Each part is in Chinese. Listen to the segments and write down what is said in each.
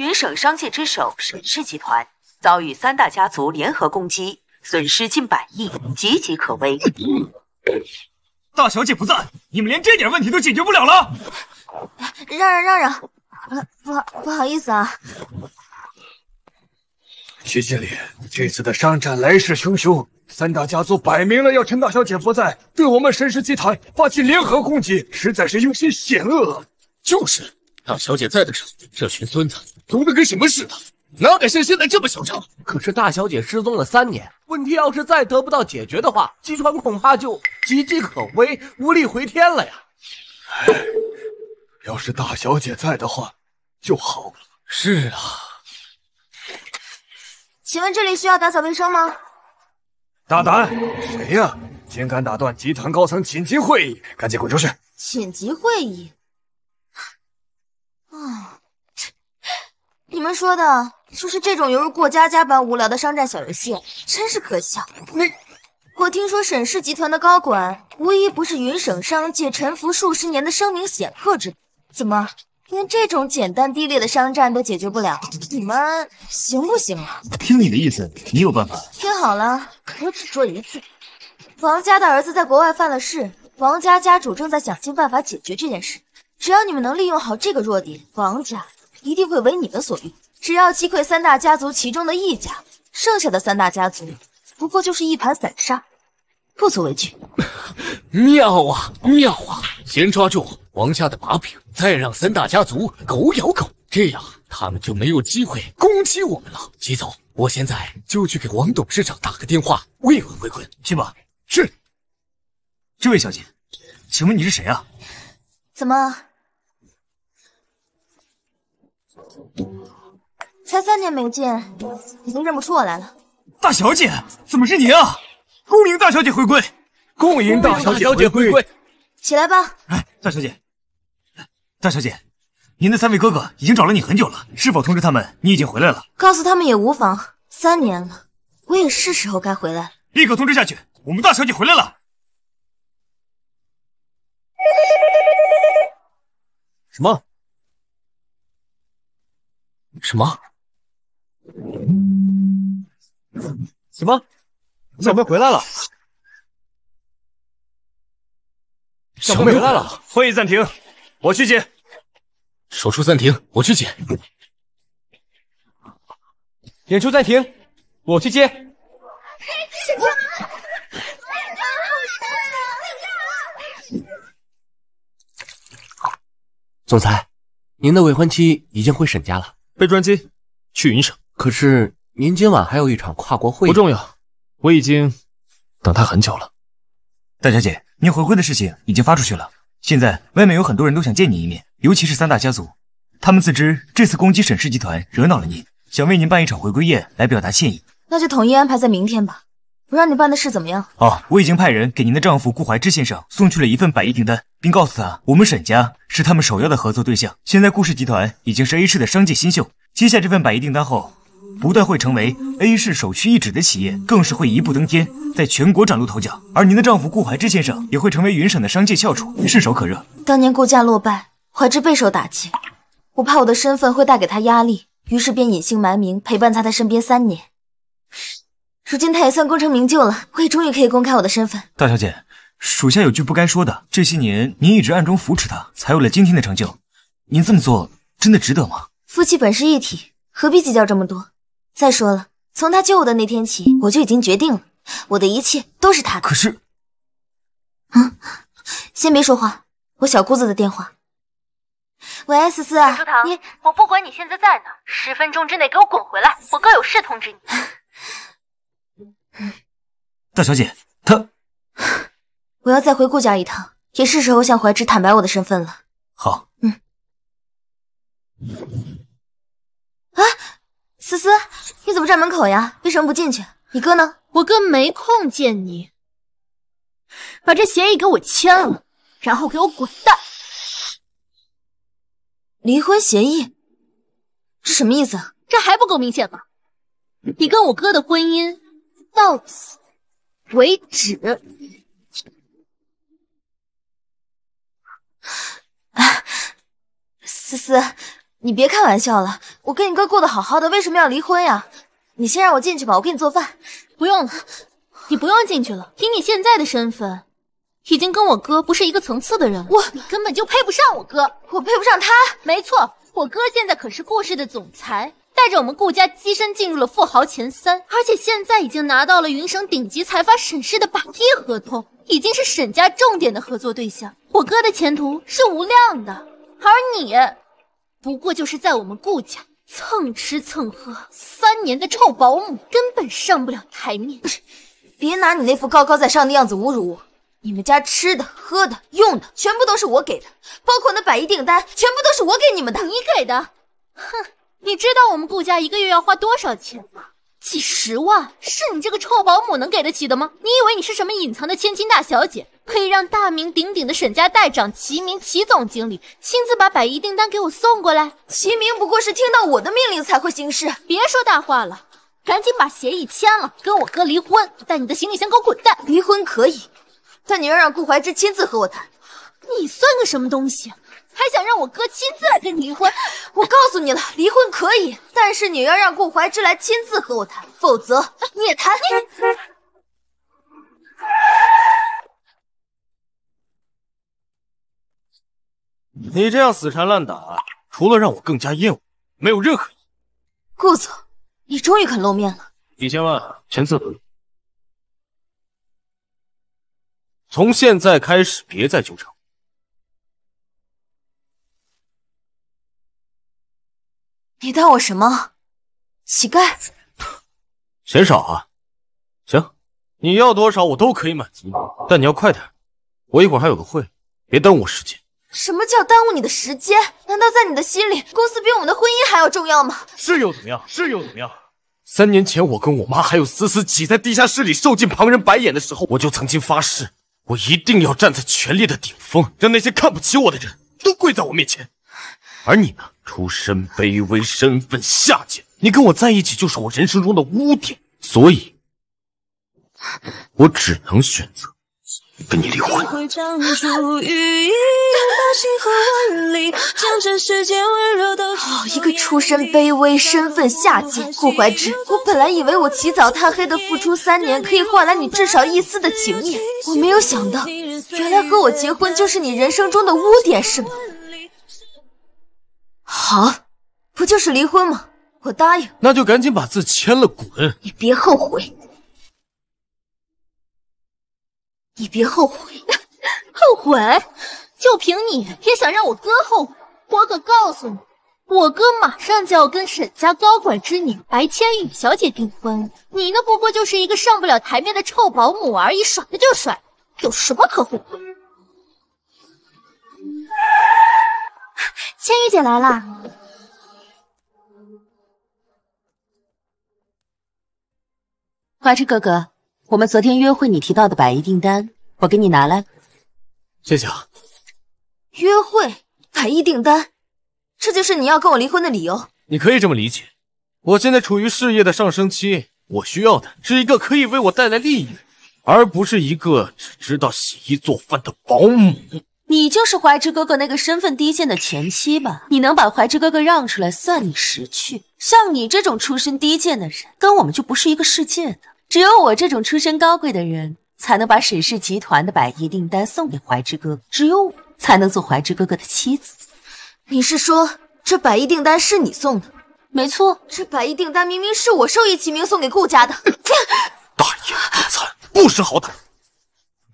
云省商界之首沈氏集团遭遇三大家族联合攻击，损失近百亿，岌岌可危。大小姐不在，你们连这点问题都解决不了了？让让让让，不不好意思啊。徐经理，这次的商战来势汹汹，三大家族摆明了要趁大小姐不在，对我们沈氏集团发起联合攻击，实在是有些险恶。就是，大小姐在的时候，这群孙子。怂的跟什么似的，哪敢像现在这么嚣张？可是大小姐失踪了三年，问题要是再得不到解决的话，集团恐怕就岌岌可危，无力回天了呀！哎，要是大小姐在的话就好了。是啊。请问这里需要打扫卫生吗？大胆，谁呀？竟敢打断集团高层紧急会议，赶紧滚出去！紧急会议。你们说的就是这种犹如过家家般无聊的商战小游戏，真是可笑。那我听说沈氏集团的高管无一不是云省商界沉浮数十年的声名显赫之怎么连这种简单低劣的商战都解决不了？你们行不行啊？听你的意思，你有办法。听好了，我只说一次，王家的儿子在国外犯了事，王家家主正在想尽办法解决这件事。只要你们能利用好这个弱点，王家。一定会为你们所用。只要击溃三大家族其中的一家，剩下的三大家族不过就是一盘散沙，不足为惧。妙啊，妙啊！先抓住王家的把柄，再让三大家族狗咬狗，这样他们就没有机会攻击我们了。齐总，我现在就去给王董事长打个电话，慰问回问。去吧。是。这位小姐，请问你是谁啊？怎么？才三年没见，你都认不出我来了。大小姐，怎么是你啊？恭迎大小姐回归！恭迎大小姐回归！起来吧。哎，大小姐，大小姐，您的三位哥哥已经找了你很久了，是否通知他们你已经回来了？告诉他们也无妨，三年了，我也是时候该回来了。立刻通知下去，我们大小姐回来了。什么？什么？什么？小妹回来了！小妹回来了！会议暂停，我去接。手术暂停，我去接。演出暂停，我去接。总裁，您的未婚妻已经回沈家了。备专机，去云省。可是您今晚还有一场跨国会议，不重要，我已经等他很久了。大小姐，您回归的事情已经发出去了，现在外面有很多人都想见您一面，尤其是三大家族，他们自知这次攻击沈氏集团惹恼了您，想为您办一场回归宴来表达歉意。那就统一安排在明天吧。我让你办的事怎么样？哦，我已经派人给您的丈夫顾怀之先生送去了一份百亿订单，并告诉他，我们沈家是他们首要的合作对象。现在顾氏集团已经是 A 市的商界新秀，接下这份百亿订单后，不但会成为 A 市首屈一指的企业，更是会一步登天，在全国崭露头角。而您的丈夫顾怀之先生也会成为云省的商界翘楚，炙手可热。当年顾家落败，怀之备受打击，我怕我的身份会带给他压力，于是便隐姓埋名，陪伴在他身边三年。如今他也算功成名就了，我也终于可以公开我的身份。大小姐，属下有句不该说的。这些年您一直暗中扶持他，才有了今天的成就。您这么做真的值得吗？夫妻本是一体，何必计较这么多？再说了，从他救我的那天起，我就已经决定了，我的一切都是他的。可是，啊，先别说话，我小姑子的电话。喂，思思啊，朱棠，我不管你现在在哪，十分钟之内给我滚回来，我哥有事通知你。大小姐，她，我要再回顾家一趟，也是时候向怀之坦白我的身份了。好。嗯。啊，思思，你怎么站门口呀？为什么不进去？你哥呢？我哥没空见你。把这协议给我签了，然后给我滚蛋。离婚协议？这什么意思？这还不够明显吗？你跟我哥的婚姻。到此为止。思思，你别开玩笑了，我跟你哥过得好好的，为什么要离婚呀？你先让我进去吧，我给你做饭。不用了，你不用进去了。以你现在的身份，已经跟我哥不是一个层次的人了。我，根本就配不上我哥，我配不上他。没错，我哥现在可是顾氏的总裁。带着我们顾家跻身进入了富豪前三，而且现在已经拿到了云省顶级财阀沈氏的百亿合同，已经是沈家重点的合作对象。我哥的前途是无量的，而你，不过就是在我们顾家蹭吃蹭喝三年的臭保姆，根本上不了台面。不是，别拿你那副高高在上的样子侮辱我。你们家吃的、喝的、用的全部都是我给的，包括那百亿订单，全部都是我给你们的。你给的，哼。你知道我们顾家一个月要花多少钱吗？几十万，是你这个臭保姆能给得起的吗？你以为你是什么隐藏的千金大小姐，可以让大名鼎鼎的沈家代长齐明齐总经理亲自把百亿订单给我送过来？齐明不过是听到我的命令才会行事，别说大话了，赶紧把协议签了，跟我哥离婚，带你的行李箱给我滚蛋。离婚可以，但你要让顾怀之亲自和我谈。你算个什么东西？还想让我哥亲自来跟你离婚？我告诉你了，离婚可以，但是你要让顾怀之来亲自和我谈，否则你也谈你你这样死缠烂打，除了让我更加厌恶，没有任何意义。顾总，你终于肯露面了，一千万，签字。从现在开始，别再纠缠。你当我什么乞丐？嫌少啊？行，你要多少我都可以满足，但你要快点，我一会儿还有个会，别耽误我时间。什么叫耽误你的时间？难道在你的心里，公司比我们的婚姻还要重要吗？是又怎么样？是又怎么样？三年前，我跟我妈还有思思挤在地下室里受尽旁人白眼的时候，我就曾经发誓，我一定要站在权力的顶峰，让那些看不起我的人都跪在我面前。而你呢？出身卑微，身份下贱，你跟我在一起就是我人生中的污点，所以，我只能选择跟你离婚。好一个出身卑微，身份下贱，顾怀之，我本来以为我起早贪黑的付出三年，可以换来你至少一丝的情意，我没有想到，原来和我结婚就是你人生中的污点，是吗？好，不就是离婚吗？我答应，那就赶紧把字签了，滚！你别后悔，你别后悔，后悔？就凭你也想让我哥后悔？我可告诉你，我哥马上就要跟沈家高管之女白千羽小姐订婚了，你那不过就是一个上不了台面的臭保姆而已，甩了就甩，有什么可后悔？千羽姐来了，花痴哥哥，我们昨天约会你提到的百亿订单，我给你拿来。谢谢。啊。约会百亿订单，这就是你要跟我离婚的理由？你可以这么理解，我现在处于事业的上升期，我需要的是一个可以为我带来利益，而不是一个只知道洗衣做饭的保姆。你就是怀之哥哥那个身份低贱的前妻吧？你能把怀之哥哥让出来，算你识趣。像你这种出身低贱的人，跟我们就不是一个世界的。只有我这种出身高贵的人，才能把沈氏集团的百亿订单送给怀之哥哥。只有我才能做怀之哥哥的妻子。你是说这百亿订单是你送的？没错，这百亿订单明明是我授意齐明送给顾家的。大言不惭，不识好歹。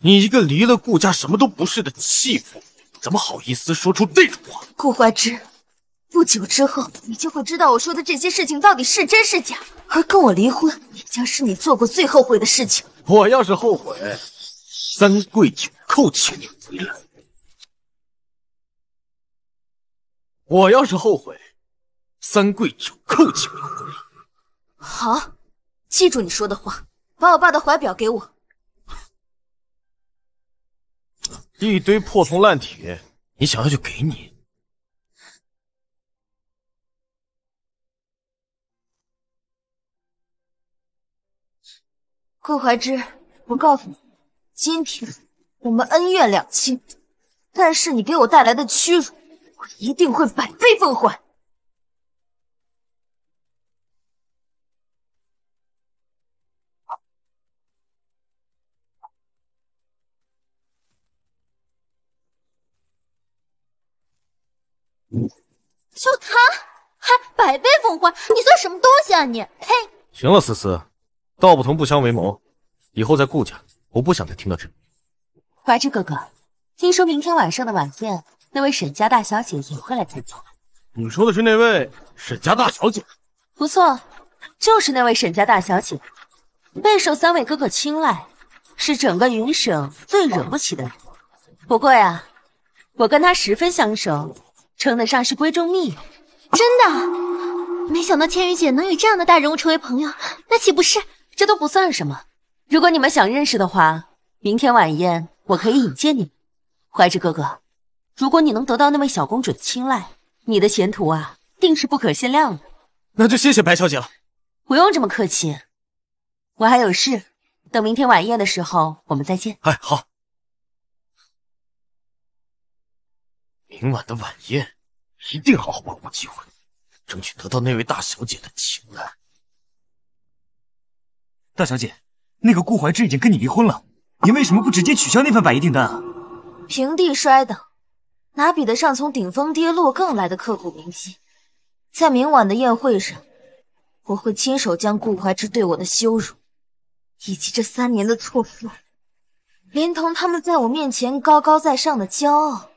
你一个离了顾家什么都不是的弃妇，怎么好意思说出那种话？顾怀之，不久之后你就会知道我说的这些事情到底是真是假，而跟我离婚将是你做过最后悔的事情。我要是后悔，三跪九叩请你回来；我要是后悔，三跪九叩请你回来。好，记住你说的话，把我爸的怀表给我。一堆破铜烂铁，你想要就给你。顾怀之，我告诉你，今天我们恩怨两清，但是你给我带来的屈辱，我一定会百倍奉还。就他，还百倍奉还，你算什么东西啊你！呸！行了，思思，道不同不相为谋，以后在顾家，我不想再听到这怀之哥哥，听说明天晚上的晚宴，那位沈家大小姐也会来参加。你说的是那位沈家大小姐？不错，就是那位沈家大小姐，备受三位哥哥青睐，是整个云省最惹不起的人。不过呀，我跟她十分相熟。称得上是闺中密友，真的。没想到千羽姐能与这样的大人物成为朋友，那岂不是这都不算什么？如果你们想认识的话，明天晚宴我可以引荐你们。怀之哥哥，如果你能得到那位小公主的青睐，你的前途啊，定是不可限量的。那就谢谢白小姐了，不用这么客气。我还有事，等明天晚宴的时候我们再见。哎，好。明晚的晚宴，一定好好把握机会，争取得到那位大小姐的青睐。大小姐，那个顾怀之已经跟你离婚了，你为什么不直接取消那份百亿订单啊？平地摔倒，哪比得上从顶峰跌落更来的刻骨铭心？在明晚的宴会上，我会亲手将顾怀之对我的羞辱，以及这三年的错付，连同他们在我面前高高在上的骄傲。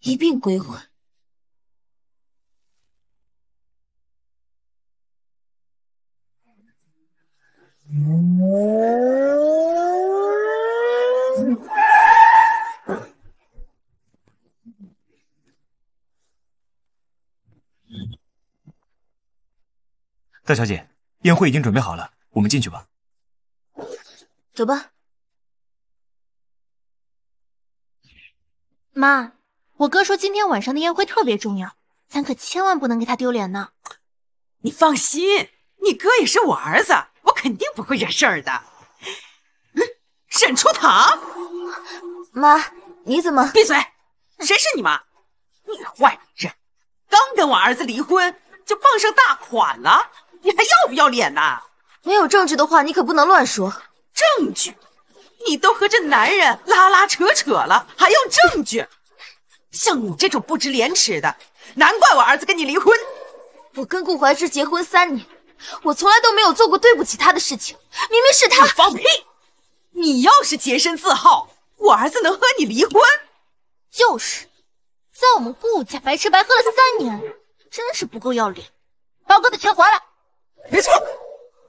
一并归还。大小姐，宴会已经准备好了，我们进去吧。走吧，妈。我哥说今天晚上的宴会特别重要，咱可千万不能给他丢脸呢。你放心，你哥也是我儿子，我肯定不会惹事儿的。嗯，沈初棠，妈，你怎么？闭嘴！谁是你妈？你坏人，刚跟我儿子离婚就傍上大款了，你还要不要脸呐？没有证据的话，你可不能乱说。证据？你都和这男人拉拉扯扯了，还用证据？像你这种不知廉耻的，难怪我儿子跟你离婚。我跟顾怀之结婚三年，我从来都没有做过对不起他的事情。明明是他放屁！你要是洁身自好，我儿子能和你离婚？就是，在我们顾家白吃白喝了三年，真是不够要脸，把哥的钱还来。没错，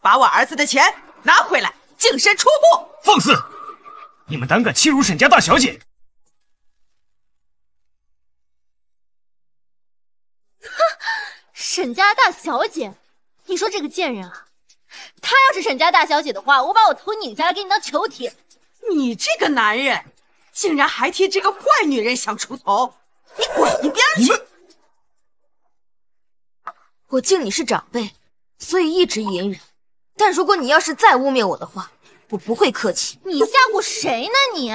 把我儿子的钱拿回来，净身出户。放肆！你们胆敢欺辱沈家大小姐！沈家大小姐，你说这个贱人啊，她要是沈家大小姐的话，我把我头拧下来给你当球踢。你这个男人，竟然还替这个坏女人想出头，你滚一边去！我敬你是长辈，所以一直隐忍。但如果你要是再污蔑我的话，我不会客气。你吓唬谁呢你？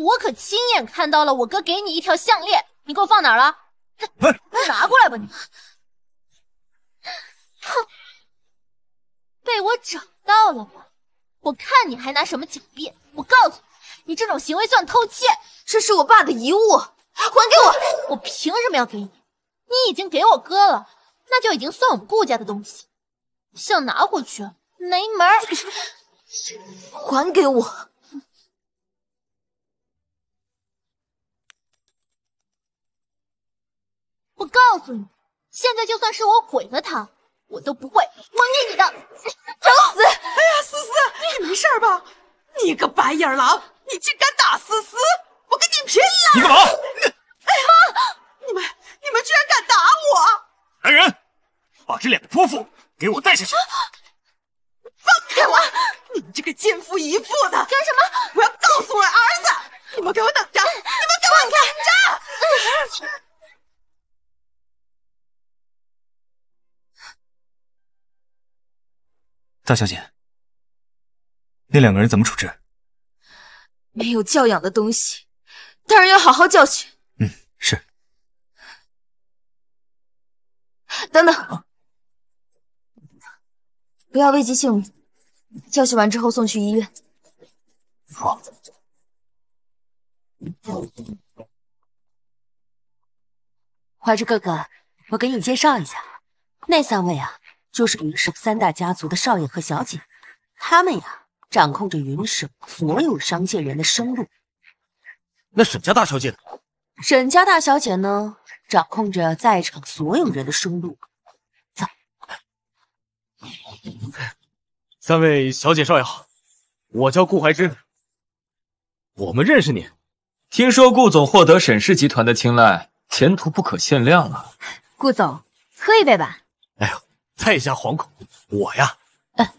我可亲眼看到了，我哥给你一条项链，你给我放哪儿了？拿过来吧你。哼，被我找到了吧，我看你还拿什么狡辩！我告诉你，你这种行为算偷窃，这是我爸的遗物，还给我！我凭什么要给你？你已经给我哥了，那就已经算我们顾家的东西，想拿回去？没门！还给我！我告诉你，现在就算是我毁了他。我都不会，蒙爷你的找死！哎呀，思思，你没事吧？你个白眼狼，你竟敢打思思，我跟你拼了！你干嘛？哎呀，你们你们居然敢打我！来人，把这两个泼妇给我带下去！放开我！你们这个奸夫淫妇的！干什么？我要告诉我儿子！你们给我等着！你们给我等着！大小姐，那两个人怎么处置？没有教养的东西，当然要好好教训。嗯，是。等等，不要危及性命，教训完之后送去医院。好。怀之哥哥，我给你介绍一下，那三位啊。就是云氏三大家族的少爷和小姐，他们呀，掌控着云氏所有商界人的生路。那沈家大小姐呢？沈家大小姐呢，掌控着在场所有人的生路。走，三位小姐少爷好，我叫顾怀之，我们认识你。听说顾总获得沈氏集团的青睐，前途不可限量啊！顾总，喝一杯吧。在下惶恐，我呀。哎，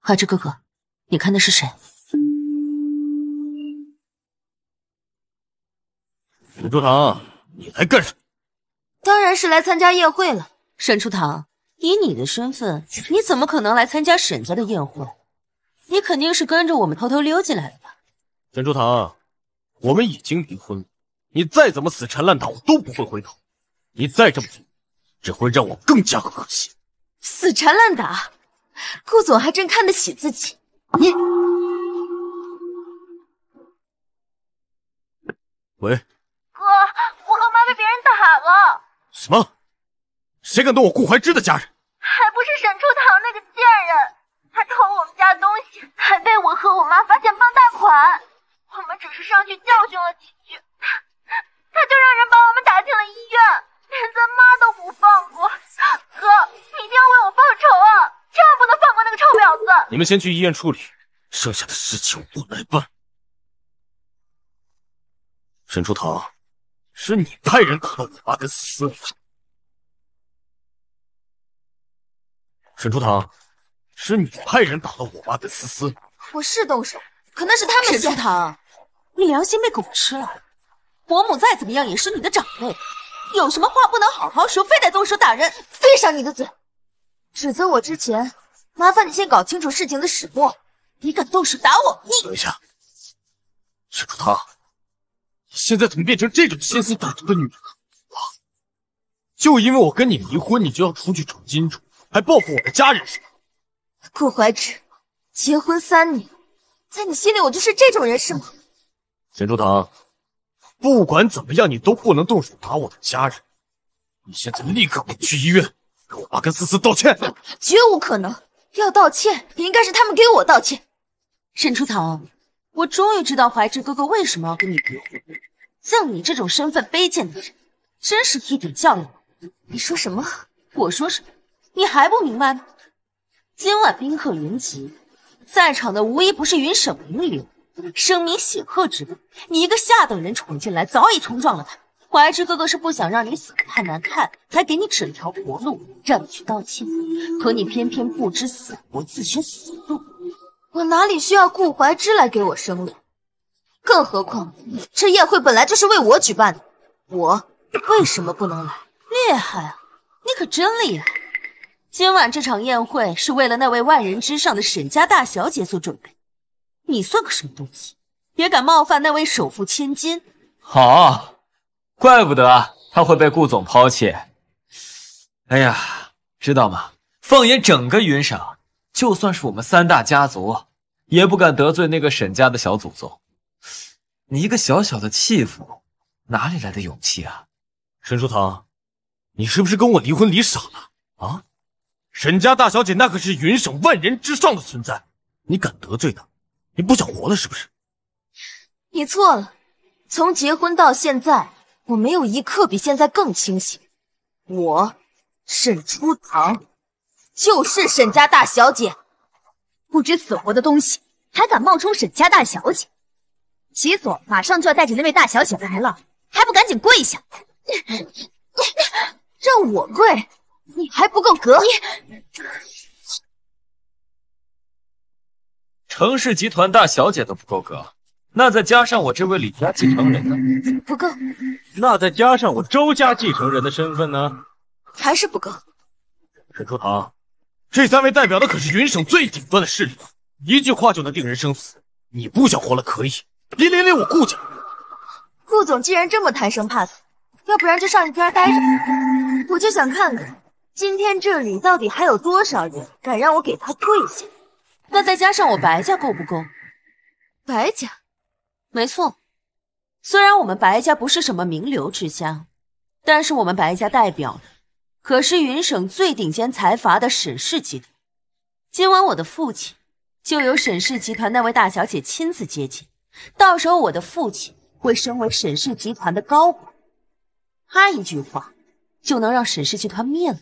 华之哥哥，你看那是谁？沈初棠，你来干什么？当然是来参加宴会了。沈初棠，以你的身份，你怎么可能来参加沈家的宴会？你肯定是跟着我们偷偷溜进来了吧？沈初棠，我们已经离婚了，你再怎么死缠烂打，我都不会回头。你再这么做，只会让我更加恶心。死缠烂打，顾总还真看得起自己。你喂，哥，我和妈被别人打了。什么？谁敢动我顾怀之的家人？还不是沈初棠那个贱人！他偷我们家东西，还被我和我妈发现傍大款。我们只是上去教训了几句，他他就让人把我们打进了医院。连咱妈都不放过，哥，你一定要为我报仇啊！千万不能放过那个臭婊子！你们先去医院处理，剩下的事情我来办。沈初棠，是你派人打了我妈跟思思。沈初棠，是你派人打了我妈的思思。我是动手，可那是他们先……沈初棠，你良心被狗吃了！伯母再怎么样也是你的长辈。有什么话不能好好说，非得动手打人？闭上你的嘴！指责我之前，麻烦你先搞清楚事情的始末。你敢动手打我，你等一下，沈初棠，你现在怎么变成这种心思歹毒的女人了？就因为我跟你离婚，你就要出去找金主，还报复我的家人是吗？顾怀之，结婚三年，在你心里我就是这种人是吗？沈初棠。不管怎么样，你都不能动手打我的家人。你现在立刻滚我去医院，给我爸跟思思道歉。绝无可能，要道歉也应该是他们给我道歉。沈初桃，我终于知道怀志哥哥为什么要跟你离婚。像你这种身份卑贱的人，真是一点教养你说什么，我说什么，你还不明白吗？今晚宾客云集，在场的无一不是云沈云流。声名显赫之辈，你一个下等人闯进来，早已冲撞了他。怀之哥哥是不想让你死得太难看，才给你指了条活路，让你去道歉。可你偏偏不知死活，自寻死路。我哪里需要顾怀之来给我生路？更何况，这宴会本来就是为我举办的，我为什么不能来？厉害啊，你可真厉害！今晚这场宴会是为了那位万人之上的沈家大小姐所准备。你算个什么东西，也敢冒犯那位首富千金？好，怪不得她会被顾总抛弃。哎呀，知道吗？放眼整个云省，就算是我们三大家族，也不敢得罪那个沈家的小祖宗。你一个小小的弃妇，哪里来的勇气啊？沈书堂，你是不是跟我离婚离傻了啊？沈家大小姐那可是云省万人之上的存在，你敢得罪她？你不想活了是不是？你错了，从结婚到现在，我没有一刻比现在更清醒。我，沈初棠，就是沈家大小姐。不知死活的东西，还敢冒充沈家大小姐？齐总马上就要带着那位大小姐来了，还不赶紧跪下？你，让我跪，你还不够格。你。程氏集团大小姐都不够格，那再加上我这位李家继承人呢？不够。那再加上我周家继承人的身份呢？还是不够。沈初棠，这三位代表的可是云省最顶端的势力，一句话就能定人生死。你不想活了可以，别连累我顾家。顾总既然这么贪生怕死，要不然就上一边待着。我就想看看，今天这里到底还有多少人敢让我给他跪下。那再加上我白家够不够？白家，没错。虽然我们白家不是什么名流之家，但是我们白家代表的可是云省最顶尖财阀的沈氏集团。今晚我的父亲就由沈氏集团那位大小姐亲自接见，到时候我的父亲会升为沈氏集团的高管，他一句话就能让沈氏集团灭了。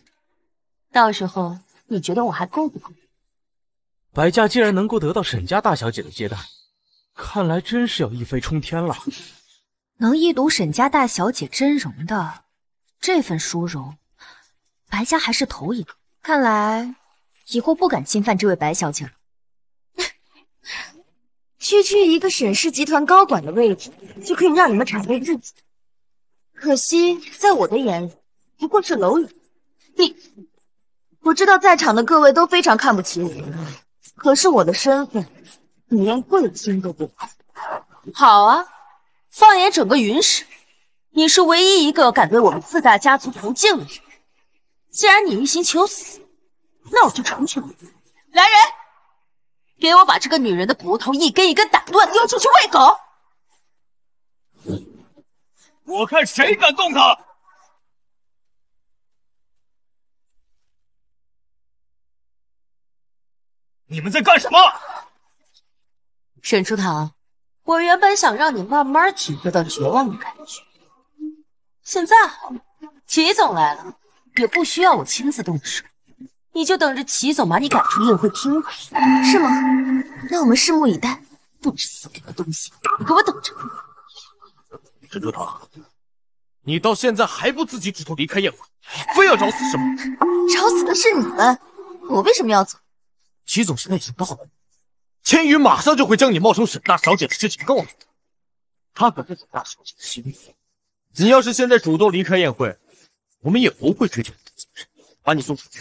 到时候你觉得我还够不够？白家既然能够得到沈家大小姐的接待，看来真是要一飞冲天了。能一睹沈家大小姐真容的这份殊荣，白家还是头一个。看来以后不敢侵犯这位白小姐了。区区一个沈氏集团高管的位置，就可以让你们谄媚至极。可惜，在我的眼里不过是蝼蚁。你，我知道在场的各位都非常看不起我。可是我的身份，你连贵姓都不喊。好啊，放眼整个云氏，你是唯一一个敢对我们四大家族不敬的人。既然你一心求死，那我就成全你。来人，给我把这个女人的骨头一根一根打断，丢出去喂狗。我看谁敢动她。你们在干什么？沈初棠，我原本想让你慢慢体会到绝望的感觉，现在好了，齐总来了，也不需要我亲自动手，你就等着齐总把你赶出宴会厅吧，是吗？那我们拭目以待，不知死活的东西，你给我等着！沈初棠，你到现在还不自己主动离开宴会，非要找死是吗？找死的是你们，我为什么要走？齐总是内行，道的，千羽马上就会将你冒充沈大小姐的事情告诉他，他可是沈大小姐的心腹。你要是现在主动离开宴会，我们也不会追究你的责任，把你送出去。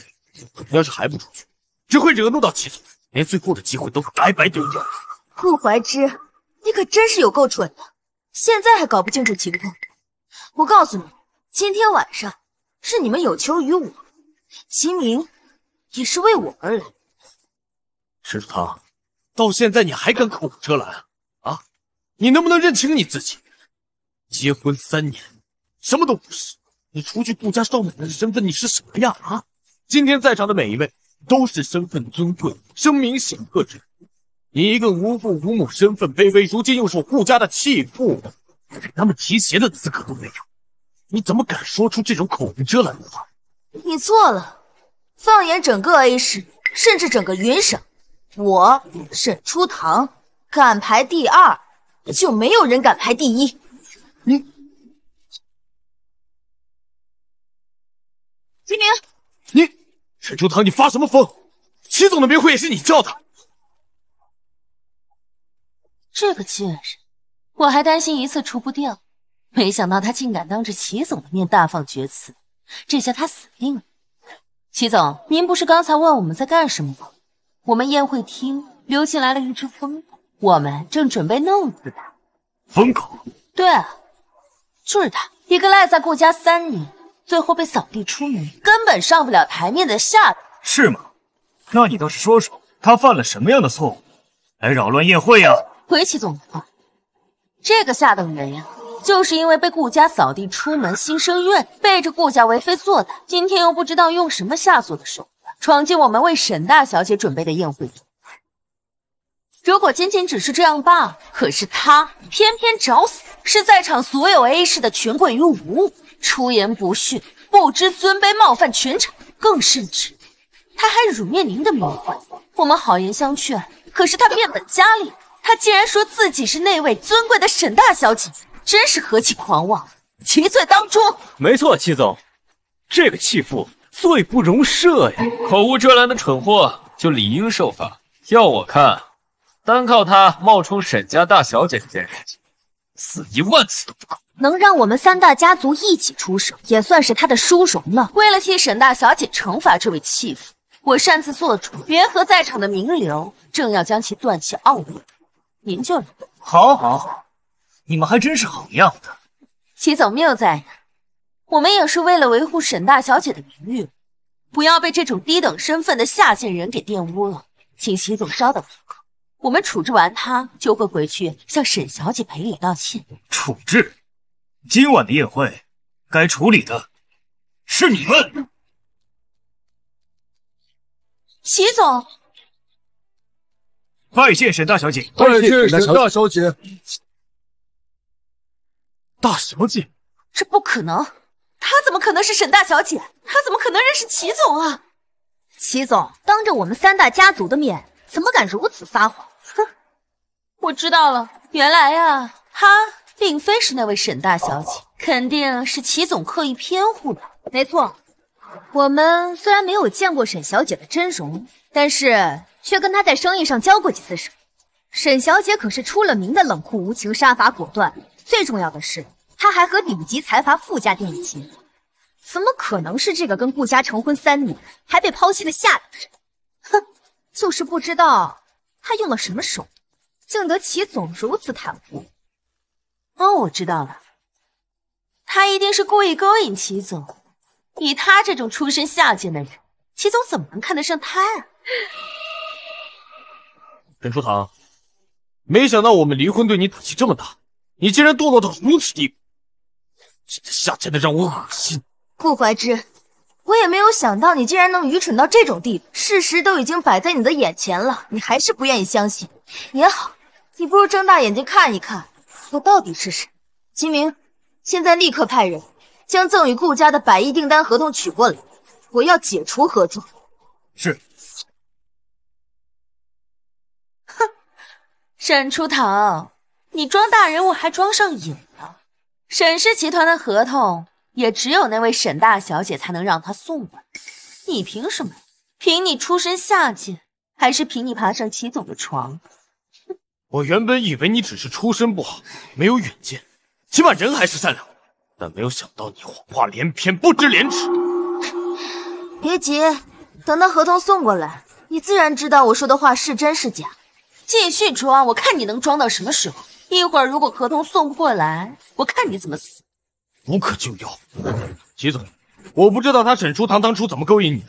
你要是还不出去，只会惹怒到齐总，连最后的机会都会白白丢掉。顾怀之，你可真是有够蠢的，现在还搞不清楚情况。我告诉你，今天晚上是你们有求于我，齐明也是为我而来。池楚到现在你还敢口无遮拦啊？你能不能认清你自己？结婚三年，什么都不是。你除去顾家少奶奶的身份，你是什么样啊！今天在场的每一位都是身份尊贵、声名显赫之人，你一个无父无母、身份卑微，如今又是我顾家的弃妇，连他们提鞋的资格都没有。你怎么敢说出这种口无遮拦的话？你错了。放眼整个 A 市，甚至整个云省。我沈初唐敢排第二，就没有人敢排第一。你，齐明，你沈初唐，你发什么疯？齐总的名讳也是你叫的，这个贱人，我还担心一次除不掉，没想到他竟敢当着齐总的面大放厥词，这下他死定了。齐总，您不是刚才问我们在干什么吗？我们宴会厅溜进来了一只疯狗，我们正准备弄死它。疯狗？对，就是他，一个赖在顾家三年，最后被扫地出门，根本上不了台面的下等。是吗？那你倒是说说，他犯了什么样的错误，来扰乱宴会呀？回齐总的话，这个下等人呀，就是因为被顾家扫地出门，心生怨，背着顾家为非作歹，今天又不知道用什么下作的手。闯进我们为沈大小姐准备的宴会，如果仅仅只是这样罢，可是他偏偏找死，是在场所有 A 市的权贵于无出言不逊，不知尊卑，冒犯全场，更甚至，他还辱灭您的名讳。我们好言相劝，可是他变本加厉，他竟然说自己是那位尊贵的沈大小姐，真是何其狂妄，其罪当诛。没错，齐总，这个弃妇。罪不容赦呀！口无遮拦的蠢货就理应受罚。要我看，单靠他冒充沈家大小姐这件事情，死一万次都不够。能让我们三大家族一起出手，也算是他的殊荣了。为了替沈大小姐惩罚这位弃妇，我擅自做主，联合在场的名流，正要将其断其傲骨，您就好，好，好！你们还真是好样的。齐总谬赞我们也是为了维护沈大小姐的名誉，不要被这种低等身份的下贱人给玷污了。请习总稍等片刻，我们处置完他就会回去向沈小姐赔礼道歉。处置？今晚的宴会该处理的是你们。齐总，拜见沈大小姐。拜见沈大小姐。大小姐，这不可能。她怎么可能是沈大小姐？她怎么可能认识齐总啊？齐总当着我们三大家族的面，怎么敢如此撒谎？哼，我知道了，原来啊，她并非是那位沈大小姐，肯定是齐总刻意偏护的。没错，我们虽然没有见过沈小姐的真容，但是却跟她在生意上交过几次手。沈小姐可是出了名的冷酷无情，杀伐果断，最重要的是。他还和顶级财阀富家定了亲，怎么可能是这个跟顾家成婚三年还被抛弃的下等人？哼，就是不知道他用了什么手段，竟得齐总如此袒护。哦，我知道了，他一定是故意勾引齐总。以他这种出身下贱的人，齐总怎么能看得上他啊？沈初堂，没想到我们离婚对你打击这么大，你竟然堕落到如此地步。这下贱的让我恶心，顾怀之，我也没有想到你竟然能愚蠢到这种地步。事实都已经摆在你的眼前了，你还是不愿意相信。也好，你不如睁大眼睛看一看，我到底是谁。秦明，现在立刻派人将赠与顾家的百亿订单合同取过来，我要解除合作。是。哼，沈初棠，你装大人物还装上瘾了。沈氏集团的合同，也只有那位沈大小姐才能让他送过来。你凭什么？凭你出身下贱，还是凭你爬上齐总的床？我原本以为你只是出身不好，没有远见，起码人还是善良。但没有想到你谎话连篇，不知廉耻。别急，等到合同送过来，你自然知道我说的话是真是假。继续装，我看你能装到什么时候。一会儿如果合同送不过来，我看你怎么死！无可救药，齐总，我不知道他沈初堂当初怎么勾引你的，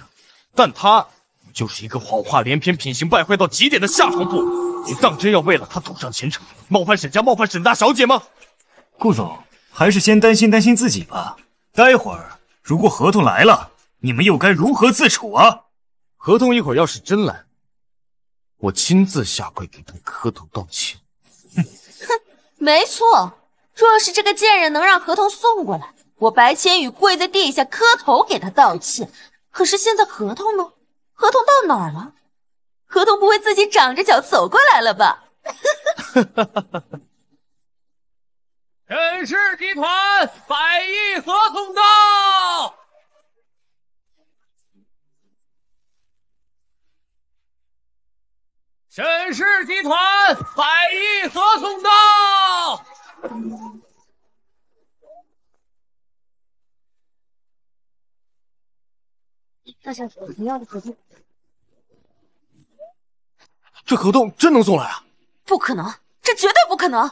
但他就是一个谎话连篇、品行败坏到极点的下虫部。你当真要为了他赌上前程，冒犯沈家，冒犯沈大小姐吗？顾总，还是先担心担心自己吧。待会儿如果合同来了，你们又该如何自处啊？合同一会儿要是真来，我亲自下跪给他磕头道歉。没错，若是这个贱人能让合同送过来，我白千羽跪在地下磕头给他道歉。可是现在合同呢？合同到哪儿了？合同不会自己长着脚走过来了吧？沈氏集团百亿合同到！沈氏集团百亿合同到！大小姐，你要的合同，这合同真能送来啊？不可能，这绝对不可能！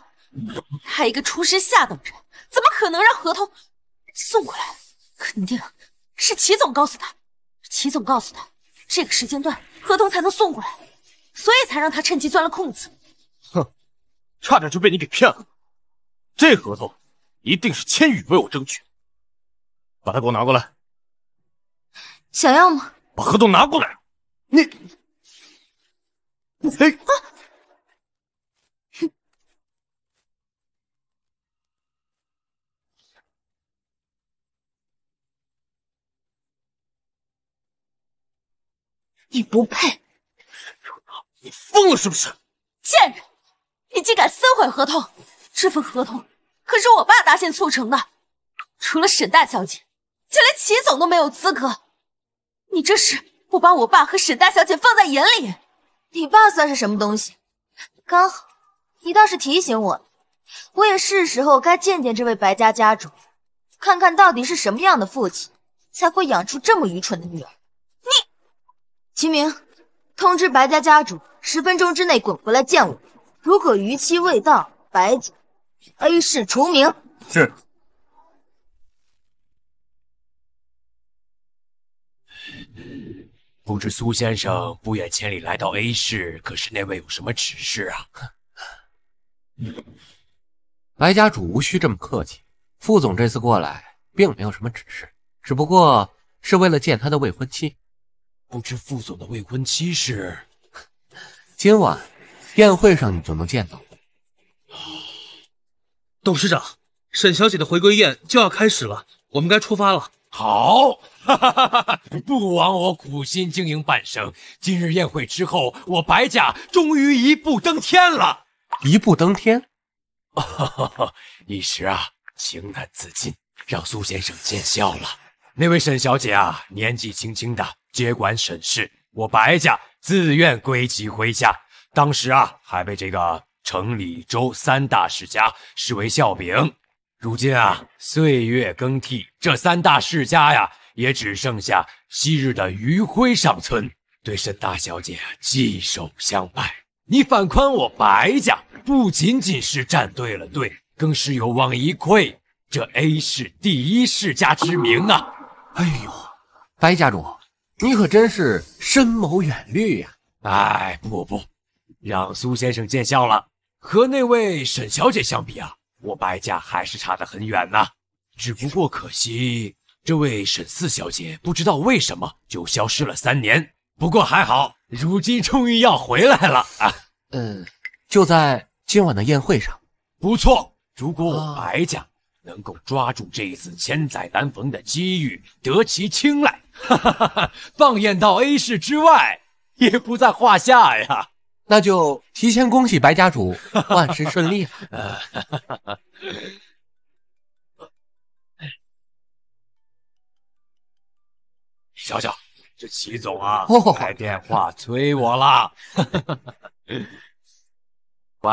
他一个出身下等人，怎么可能让合同送过来？肯定是齐总告诉他，齐总告诉他，这个时间段合同才能送过来，所以才让他趁机钻了空子。哼，差点就被你给骗了。这合同一定是千羽为我争取，把它给我拿过来。想要吗？把合同拿过来！你，你你不配！你疯了是不是？贱人，你竟敢撕毁合同！这份合同可是我爸搭线促成的，除了沈大小姐，就连齐总都没有资格。你这是不把我爸和沈大小姐放在眼里？你爸算是什么东西？刚好你倒是提醒我了，我也是时候该见见这位白家家主，看看到底是什么样的父亲才会养出这么愚蠢的女儿。你，齐明，通知白家家主，十分钟之内滚回来见我。如果逾期未到，白总。A 市除名是。不知苏先生不远千里来到 A 市，可是那位有什么指示啊？白家主无需这么客气，副总这次过来并没有什么指示，只不过是为了见他的未婚妻。不知副总的未婚妻是？今晚宴会上你就能见到。董事长，沈小姐的回归宴就要开始了，我们该出发了。好，哈哈哈哈 不枉我苦心经营半生。今日宴会之后，我白家终于一步登天了。一步登天，一时啊情难自禁，让苏先生见笑了。那位沈小姐啊，年纪轻轻的接管沈氏，我白家自愿归其麾下。当时啊，还被这个。城里州三大世家是为笑柄。如今啊，岁月更替，这三大世家呀，也只剩下昔日的余晖尚存。对沈大小姐，既手相拜，你反宽我白家，不仅仅是站对了队，更是有望一窥这 A 市第一世家之名啊！哎呦，白家主，你可真是深谋远虑呀！哎，不不，让苏先生见笑了。和那位沈小姐相比啊，我白家还是差得很远呢。只不过可惜，这位沈四小姐不知道为什么就消失了三年。不过还好，如今终于要回来了啊！嗯，就在今晚的宴会上。不错，如果我白家能够抓住这一次千载难逢的机遇，得其青睐，哈哈哈放眼到 A 市之外，也不在话下呀。那就提前恭喜白家主 万事顺利了。小小，这齐总啊，开电话催我了。喂，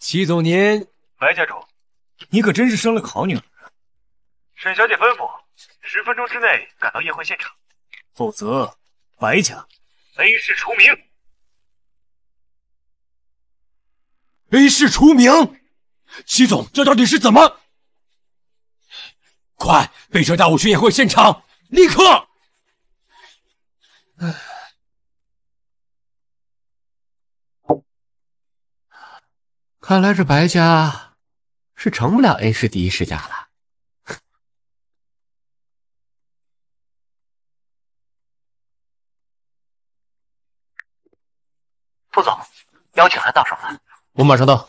齐总您？白家主，你可真是生了个好女儿。沈小姐吩咐，十分钟之内赶到宴会现场，否则白家 A 市除名。A 市除名，齐总，这到底是怎么？快，备车带我去宴会现场！立刻。看来这白家是成不了 A 市第一世家了。副总，邀请函到手了。我马上到。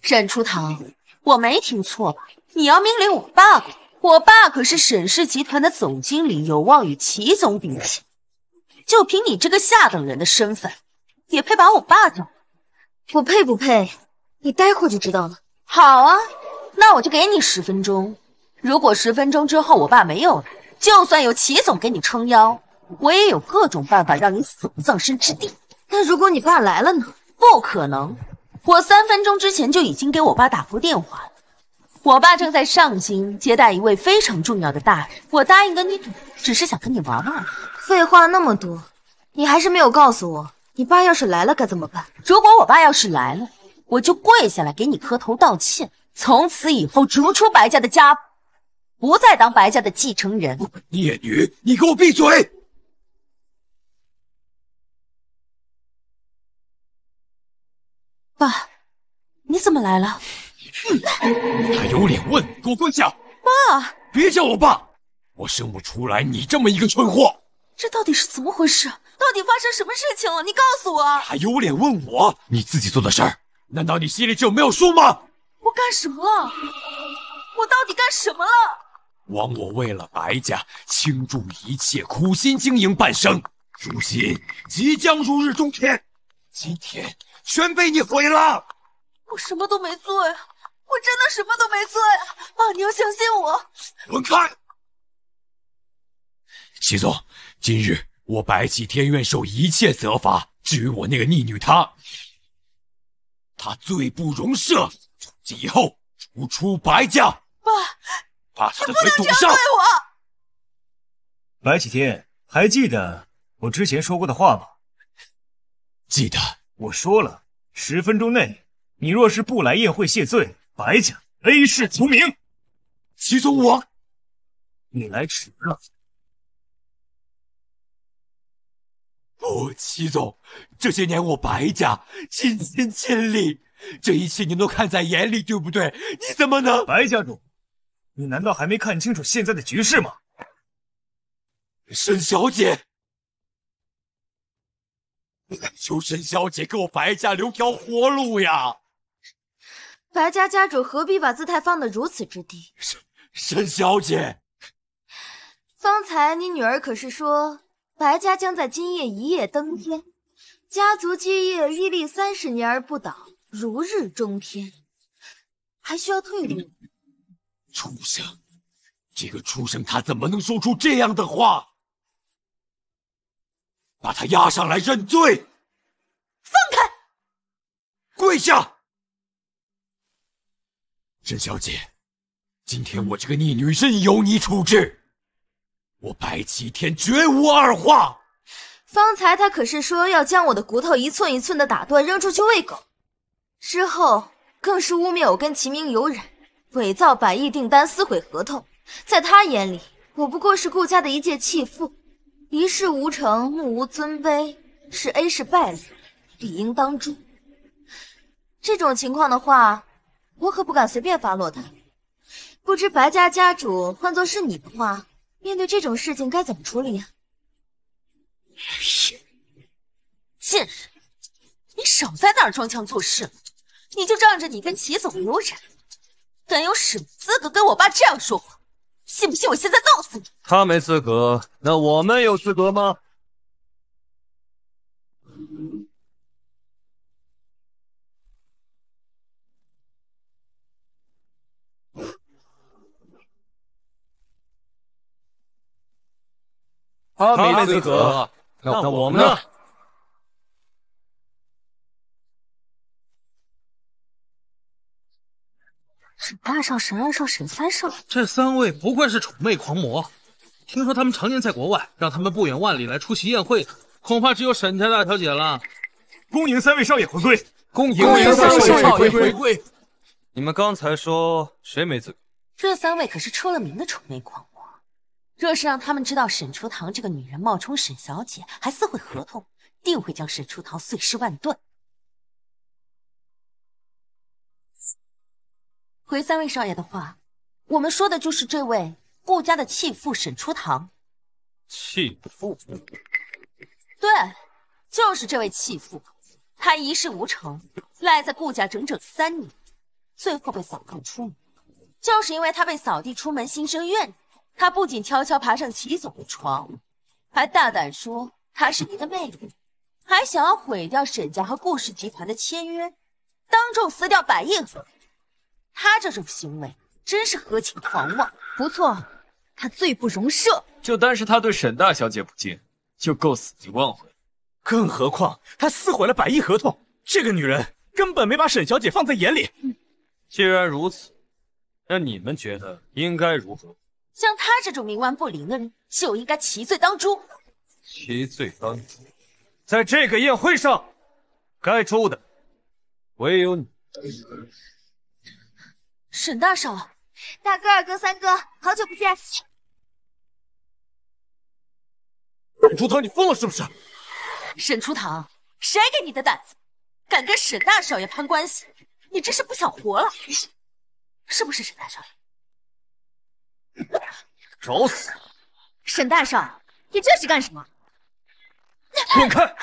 沈初棠，我没听错吧？你要命令我爸？我爸可是沈氏集团的总经理，有望与齐总比拼。就凭你这个下等人的身份，也配把我爸叫？我配不配？你待会就知道了。好啊，那我就给你十分钟。如果十分钟之后我爸没有了，就算有齐总给你撑腰，我也有各种办法让你死无葬身之地。那如果你爸来了呢？不可能，我三分钟之前就已经给我爸打过电话了。我爸正在上京接待一位非常重要的大人。我答应跟你赌，只是想跟你玩玩。废话那么多，你还是没有告诉我，你爸要是来了该怎么办？如果我爸要是来了，我就跪下来给你磕头道歉，从此以后逐出白家的家谱，不再当白家的继承人。孽女，你给我闭嘴！爸，你怎么来了？你还有脸问？给我跪下！爸，别叫我爸，我生不出来你这么一个蠢货。这到底是怎么回事？到底发生什么事情了？你告诉我！还有脸问我？你自己做的事儿，难道你心里就没有数吗？我干什么了？我到底干什么了？枉我为了白家倾注一切，苦心经营半生，如今即将如日中天，今天。全被你毁了！我什么都没做呀，我真的什么都没做呀！爸，你要相信我。滚开！齐总，今日我白起天愿受一切责罚。至于我那个逆女，她，她罪不容赦，从今以后逐出白家。爸，把她的嘴堵上！不能这样对我！白起天，还记得我之前说过的话吗？记得。我说了，十分钟内，你若是不来宴会谢罪，白家 A 世除名。齐总，我，你来迟了。不，齐总，这些年我白家尽心尽力，这一切你都看在眼里，对不对？你怎么能？白家主，你难道还没看清楚现在的局势吗？沈小姐。求 沈小姐给我白家留条活路呀！白家家主何必把姿态放得如此之低？沈沈小姐，方才你女儿可是说，白家将在今夜一夜登天，家族基业屹立三十年而不倒，如日中天，还需要退路？畜生！这个畜生他怎么能说出这样的话？把他押上来认罪。放开！跪下！沈小姐，今天我这个逆女任由你处置，我白齐天绝无二话。方才他可是说要将我的骨头一寸一寸的打断，扔出去喂狗。之后更是污蔑我跟秦明有染，伪造百亿订单，撕毁合同。在他眼里，我不过是顾家的一介弃妇。一事无成，目无尊卑，是 A 是败类，理应当诛。这种情况的话，我可不敢随便发落他。不知白家家主，换作是你的话，面对这种事情该怎么处理啊？贱人，你少在那儿装腔作势了。你就仗着你跟齐总有染，敢有什么资格跟我爸这样说话？信不信我现在弄死你？他没资格，那我们有资格吗？他没资格，那那我们呢？沈大少、沈二少、沈三少，这三位不愧是宠妹狂魔。听说他们常年在国外，让他们不远万里来出席宴会的，恐怕只有沈家大小姐了。恭迎三位少爷回归！恭迎三位少爷回归！你们刚才说谁没格？这三位可是出了名的宠妹狂魔。若是让他们知道沈初棠这个女人冒充沈小姐，还撕毁合同，定会将沈初棠碎尸万段。回三位少爷的话，我们说的就是这位顾家的弃妇沈初棠。弃妇？对，就是这位弃妇。她一事无成，赖在顾家整整三年，最后被扫荡出门，就是因为她被扫地出门心生怨念。她不仅悄悄爬上齐总的床，还大胆说她是您的妹妹，还想要毁掉沈家和顾氏集团的签约，当众撕掉百亿合同。他这种行为真是合情狂妄！不错，他罪不容赦。就单是他对沈大小姐不敬，就够死一万回，更何况他撕毁了百亿合同，这个女人根本没把沈小姐放在眼里。既然如此，那你们觉得应该如何？像他这种冥顽不灵的人，就应该其罪当诛。其罪当诛，在这个宴会上，该诛的唯有你。沈大少，大哥、二哥、三哥，好久不见！沈初堂，你疯了是不是？沈初堂，谁给你的胆子，敢跟沈大少爷攀关系？你这是不想活了？是不是沈大少爷？找死！沈大少，你这是干什么？滚开！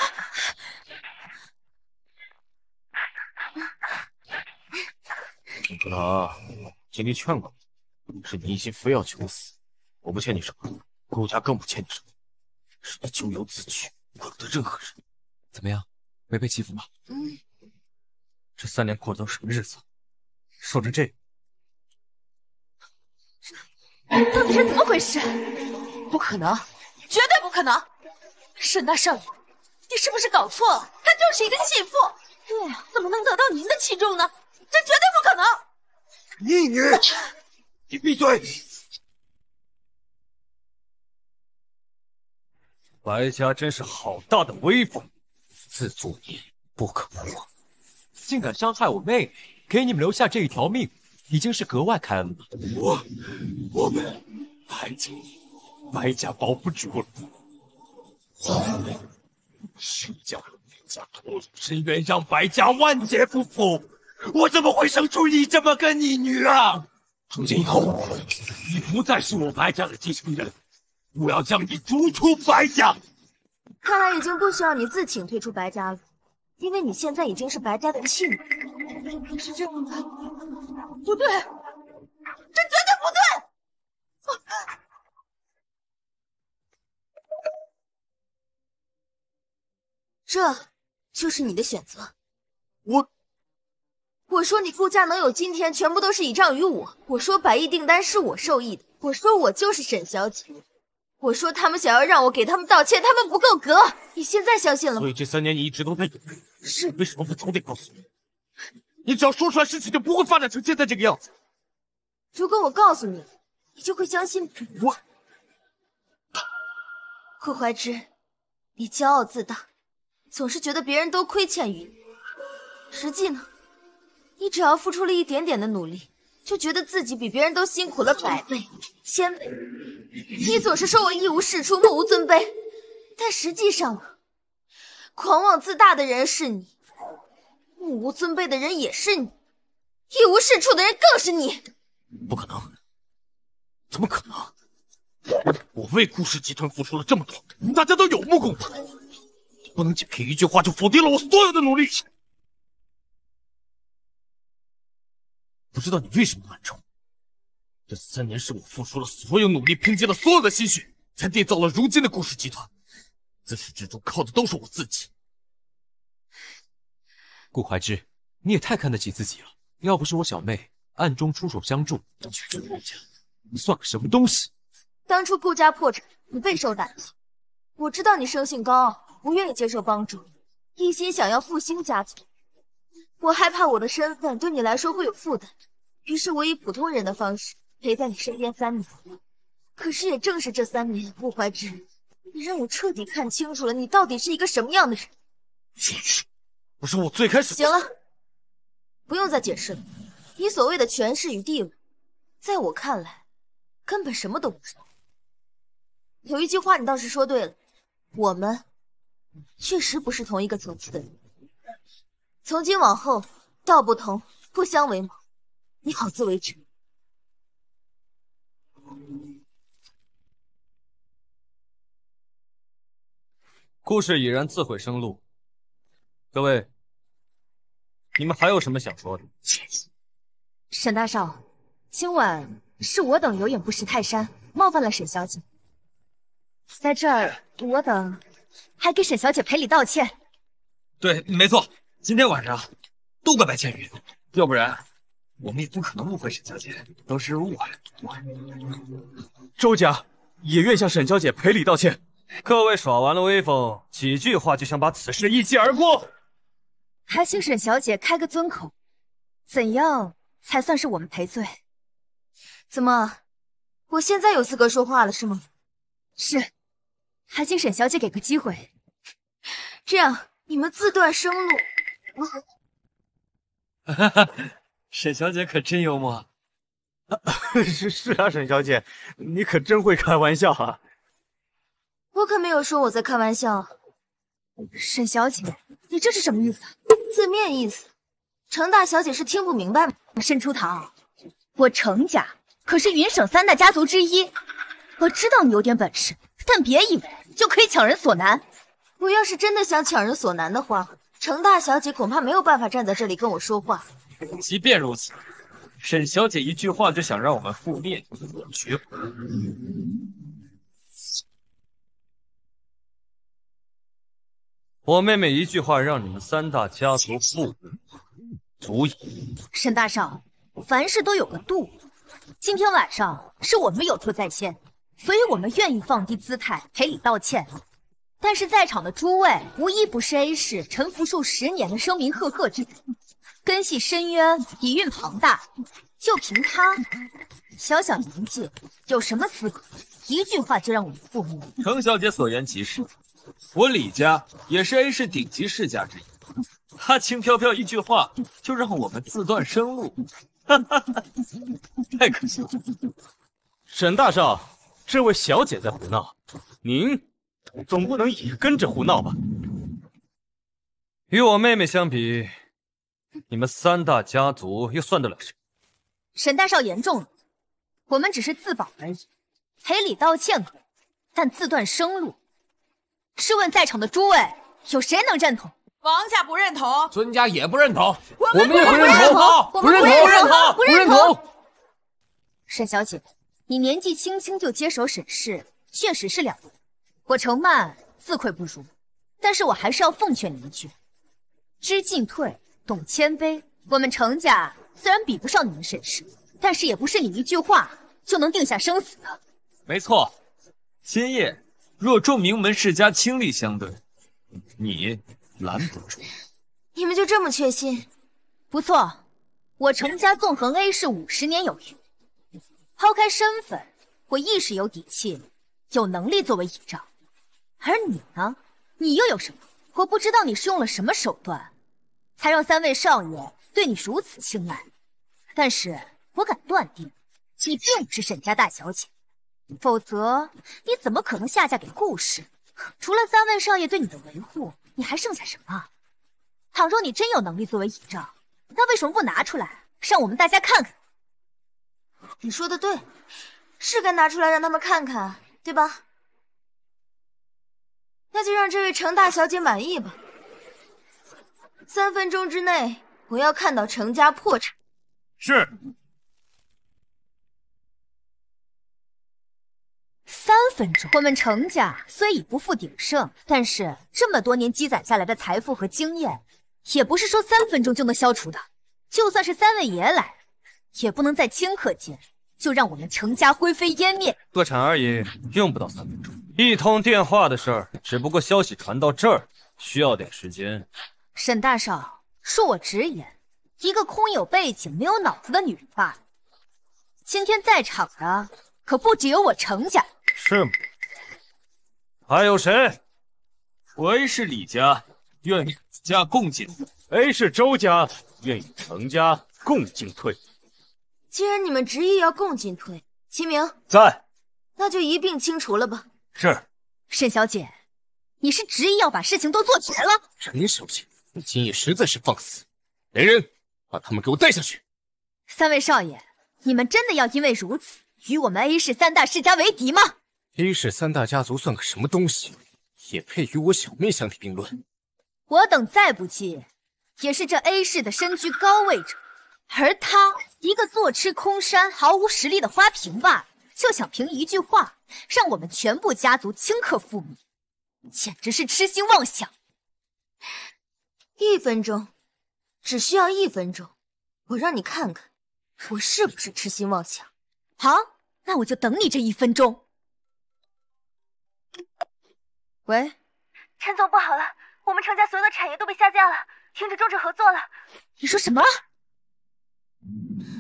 李葡萄，今天劝过你，是你一心非要求死。我不欠你什么，顾家更不欠你什么，是你咎由自取，怪不得任何人。怎么样，没被欺负吧？嗯。这三年过的都什么日子？瘦成这样，这到底是怎么回事？不可能，绝对不可能！沈大少爷，你是不是搞错了？他就是一个弃妇，对啊，怎么能得到您的器重呢？这绝对不可能！逆女，你闭嘴！白家真是好大的威风，自作孽不可活！竟敢伤害我妹妹，给你们留下这一条命，已经是格外开恩了。我，我们白家，白家保不住了！我们，将家拖入深渊，让白家万劫不复！我怎么会生出你这么个逆女啊！从今以后，你不再是我白家的继承人，我要将你逐出白家。看来已经不需要你自请退出白家了，因为你现在已经是白家的弃女。是这样的，不对，这绝对不对！这就是你的选择。我。我说你顾家能有今天，全部都是倚仗于我。我说百亿订单是我受益的。我说我就是沈小姐。我说他们想要让我给他们道歉，他们不够格。你现在相信了？所以这三年你一直都在隐瞒。是，为什么不早点告诉我？你只要说出来，事情就不会发展成现在这个样子。如果我告诉你，你就会相信我。顾怀之，你骄傲自大，总是觉得别人都亏欠于你，实际呢？你只要付出了一点点的努力，就觉得自己比别人都辛苦了百倍、千倍。你总是说我一无是处、目无尊卑，但实际上狂妄自大的人是你，目无尊卑的人也是你，一无是处的人更是你。不可能，怎么可能？我为顾氏集团付出了这么多，大家都有目共睹，你不能仅凭一句话就否定了我所有的努力。不知道你为什么乱冲。这三年是我付出了所有努力，拼尽了所有的心血，才缔造了如今的顾氏集团。自始至终靠的都是我自己。顾怀之，你也太看得起自己了。要不是我小妹暗中出手相助，你算个什么东西？当初顾家破产，你备受打击。我知道你生性高傲，不愿意接受帮助，一心想要复兴家族。我害怕我的身份对你来说会有负担，于是我以普通人的方式陪在你身边三年。可是也正是这三年，顾怀之，你让我彻底看清楚了你到底是一个什么样的人。解释？不是我最开始。行了，不用再解释了。你所谓的权势与地位，在我看来，根本什么都不知道。有一句话你倒是说对了，我们确实不是同一个层次的人。从今往后，道不同，不相为谋。你好自为之。故事已然自毁生路，各位，你们还有什么想说的？沈大少，今晚是我等有眼不识泰山，冒犯了沈小姐。在这儿，我等还给沈小姐赔礼道歉。对，没错。今天晚上都怪白千羽，要不然我们也不可能误会沈小姐，都是误会。误会。周家也愿向沈小姐赔礼道歉。各位耍完了威风，几句话就想把此事一击而过？还请沈小姐开个尊口，怎样才算是我们赔罪？怎么？我现在有资格说话了是吗？是。还请沈小姐给个机会。这样，你们自断生路。哈哈，沈小姐可真幽默。是是啊，沈小姐，你可真会开玩笑啊。我可没有说我在开玩笑，沈小姐，你这是什么意思？字面意思，程大小姐是听不明白吗？沈初桃，我程家可是云省三大家族之一。我知道你有点本事，但别以为就可以强人所难。我要是真的想强人所难的话。程大小姐恐怕没有办法站在这里跟我说话。即便如此，沈小姐一句话就想让我们覆灭，绝我妹妹一句话让你们三大家族覆灭，足以。沈大少，凡事都有个度。今天晚上是我们有错在先，所以我们愿意放低姿态赔礼道歉。但是在场的诸位，无一不是 A 市沉浮数十年的声名赫赫之人，根系深渊，底蕴庞大。就凭他小小年纪，有什么资格？一句话就让我们覆灭？程小姐所言极是，我李家也是 A 市顶级世家之一。他轻飘飘一句话，就让我们自断生路，太可笑！沈大少，这位小姐在胡闹，您。总不能也跟着胡闹吧？与我妹妹相比，你们三大家族又算得了谁？沈大少言重了，我们只是自保而已，赔礼道歉可但自断生路，试问在场的诸位，有谁能认同？王家不认同，孙家也不认同，我们也不认同，不认同，不认同，沈小姐，你年纪轻轻就接手沈氏，确实是了得。我程曼自愧不如，但是我还是要奉劝你一句：知进退，懂谦卑。我们程家虽然比不上你们沈氏，但是也不是你一句话就能定下生死的。没错，今夜若众名门世家倾力相对，你拦不住。你们就这么确信？不错，我程家纵横 A 市五十年有余，抛开身份，我亦是有底气、有能力作为倚仗。而你呢？你又有什么？我不知道你是用了什么手段，才让三位少爷对你如此青睐。但是，我敢断定，你并不是沈家大小姐，否则你怎么可能下嫁给顾氏？除了三位少爷对你的维护，你还剩下什么？倘若你真有能力作为倚仗，那为什么不拿出来让我们大家看看？你说的对，是该拿出来让他们看看，对吧？那就让这位程大小姐满意吧。三分钟之内，我要看到程家破产。是。三分钟。我们程家虽已不复鼎盛，但是这么多年积攒下来的财富和经验，也不是说三分钟就能消除的。就算是三位爷来，也不能在顷刻间就让我们程家灰飞烟灭。破产而已，用不到三分钟。一通电话的事儿，只不过消息传到这儿需要点时间。沈大少，恕我直言，一个空有背景没有脑子的女人罢了。今天在场的可不只有我程家，是吗？还有谁？A 是李家，愿与家共进；A 是周家，愿与程家共进退。既然你们执意要共进退，秦明在，那就一并清除了吧。是，沈小姐，你是执意要把事情都做绝了？沈小姐，你今夜实在是放肆！来人，把他们给我带下去！三位少爷，你们真的要因为如此与我们 A 市三大世家为敌吗？A 市三大家族算个什么东西，也配与我小妹相提并论？我等再不济，也是这 A 市的身居高位者，而他一个坐吃空山、毫无实力的花瓶罢了。就想凭一句话，让我们全部家族顷刻覆灭，简直是痴心妄想。一分钟，只需要一分钟，我让你看看，我是不是痴心妄想。好，那我就等你这一分钟。喂，陈总，不好了，我们程家所有的产业都被下架了，停止终止合作了。你说什么？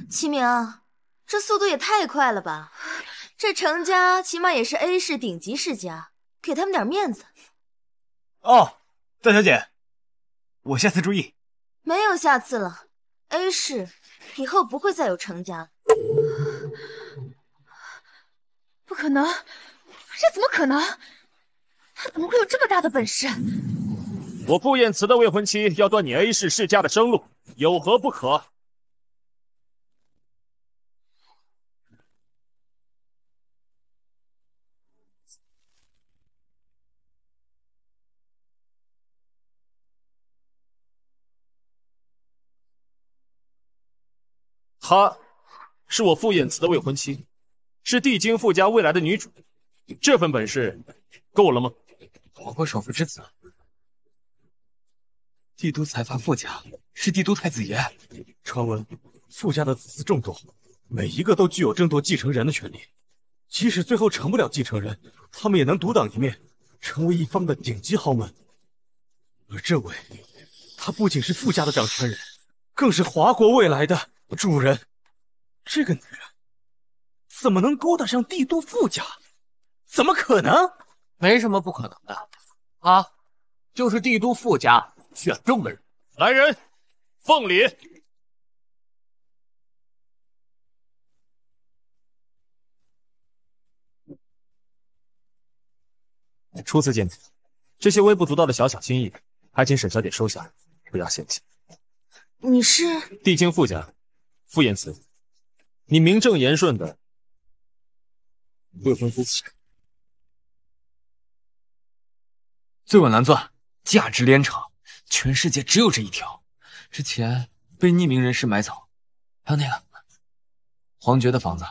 齐明，这速度也太快了吧！这程家起码也是 A 市顶级世家，给他们点面子。哦，大小姐，我下次注意。没有下次了，A 市以后不会再有程家不可能，这怎么可能？他怎么会有这么大的本事？我顾燕慈的未婚妻要断你 A 市世家的生路，有何不可？她是我傅衍慈的未婚妻，是帝京傅家未来的女主。这份本事够了吗？我国首富之子，帝都财阀傅家是帝都太子爷。传闻傅家的子嗣众多，每一个都具有争夺继承人的权利。即使最后成不了继承人，他们也能独当一面，成为一方的顶级豪门。而这位，他不仅是傅家的掌权人，更是华国未来的。主人，这个女人怎么能勾搭上帝都富家？怎么可能？没什么不可能的，啊，就是帝都富家选中的人。来人，奉礼。初次见面，这些微不足道的小小心意，还请沈小姐收下，不要嫌弃。你是帝京富家。傅言辞，你名正言顺的未婚夫。最稳蓝钻，价值连城，全世界只有这一条。之前被匿名人士买走。还有那个黄爵的房子，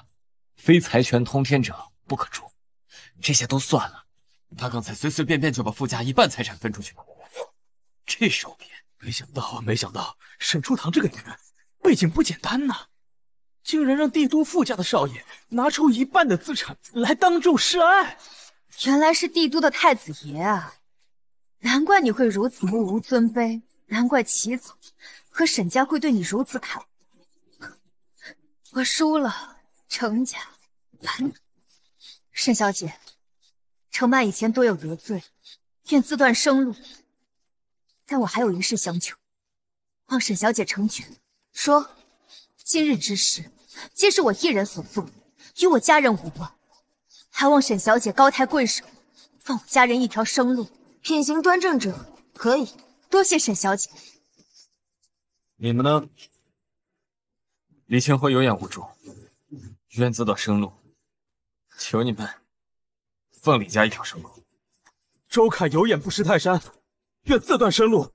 非财权通天者不可住。这些都算了，他刚才随随便便就把傅家一半财产分出去了。这手笔，没想到，没想到，沈初棠这个女人。背景不简单呐，竟然让帝都傅家的少爷拿出一半的资产来当众示爱，原来是帝都的太子爷啊！难怪你会如此目无尊卑，难怪齐总和沈家会对你如此袒护。我输了，程家完沈小姐，程曼以前多有得罪，愿自断生路。但我还有一事相求，望沈小姐成全。说，今日之事皆是我一人所做，与我家人无关。还望沈小姐高抬贵手，放我家人一条生路。品行端正者可以，多谢沈小姐。你们呢？李清辉有眼无珠，愿自断生路。求你们放李家一条生路。周凯有眼不识泰山，愿自断生路。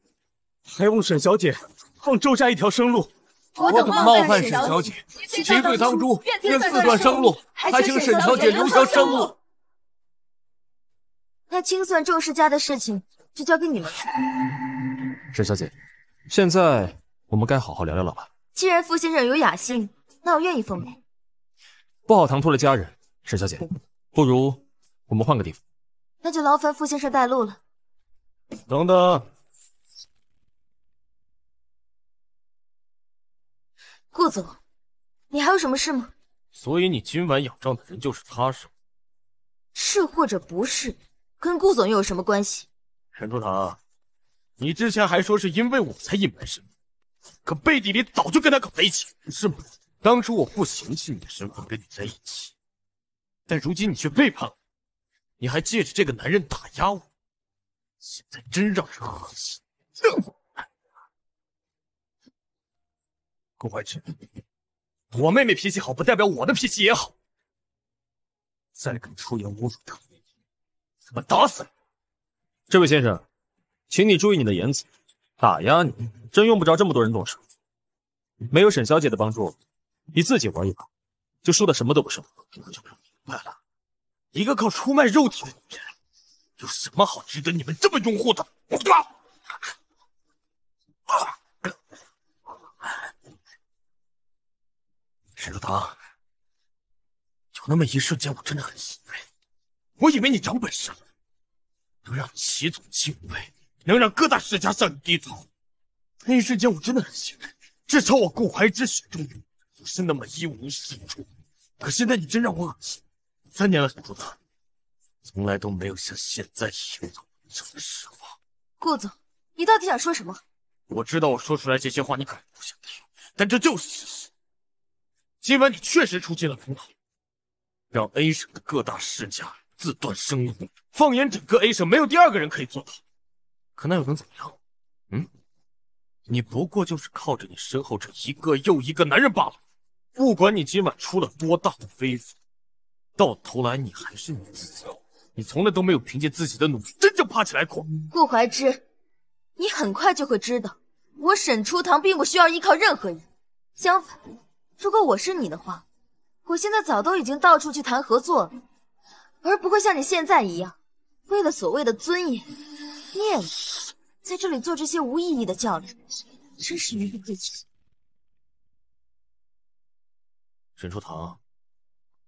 还望沈小姐放周家一条生路。我等冒犯沈小姐，其罪当诛，愿自断生路，还请沈小姐留条生路。那清算郑世家的事情就交给你们了，沈小姐，现在我们该好好聊聊了吧？既然傅先生有雅兴，那我愿意奉陪。不好唐突了家人，沈小姐，不如我们换个地方。那就劳烦傅先生带路了。等等。顾总，你还有什么事吗？所以你今晚仰仗的人就是他，是吗？是或者不是，跟顾总又有什么关系？陈初堂，你之前还说是因为我才隐瞒身份，可背地里早就跟他搞在一起，是吗？当初我不嫌弃你的身份跟你在一起，但如今你却背叛了我，你还借着这个男人打压我，现在真让人恶心。顾怀之，我妹妹脾气好不代表我的脾气也好。再敢出言侮辱她，我么打死你！这位先生，请你注意你的言辞。打压你，真用不着这么多人动手。没有沈小姐的帮助，你自己玩一把就输的什么都不剩。我就不明白了，一个靠出卖肉体的女人，有什么好值得你们这么拥护的？沈如棠，有那么一瞬间，我真的很欣慰。我以为你长本事了，能让齐总敬畏，能让各大世家向你低头。那一瞬间，我真的很欣慰。至少我顾怀之始终不是那么一无是处。可现在你真让我恶心。三年了，沈如棠，从来都没有像现在一样让我这么失望。顾总，你到底想说什么？我知道我说出来这些话你肯定不想听，但这就是事实。今晚你确实出尽了风头，让 A 省的各大世家自断生路。放眼整个 A 省，没有第二个人可以做到。可那又能怎么样？嗯，你不过就是靠着你身后这一个又一个男人罢了。不管你今晚出了多大的飞子，到头来你还是你自己。你从来都没有凭借自己的努力真正爬起来过。顾怀之，你很快就会知道，我沈初棠并不需要依靠任何人。相反。如果我是你的话，我现在早都已经到处去谈合作了，而不会像你现在一样，为了所谓的尊严面子，在这里做这些无意义的较量，真是愚不可及。沈初棠，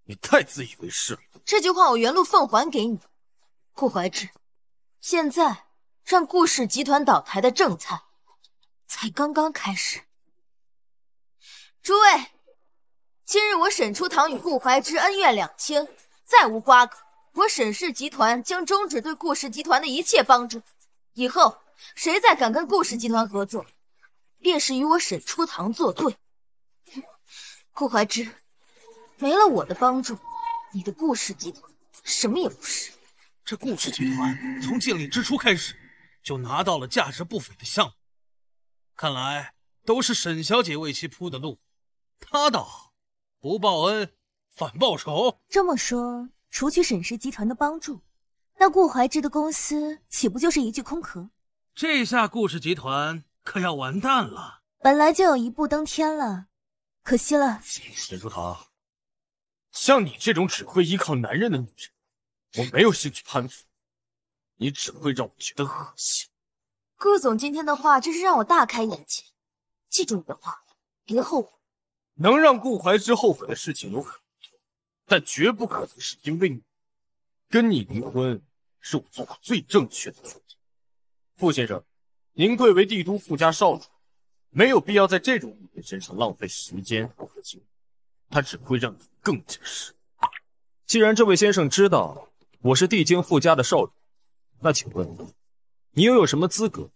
你太自以为是了。这句话我原路奉还给你，顾怀志。现在让顾氏集团倒台的正餐才刚刚开始，诸位。今日我沈初堂与顾怀之恩怨两清，再无瓜葛。我沈氏集团将终止对顾氏集团的一切帮助。以后谁再敢跟顾氏集团合作，便是与我沈初堂作对。顾怀之，没了我的帮助，你的顾氏集团什么也不是。这顾氏集团从建立之初开始，就拿到了价值不菲的项目，看来都是沈小姐为其铺的路。他倒。好，不报恩，反报仇。这么说，除去沈氏集团的帮助，那顾怀之的公司岂不就是一具空壳？这下顾氏集团可要完蛋了。本来就有一步登天了，可惜了。沈初堂，像你这种只会依靠男人的女人，我没有兴趣攀附，你只会让我觉得恶心。顾总今天的话真是让我大开眼界，记住你的话，别后悔。能让顾怀之后悔的事情有很多，但绝不可能是因为你。跟你离婚是我做过最正确的选择。傅先生，您贵为帝都傅家少主，没有必要在这种女人身上浪费时间和精力，她只会让你更加失望。既然这位先生知道我是帝京傅家的少主，那请问，你又有什么资格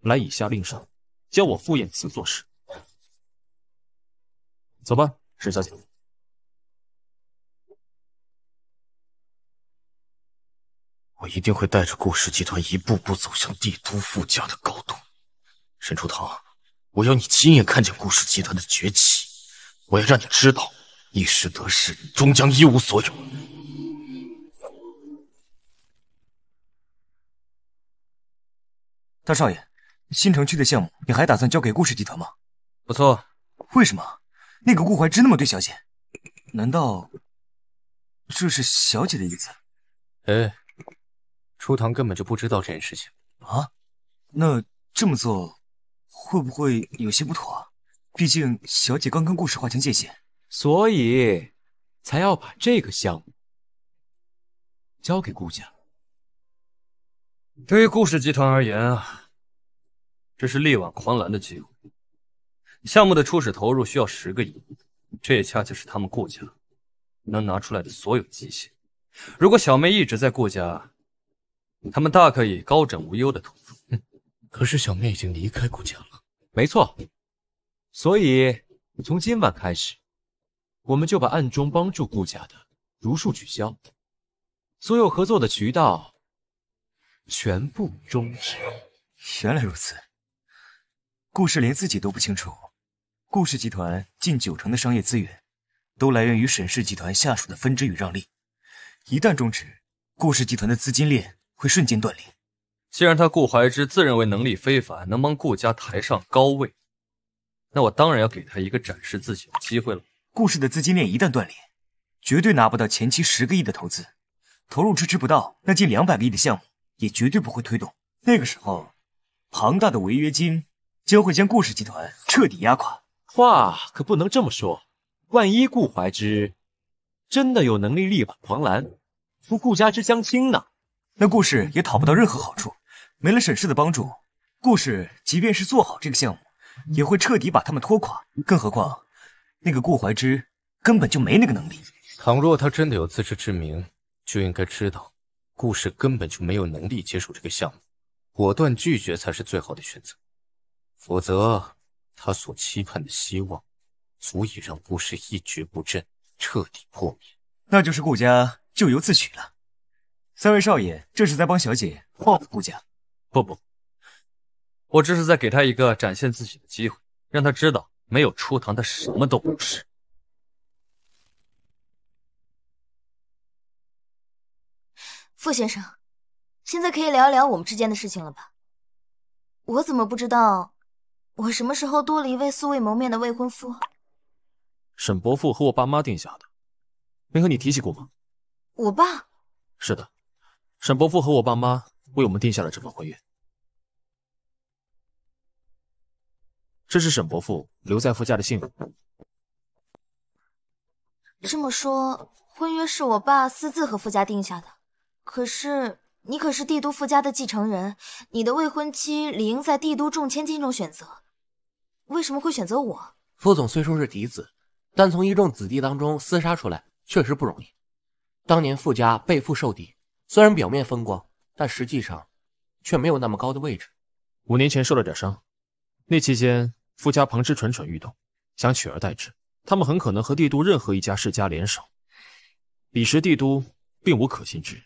来以下令上教我傅衍慈做事？走吧，沈小姐。我一定会带着顾氏集团一步步走向帝都富家的高度。沈初棠，我要你亲眼看见顾氏集团的崛起，我要让你知道，一时得势，终将一无所有。大少爷，新城区的项目，你还打算交给顾氏集团吗？不错。为什么？那个顾怀之那么对小姐，难道这是小姐的意思？哎，初唐根本就不知道这件事情啊。那这么做会不会有些不妥？毕竟小姐刚跟顾氏划清界限，所以才要把这个项目交给顾家。对于顾氏集团而言啊，这是力挽狂澜的机会。项目的初始投入需要十个亿，这也恰恰是他们顾家能拿出来的所有积蓄。如果小妹一直在顾家，他们大可以高枕无忧的投入。可是小妹已经离开顾家了，没错。所以从今晚开始，我们就把暗中帮助顾家的如数取消，所有合作的渠道全部终止。原来如此，顾氏连自己都不清楚。顾氏集团近九成的商业资源，都来源于沈氏集团下属的分支与让利。一旦终止，顾氏集团的资金链会瞬间断裂。既然他顾怀之自认为能力非凡，能帮顾家抬上高位，那我当然要给他一个展示自己的机会了。顾氏的资金链一旦断裂，绝对拿不到前期十个亿的投资，投入支持不到，那近两百个亿的项目也绝对不会推动。那个时候，庞大的违约金将会将顾氏集团彻底压垮。话可不能这么说，万一顾怀之真的有能力力挽狂澜，扶顾家之相亲呢？那顾氏也讨不到任何好处。没了沈氏的帮助，顾氏即便是做好这个项目，也会彻底把他们拖垮。更何况，那个顾怀之根本就没那个能力。倘若他真的有自知之明，就应该知道，顾氏根本就没有能力接手这个项目，果断拒绝才是最好的选择，否则。他所期盼的希望，足以让顾氏一蹶不振，彻底破灭。那就是顾家咎由自取了。三位少爷，这是在帮小姐报复顾家？不不，我这是在给他一个展现自己的机会，让他知道，没有初唐，他什么都不是。傅先生，现在可以聊一聊我们之间的事情了吧？我怎么不知道？我什么时候多了一位素未谋面的未婚夫？沈伯父和我爸妈定下的，没和你提起过吗？我爸。是的，沈伯父和我爸妈为我们定下了这份婚约。这是沈伯父留在傅家的信物。这么说，婚约是我爸私自和傅家定下的？可是你可是帝都傅家的继承人，你的未婚妻理应在帝都众千金中选择。为什么会选择我？傅总虽说是嫡子，但从一众子弟当中厮杀出来，确实不容易。当年傅家背负受敌，虽然表面风光，但实际上却没有那么高的位置。五年前受了点伤，那期间傅家旁支蠢蠢欲动，想取而代之。他们很可能和帝都任何一家世家联手。彼时帝都并无可信之人，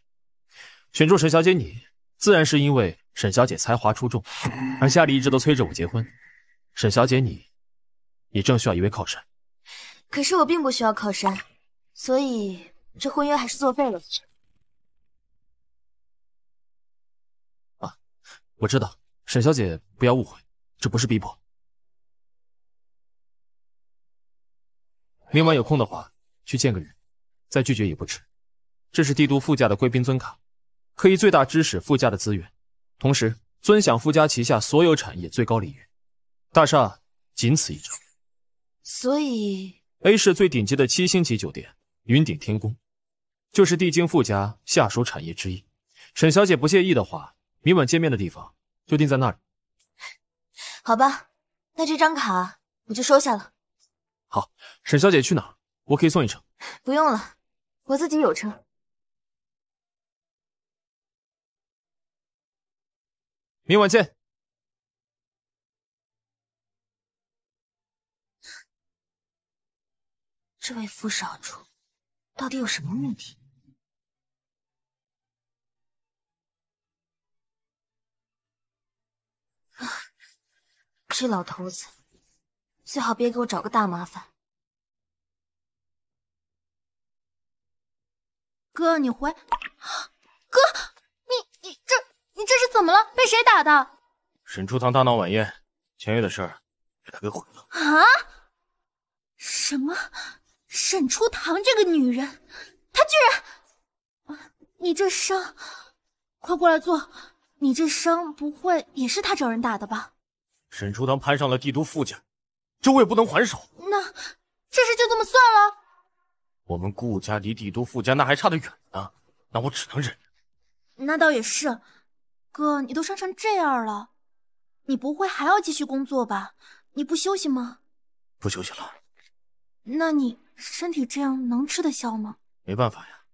选中沈小姐你，自然是因为沈小姐才华出众，而家里一直都催着我结婚。沈小姐，你，你正需要一位靠山。可是我并不需要靠山，所以这婚约还是作废了。啊，我知道，沈小姐不要误会，这不是逼迫。明晚有空的话，去见个人，再拒绝也不迟。这是帝都富家的贵宾尊卡，可以最大支持富家的资源，同时尊享富家旗下所有产业最高礼遇。大厦仅此一张。所以 A 市最顶级的七星级酒店云顶天宫，就是帝京富家下属产业之一。沈小姐不介意的话，明晚见面的地方就定在那里。好吧，那这张卡我就收下了。好，沈小姐去哪儿，我可以送一程。不用了，我自己有车。明晚见。这位傅少主到底有什么目的？啊！这老头子最好别给我找个大麻烦。哥，你回。哥，你你这你这是怎么了？被谁打的？沈初堂大闹晚宴，签约的事儿被他给毁了。啊？什么？沈初棠这个女人，她居然！你这伤，快过来坐。你这伤不会也是她找人打的吧？沈初棠攀上了帝都傅家，这我也不能还手。那这事就这么算了？我们顾家离帝都傅家那还差得远呢，那我只能忍。那倒也是，哥，你都伤成这样了，你不会还要继续工作吧？你不休息吗？不休息了。那你？身体这样能吃得消吗？没办法呀，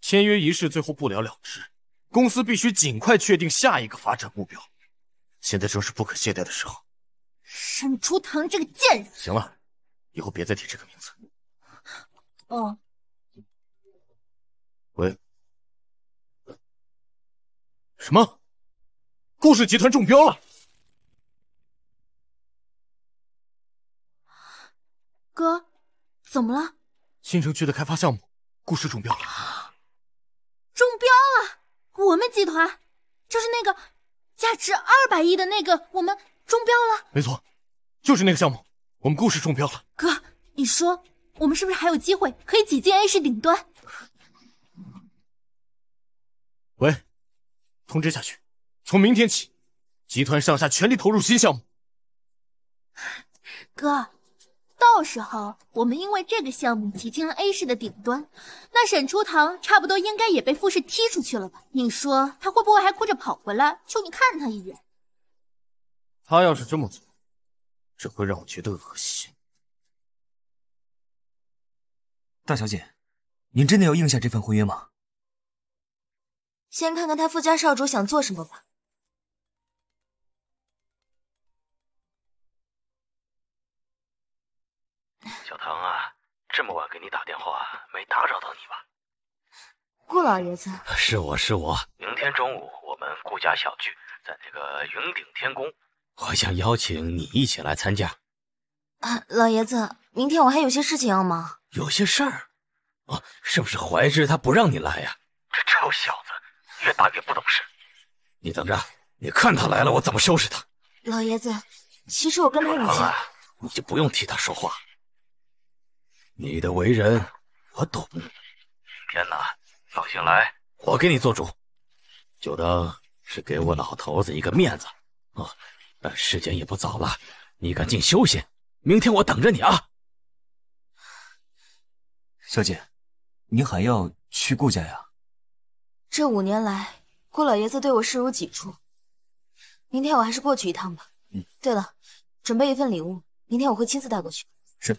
签约仪式最后不了了之，公司必须尽快确定下一个发展目标。现在正是不可懈怠的时候。沈初腾这个贱人！行了，以后别再提这个名字。哦，喂，什么？顾氏集团中标了，哥。怎么了？新城区的开发项目，顾氏中标了。中标了！我们集团，就是那个价值二百亿的那个，我们中标了。没错，就是那个项目，我们顾氏中标了。哥，你说我们是不是还有机会可以挤进 A 市顶端？喂，通知下去，从明天起，集团上下全力投入新项目。哥。到时候我们因为这个项目挤进了 A 市的顶端，那沈初棠差不多应该也被富氏踢出去了吧？你说他会不会还哭着跑回来求你看他一眼？他要是这么做，只会让我觉得恶心。大小姐，您真的要应下这份婚约吗？先看看他富家少主想做什么吧。小唐啊，这么晚给你打电话，没打扰到你吧？顾老爷子，是我是我，明天中午我们顾家小聚，在那个云顶天宫，我想邀请你一起来参加。啊，老爷子，明天我还有些事情要忙。有些事儿？哦，是不是怀志他不让你来呀？这臭小子，越大越不懂事。你等着，你看他来了，我怎么收拾他？老爷子，其实我跟他有情。你就不用替他说话。你的为人我懂，天呐，放心来，我给你做主，就当是给我老头子一个面子。哦，那时间也不早了，你赶紧休息，明天我等着你啊。小姐，你还要去顾家呀？这五年来，顾老爷子对我视如己出，明天我还是过去一趟吧。嗯，对了，准备一份礼物，明天我会亲自带过去。是。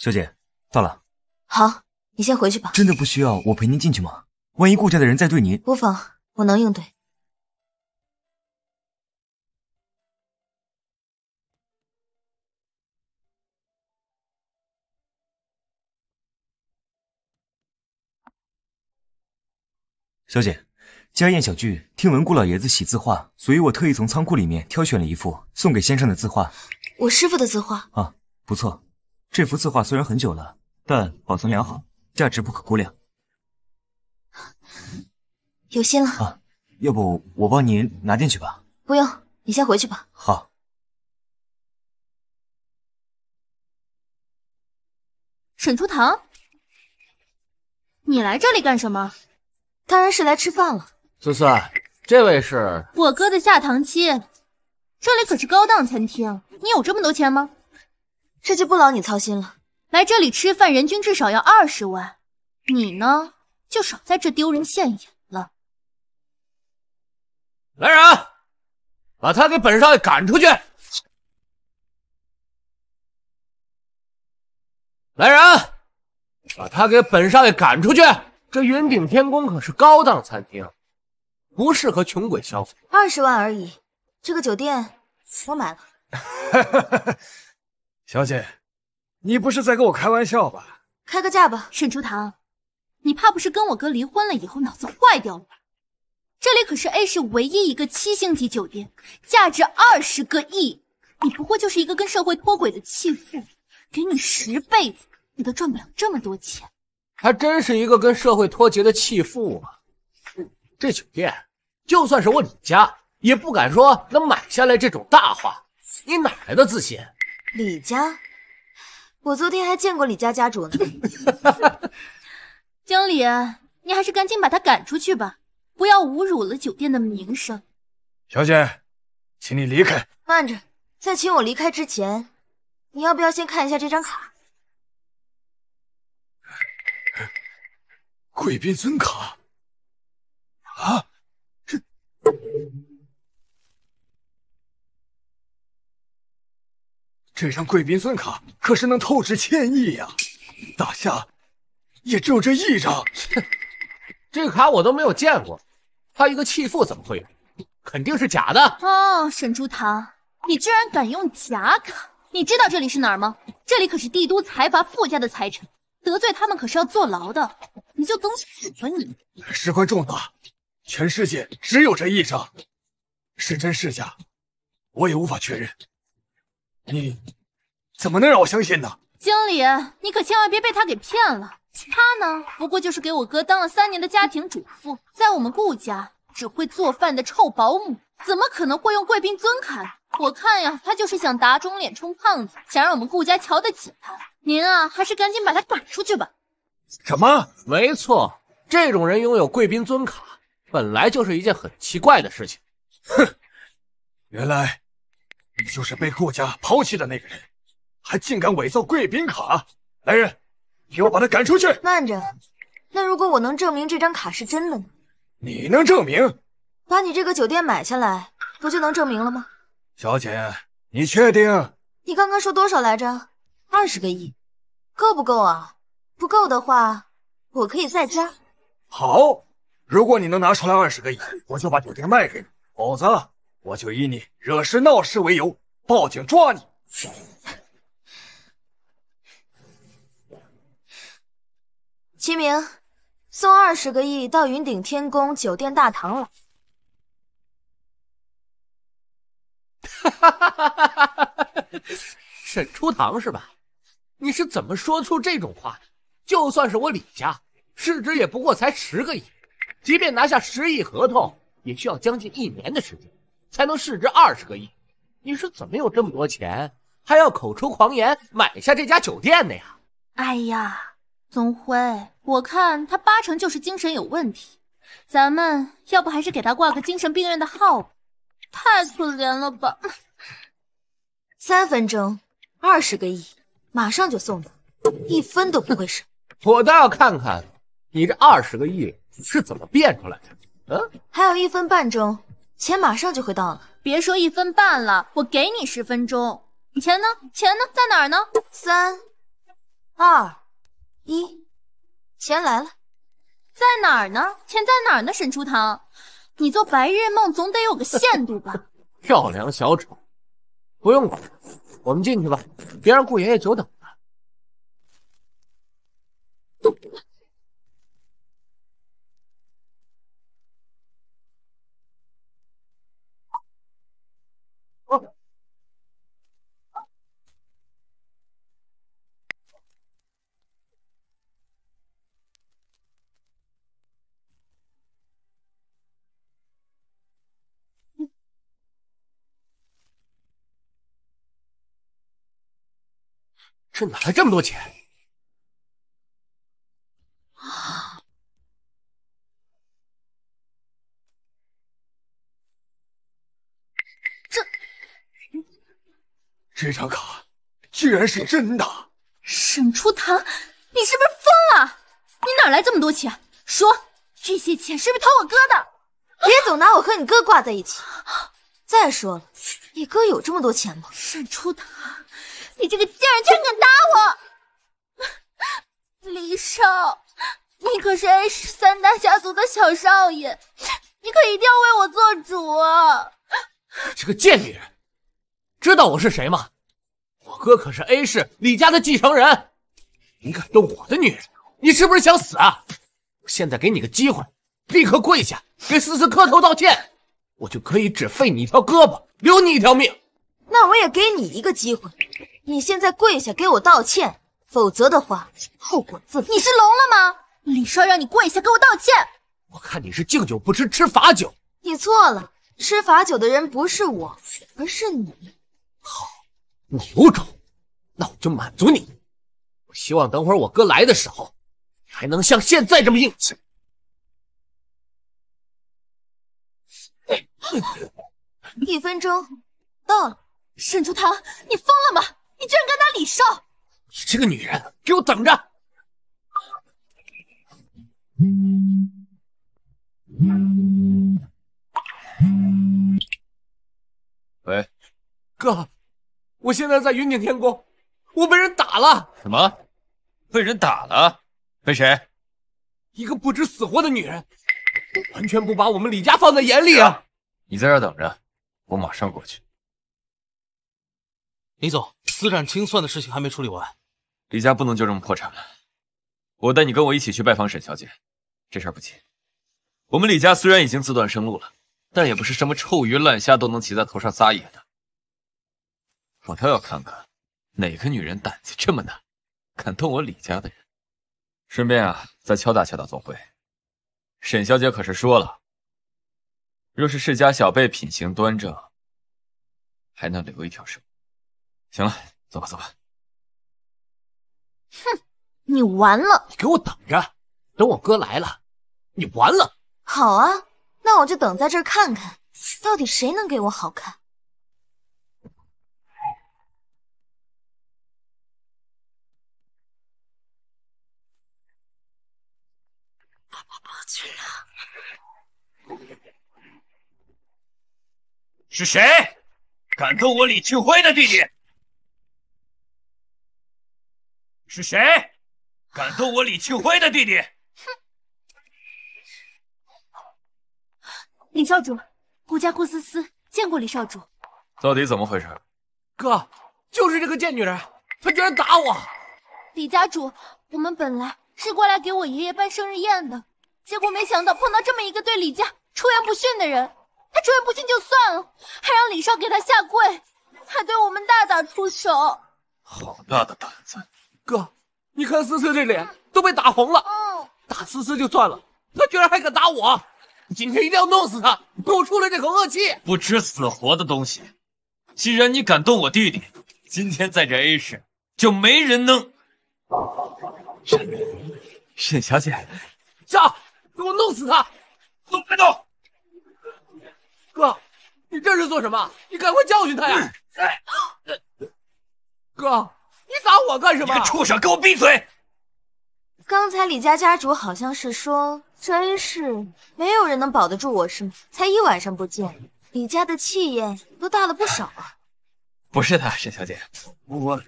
小姐到了，好，你先回去吧。真的不需要我陪您进去吗？万一顾家的人再对您……无妨，我能应对。小姐，家宴小聚，听闻顾老爷子喜字画，所以我特意从仓库里面挑选了一幅送给先生的字画。我师傅的字画啊，不错。这幅字画虽然很久了，但保存良好，价值不可估量。有心了啊！要不我帮您拿进去吧。不用，你先回去吧。好。沈初堂，你来这里干什么？当然是来吃饭了。思思，这位是……我哥的下堂妻。这里可是高档餐厅，你有这么多钱吗？这就不劳你操心了。来这里吃饭，人均至少要二十万。你呢，就少在这丢人现眼了。来人，把他给本少爷赶出去！来人，把他给本少爷赶出去！这云顶天宫可是高档餐厅，不适合穷鬼消费。二十万而已，这个酒店我买了。哈，哈哈。小姐，你不是在跟我开玩笑吧？开个价吧，沈初棠，你怕不是跟我哥离婚了以后脑子坏掉了吧？这里可是 A 市唯一一个七星级酒店，价值二十个亿，你不过就是一个跟社会脱轨的弃妇，给你十辈子你都赚不了这么多钱。还真是一个跟社会脱节的弃妇啊！这酒店就算是我李家也不敢说能买下来这种大话，你哪来的自信？李家，我昨天还见过李家家主呢。经 理，你还是赶紧把他赶出去吧，不要侮辱了酒店的名声。小姐，请你离开。慢着，在请我离开之前，你要不要先看一下这张卡？贵宾尊卡？啊！哼。这张贵宾尊卡可是能透支千亿呀，大夏也只有这一张。切，这个卡我都没有见过，他一个弃妇怎么会有？肯定是假的。哦，沈珠棠，你居然敢用假卡？你知道这里是哪儿吗？这里可是帝都财阀傅家的财产，得罪他们可是要坐牢的。你就等死吧，你！事关重大，全世界只有这一张，是真是假，我也无法确认。你怎么能让我相信呢？经理，你可千万别被他给骗了。他呢，不过就是给我哥当了三年的家庭主妇，在我们顾家只会做饭的臭保姆，怎么可能会用贵宾尊卡？我看呀，他就是想打肿脸充胖子，想让我们顾家瞧得起他。您啊，还是赶紧把他赶出去吧。什么？没错，这种人拥有贵宾尊卡，本来就是一件很奇怪的事情。哼，原来。你就是被顾家抛弃的那个人，还竟敢伪造贵宾卡！来人，给我把他赶出去！慢着，那如果我能证明这张卡是真的呢？你能证明？把你这个酒店买下来，不就能证明了吗？小姐，你确定？你刚刚说多少来着？二十个亿，够不够啊？不够的话，我可以再加。好，如果你能拿出来二十个亿，我就把酒店卖给你，否则。我就以你惹事闹事为由，报警抓你。齐明，送二十个亿到云顶天宫酒店大堂来。哈哈哈哈哈！沈初堂是吧？你是怎么说出这种话的？就算是我李家，市值也不过才十个亿，即便拿下十亿合同，也需要将近一年的时间。才能市值二十个亿，你是怎么有这么多钱，还要口出狂言买下这家酒店的呀？哎呀，宗辉，我看他八成就是精神有问题，咱们要不还是给他挂个精神病院的号吧，太可怜了吧！三分钟，二十个亿，马上就送到，一分都不会省。我倒要看看你这二十个亿是怎么变出来的，嗯？还有一分半钟。钱马上就会到了，别说一分半了，我给你十分钟。钱呢？钱呢？在哪儿呢？三、二、一，钱来了，在哪儿呢？钱在哪儿呢？沈初棠，你做白日梦总得有个限度吧？跳梁小丑，不用管我们进去吧，别让顾爷爷久等。这哪来这么多钱？啊！这这张卡居然是真的！沈初棠，你是不是疯了？你哪来这么多钱？说，这些钱是不是偷我哥的？别总拿我和你哥挂在一起。再说了，你哥有这么多钱吗？沈初棠。你这个贱人，居然敢打我！李少，你可是 A 市三大家族的小少爷，你可一定要为我做主啊！你这个贱女人，知道我是谁吗？我哥可是 A 市李家的继承人，你敢动我的女人，你是不是想死啊？我现在给你个机会，立刻跪下给思思磕头道歉，我就可以只废你一条胳膊，留你一条命。那我也给你一个机会。你现在跪下给我道歉，否则的话后果自负。你是聋了吗？李少让你跪下给我道歉，我看你是敬酒不吃吃罚酒。你错了，吃罚酒的人不是我，而是你。好，你有种，那我就满足你。我希望等会儿我哥来的时候，你还能像现在这么硬气。一分钟到了，沈秋棠，你疯了吗？你居然敢打李少！你这个女人，给我等着！喂，哥，我现在在云顶天宫，我被人打了。什么？被人打了？被谁？一个不知死活的女人，完全不把我们李家放在眼里啊！你在这等着，我马上过去。李总。资产清算的事情还没处理完，李家不能就这么破产了。我带你跟我一起去拜访沈小姐，这事不急。我们李家虽然已经自断生路了，但也不是什么臭鱼烂虾都能骑在头上撒野的。我倒要看看哪个女人胆子这么大，敢动我李家的人。顺便啊，再敲打敲打总会。沈小姐可是说了，若是世家小辈品行端正，还能留一条生路。行了，走吧走吧。哼，你完了！你给我等着，等我哥来了，你完了！好啊，那我就等在这儿看看，到底谁能给我好看。爸爸不见了！是谁敢动我李庆辉的弟弟？是谁敢动我李庆辉的弟弟？哼！李少主，顾家顾思思见过李少主。到底怎么回事？哥，就是这个贱女人，她居然打我！李家主，我们本来是过来给我爷爷办生日宴的，结果没想到碰到这么一个对李家出言不逊的人。他出言不逊就算了，还让李少给他下跪，还对我们大打出手，好大的胆子！哥，你看思思这脸都被打红了。打思思就算了，他居然还敢打我！今天一定要弄死他，给我出了这口恶气！不知死活的东西，既然你敢动我弟弟，今天在这 A 市就没人能。沈小姐，下，给我弄死他！都别动！哥，你这是做什么？你赶快教训他呀！哥。你砸我干什么？你畜生，给我闭嘴！刚才李家家主好像是说，真是没有人能保得住我，是吗？才一晚上不见，李家的气焰都大了不少啊！不是的，沈小姐，我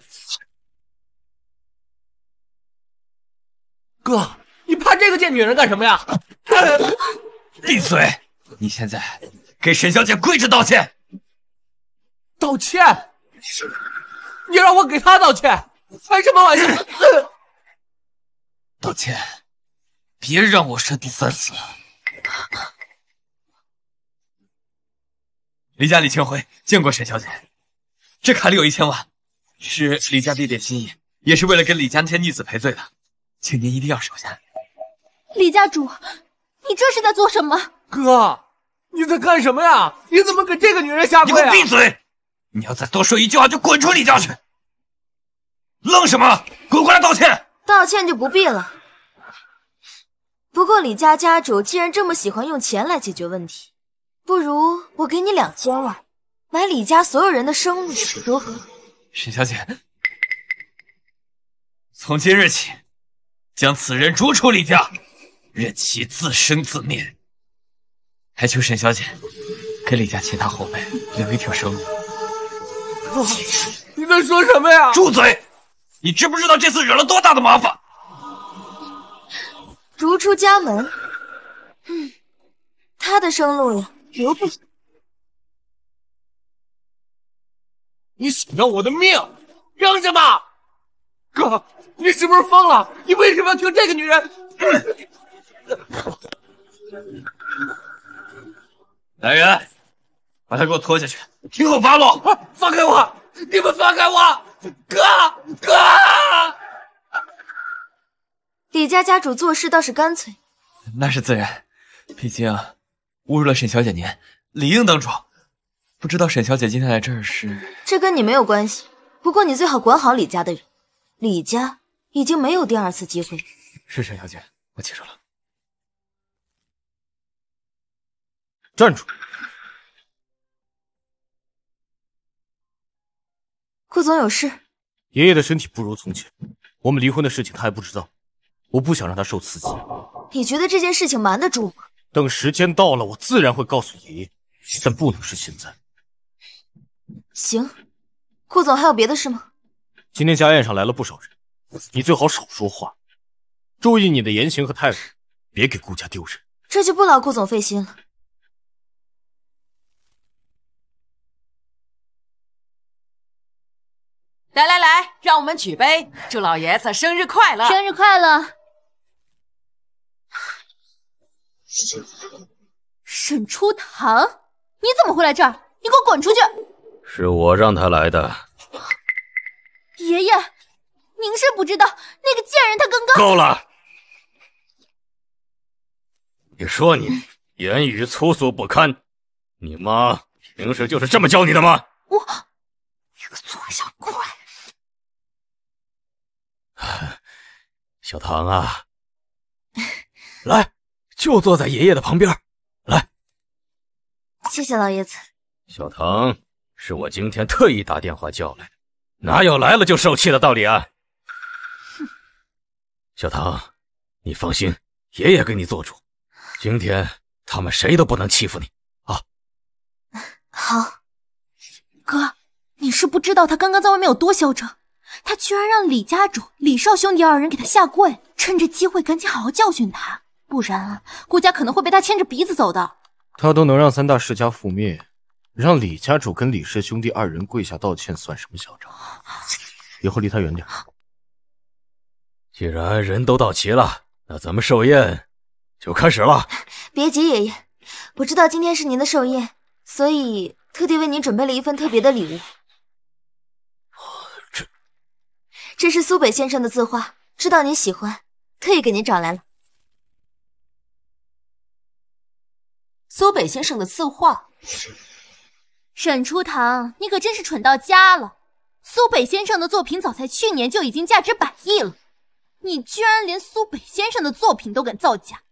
哥，你怕这个贱女人干什么呀？闭嘴！你现在给沈小姐跪着道歉！道歉！是你让我给他道歉，开什么玩笑？道歉，别让我说第三次。李家李千辉见过沈小姐，这卡里有一千万，是李家一点心意，也是为了给李家那些逆子赔罪的，请您一定要收下。李家主，你这是在做什么？哥，你在干什么呀？你怎么给这个女人下跪？你给我闭嘴！你要再多说一句话，就滚出李家去！愣什么？滚过来道歉！道歉就不必了。不过李家家主既然这么喜欢用钱来解决问题，不如我给你两千万，买李家所有人的生命，如何？沈小姐，从今日起，将此人逐出李家，任其自生自灭。还求沈小姐给李家其他后辈留一条生路。陆你在说什么呀？住嘴！你知不知道这次惹了多大的麻烦？逐出家门，嗯，他的生路呀。不。你想要我的命？凭什么？哥，你是不是疯了？你为什么要听这个女人？来人，把他给我拖下去，听候发落。放开我！你们放开我！哥哥，李家家主做事倒是干脆。那是自然，毕竟侮辱了沈小姐您，理应当主。不知道沈小姐今天来这儿是……这跟你没有关系，不过你最好管好李家的人。李家已经没有第二次机会。是沈小姐，我记住了。站住！顾总有事，爷爷的身体不如从前，我们离婚的事情他还不知道，我不想让他受刺激。你觉得这件事情瞒得住吗？等时间到了，我自然会告诉爷爷，但不能是现在。行，顾总还有别的事吗？今天家宴上来了不少人，你最好少说话，注意你的言行和态度，别给顾家丢人。这就不劳顾总费心了。来来来，让我们举杯，祝老爷子生日快乐！生日快乐！沈初棠，你怎么会来这儿？你给我滚出去！是我让他来的。爷爷，您是不知道那个贱人，他刚刚……够了！你说你言语粗俗不堪，你妈平时就是这么教你的吗？我，你个左小鬼！小唐啊，来，就坐在爷爷的旁边。来，谢谢老爷子。小唐是我今天特意打电话叫来的，哪有来了就受气的道理啊？哼，小唐，你放心，爷爷给你做主，今天他们谁都不能欺负你啊。好，哥，你是不知道他刚刚在外面有多嚣张。他居然让李家主、李少兄弟二人给他下跪，趁着机会赶紧好好教训他，不然啊，顾家可能会被他牵着鼻子走的。他都能让三大世家覆灭，让李家主跟李氏兄弟二人跪下道歉，算什么嚣张？以后离他远点。既然人都到齐了，那咱们寿宴就开始了。别急，爷爷，我知道今天是您的寿宴，所以特地为您准备了一份特别的礼物。这是苏北先生的字画，知道您喜欢，特意给您找来了。苏北先生的字画，沈初棠，你可真是蠢到家了。苏北先生的作品早在去年就已经价值百亿了，你居然连苏北先生的作品都敢造假！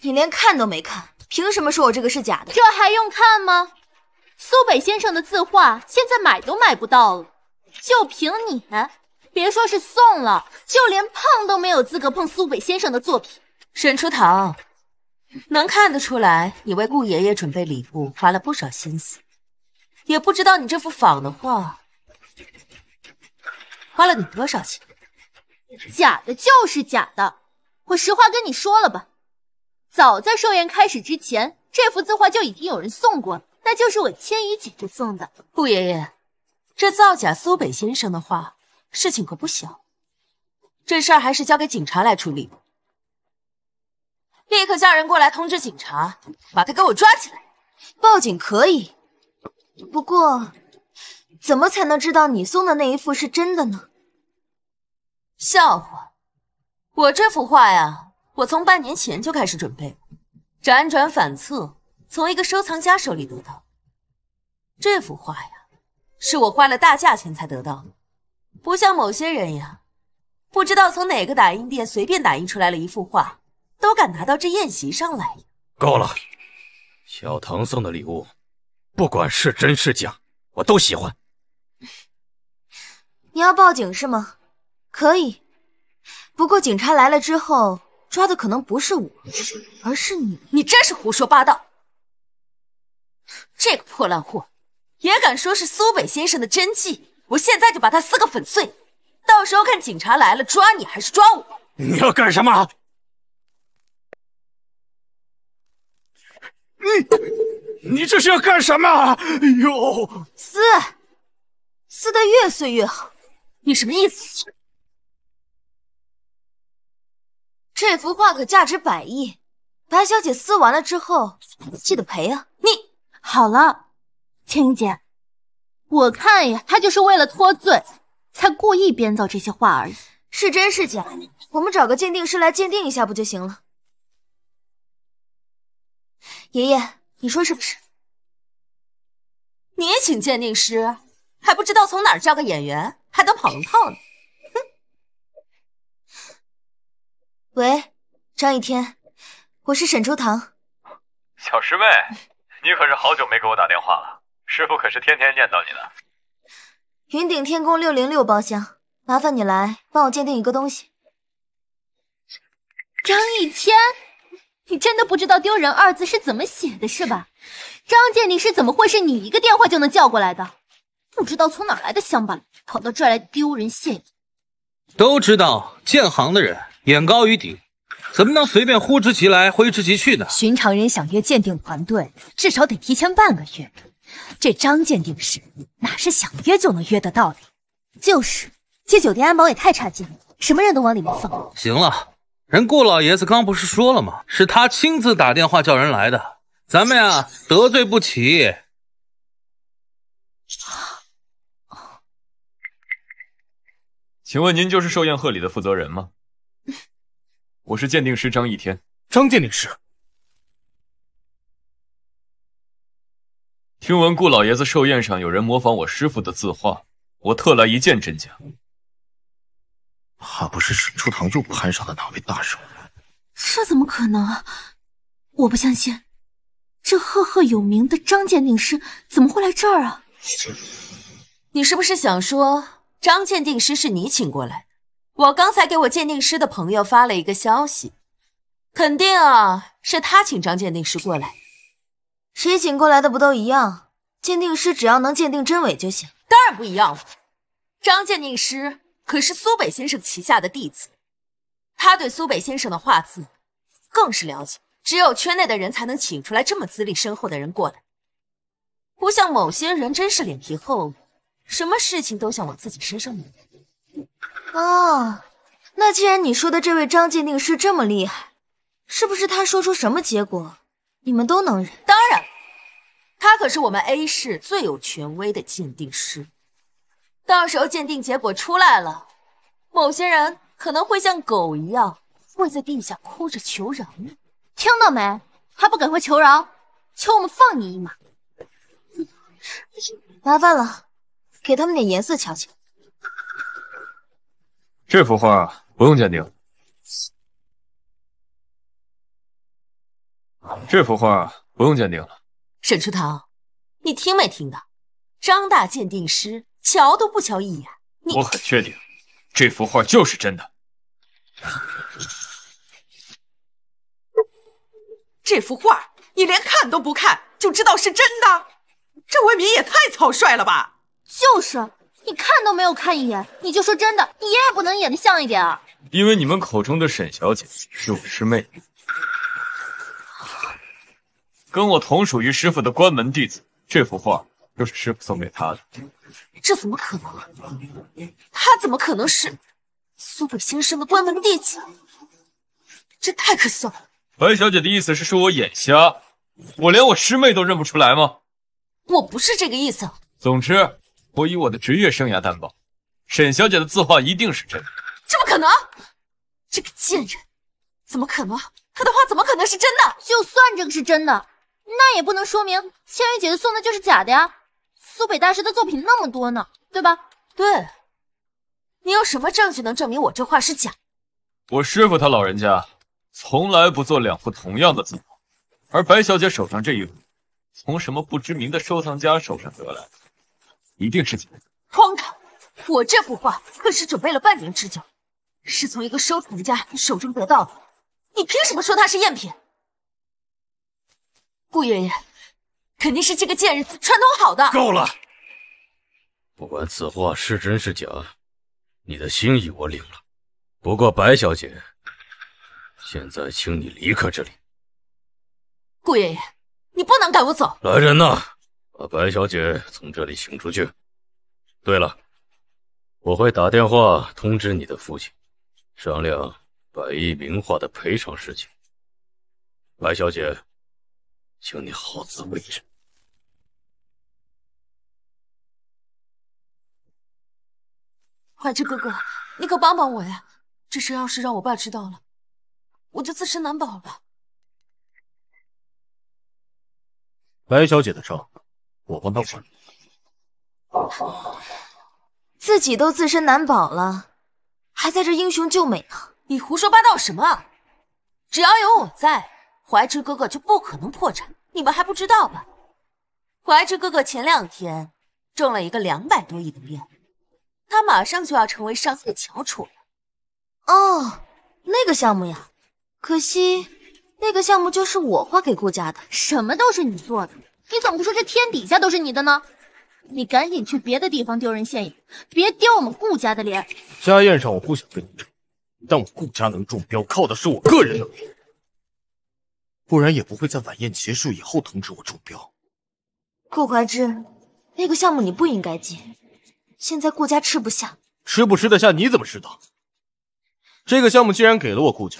你连看都没看，凭什么说我这个是假的？这还用看吗？苏北先生的字画现在买都买不到了。就凭你，别说是送了，就连碰都没有资格碰苏北先生的作品。沈初桃，能看得出来，你为顾爷爷准备礼物花了不少心思。也不知道你这幅仿的画，花了你多少钱？假的，就是假的。我实话跟你说了吧，早在寿宴开始之前，这幅字画就已经有人送过了，那就是我千羽姐姐送的。顾爷爷。这造假苏北先生的话，事情可不小。这事儿还是交给警察来处理。立刻叫人过来通知警察，把他给我抓起来。报警可以，不过怎么才能知道你送的那一幅是真的呢？笑话，我这幅画呀，我从半年前就开始准备，辗转反侧，从一个收藏家手里得到这幅画呀。是我花了大价钱才得到的，不像某些人呀，不知道从哪个打印店随便打印出来了一幅画，都敢拿到这宴席上来。够了，小唐送的礼物，不管是真是假，我都喜欢。你要报警是吗？可以，不过警察来了之后，抓的可能不是我，而是你。你真是胡说八道，这个破烂货。也敢说是苏北先生的真迹？我现在就把它撕个粉碎，到时候看警察来了抓你还是抓我？你要干什么？你你这是要干什么？哟！撕，撕的越碎越好。你什么意思？这幅画可价值百亿，白小姐撕完了之后记得赔啊。你好了。千云姐，我看呀，他就是为了脱罪，才故意编造这些话而已。是真是假，我们找个鉴定师来鉴定一下不就行了？爷爷，你说是不是？你请鉴定师，还不知道从哪儿叫个演员，还当跑龙套呢。哼。喂，张一天，我是沈初棠。小师妹，你可是好久没给我打电话了。师傅可是天天念叨你的。云顶天宫六零六包厢，麻烦你来帮我鉴定一个东西。张一谦，你真的不知道“丢人”二字是怎么写的是吧？张鉴定师怎么会是你一个电话就能叫过来的？不知道从哪来的乡巴佬跑到这来丢人现眼？都知道建行的人眼高于顶，怎么能随便呼之即来挥之即去呢？寻常人想约鉴定团队，至少得提前半个月。这张鉴定师哪是想约就能约得到的？就是这酒店安保也太差劲了，什么人都往里面放。行了，人顾老爷子刚不是说了吗？是他亲自打电话叫人来的，咱们呀得罪不起。请问您就是寿宴贺礼的负责人吗？我是鉴定师张一天，张鉴定师。听闻顾老爷子寿宴上有人模仿我师傅的字画，我特来一见真假。怕不是沈初棠又攀上了哪位大圣？这怎么可能？我不相信，这赫赫有名的张鉴定师怎么会来这儿啊？你是不是想说张鉴定师是你请过来我刚才给我鉴定师的朋友发了一个消息，肯定啊是他请张鉴定师过来。谁请过来的不都一样？鉴定师只要能鉴定真伪就行，当然不一样了。张鉴定师可是苏北先生旗下的弟子，他对苏北先生的画字更是了解。只有圈内的人才能请出来这么资历深厚的人过来，不像某些人真是脸皮厚，什么事情都想往自己身上抹。啊，那既然你说的这位张鉴定师这么厉害，是不是他说出什么结果？你们都能忍，当然他可是我们 A 市最有权威的鉴定师，到时候鉴定结果出来了，某些人可能会像狗一样跪在地下哭着求饶呢。听到没？还不赶快求饶，求我们放你一马？麻烦了，给他们点颜色瞧瞧。这幅画不用鉴定。这幅画不用鉴定了。沈初棠，你听没听到？张大鉴定师瞧都不瞧一眼，我很确定这幅画就是真的。这幅画你连看都不看就知道是真的，这未免也太草率了吧？就是，你看都没有看一眼，你就说真的，你演也不能演的像一点啊。因为你们口中的沈小姐是我师妹。跟我同属于师傅的关门弟子，这幅画就是师傅送给他的。这怎么可能？他怎么可能是苏北先生的关门弟子？这太可笑了。白小姐的意思是说我眼瞎，我连我师妹都认不出来吗？我不是这个意思。总之，我以我的职业生涯担保，沈小姐的字画一定是真的。这不可能！这个贱人怎么可能？她的画怎么可能是真的？就算这个是真的。那也不能说明千羽姐姐送的就是假的呀。苏北大师的作品那么多呢，对吧？对，你有什么证据能证明我这画是假？我师傅他老人家从来不做两幅同样的字画，而白小姐手上这一幅，从什么不知名的收藏家手上得来，的，一定是假。的。荒唐！我这幅画可是准备了半年之久，是从一个收藏家手中得到的，你凭什么说它是赝品？顾爷爷，肯定是这个贱人串通好的。够了！不管此话是真是假，你的心意我领了。不过白小姐，现在请你离开这里。顾爷爷，你不能赶我走。来人呐，把白小姐从这里请出去。对了，我会打电话通知你的父亲，商量百亿名画的赔偿事情。白小姐。请你好自为之，怀之哥哥，你可帮帮我呀！这事要是让我爸知道了，我就自身难保了。白小姐的账，我帮她管。自己都自身难保了，还在这英雄救美呢？你胡说八道什么？只要有我在。怀之哥哥就不可能破产，你们还不知道吧？怀之哥哥前两天挣了一个两百多亿的命，他马上就要成为商的翘楚了。哦，那个项目呀，可惜那个项目就是我花给顾家的，什么都是你做的，你怎么不说这天底下都是你的呢？你赶紧去别的地方丢人现眼，别丢我们顾家的脸。家宴上我不想跟你争，但我顾家能中标靠的是我个人能力。不然也不会在晚宴结束以后通知我中标。顾怀之，那个项目你不应该接。现在顾家吃不下，吃不吃得下你怎么知道？这个项目既然给了我顾家，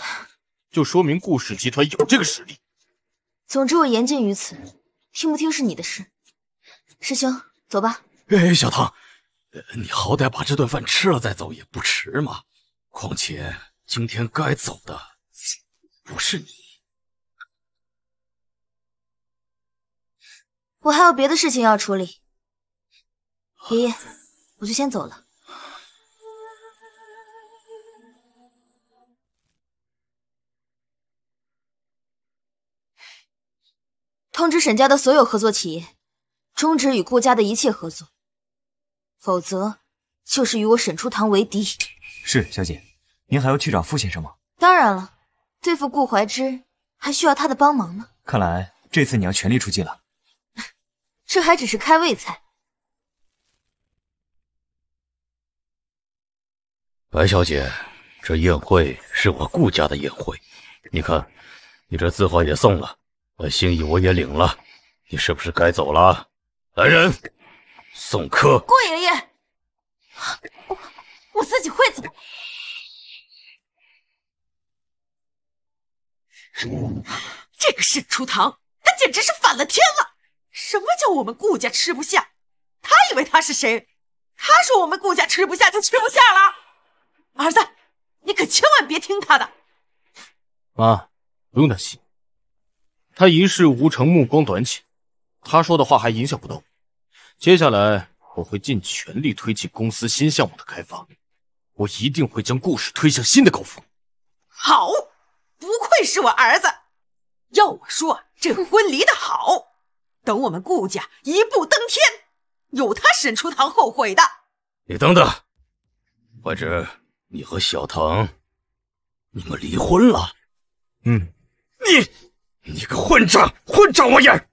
就说明顾氏集团有这个实力。总之我言尽于此，听不听是你的事。师兄，走吧。哎，小唐，你好歹把这顿饭吃了再走也不迟嘛。况且今天该走的不是你。我还有别的事情要处理，爷爷，我就先走了。通知沈家的所有合作企业，终止与顾家的一切合作，否则就是与我沈初堂为敌。是，小姐。您还要去找傅先生吗？当然了，对付顾怀之，还需要他的帮忙呢。看来这次你要全力出击了。这还只是开胃菜。白小姐，这宴会是我顾家的宴会，你看，你这字画也送了，这心意我也领了。你是不是该走了？来人，送客。顾爷爷，我我自己会走。这个沈初棠，他简直是反了天了！什么叫我们顾家吃不下？他以为他是谁？他说我们顾家吃不下就吃不下了。儿子，你可千万别听他的。妈，不用担心，他一事无成，目光短浅，他说的话还影响不到我。接下来我会尽全力推进公司新项目的开发，我一定会将故事推向新的高峰。好，不愧是我儿子。要我说，这婚离得好。等我们顾家一步登天，有他沈初棠后悔的。你等等，怀之，你和小唐，你们离婚了？嗯，你，你个混账，混账玩意儿，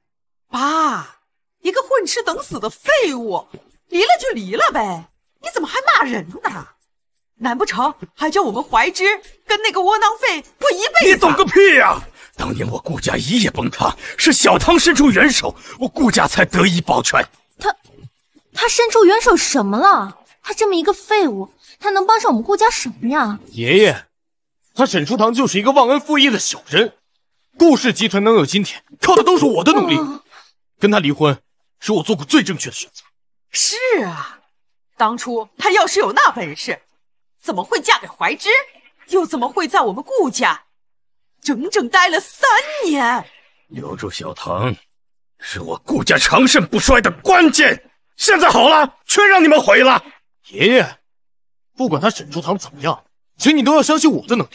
爸，一个混吃等死的废物，离了就离了呗，你怎么还骂人呢？难不成还叫我们怀之跟那个窝囊废过一辈子？你懂个屁呀！当年我顾家一夜崩塌，是小汤伸出援手，我顾家才得以保全。他，他伸出援手什么了？他这么一个废物，他能帮上我们顾家什么呀？爷爷，他沈初棠就是一个忘恩负义的小人。顾氏集团能有今天，靠的都是我的努力。跟他离婚是我做过最正确的选择。是啊，当初他要是有那本事，怎么会嫁给怀之？又怎么会在我们顾家？整整待了三年，留住小唐，是我顾家长盛不衰的关键。现在好了，全让你们毁了。爷爷，不管他沈初堂怎么样，请你都要相信我的能力。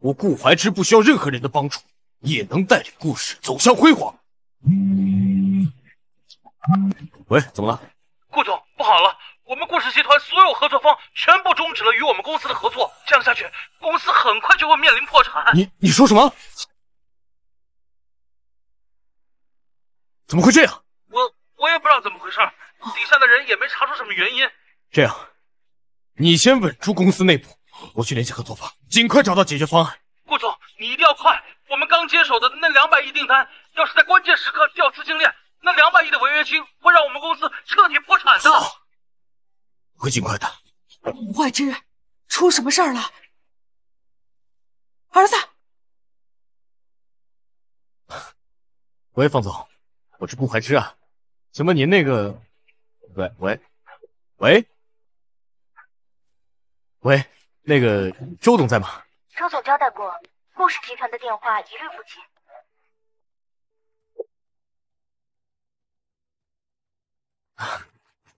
我顾怀之不需要任何人的帮助，也能带领顾氏走向辉煌。喂，怎么了？顾总，不好了。我们顾氏集团所有合作方全部终止了与我们公司的合作，这样下去，公司很快就会面临破产。你你说什么？怎么会这样？我我也不知道怎么回事，底下的人也没查出什么原因。这样，你先稳住公司内部，我去联系合作方，尽快找到解决方案。顾总，你一定要快！我们刚接手的那两百亿订单，要是在关键时刻掉资金链，那两百亿的违约金会让我们公司彻底破产的。会尽快的。坏之，人，出什么事儿了？儿子。喂，方总，我是顾怀之啊，请问您那个……喂喂喂喂，那个周总在吗？周总交代过，顾氏集团的电话一律不接。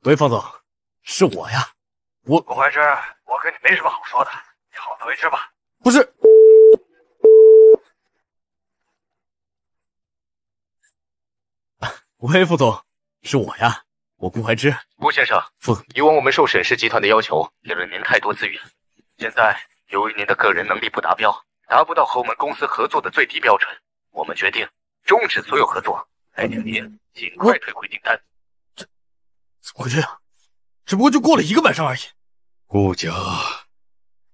喂，方总。是我呀，我顾怀之，我跟你没什么好说的，你好自为之吧。不是，喂，副总，是我呀，我顾怀之。顾先生，副以往我们受沈氏集团的要求，给了您太多资源，现在由于您的个人能力不达标，达不到和我们公司合作的最低标准，我们决定终止所有合作，来请您尽快退回订单。这怎么会这样？只不过就过了一个晚上而已，顾家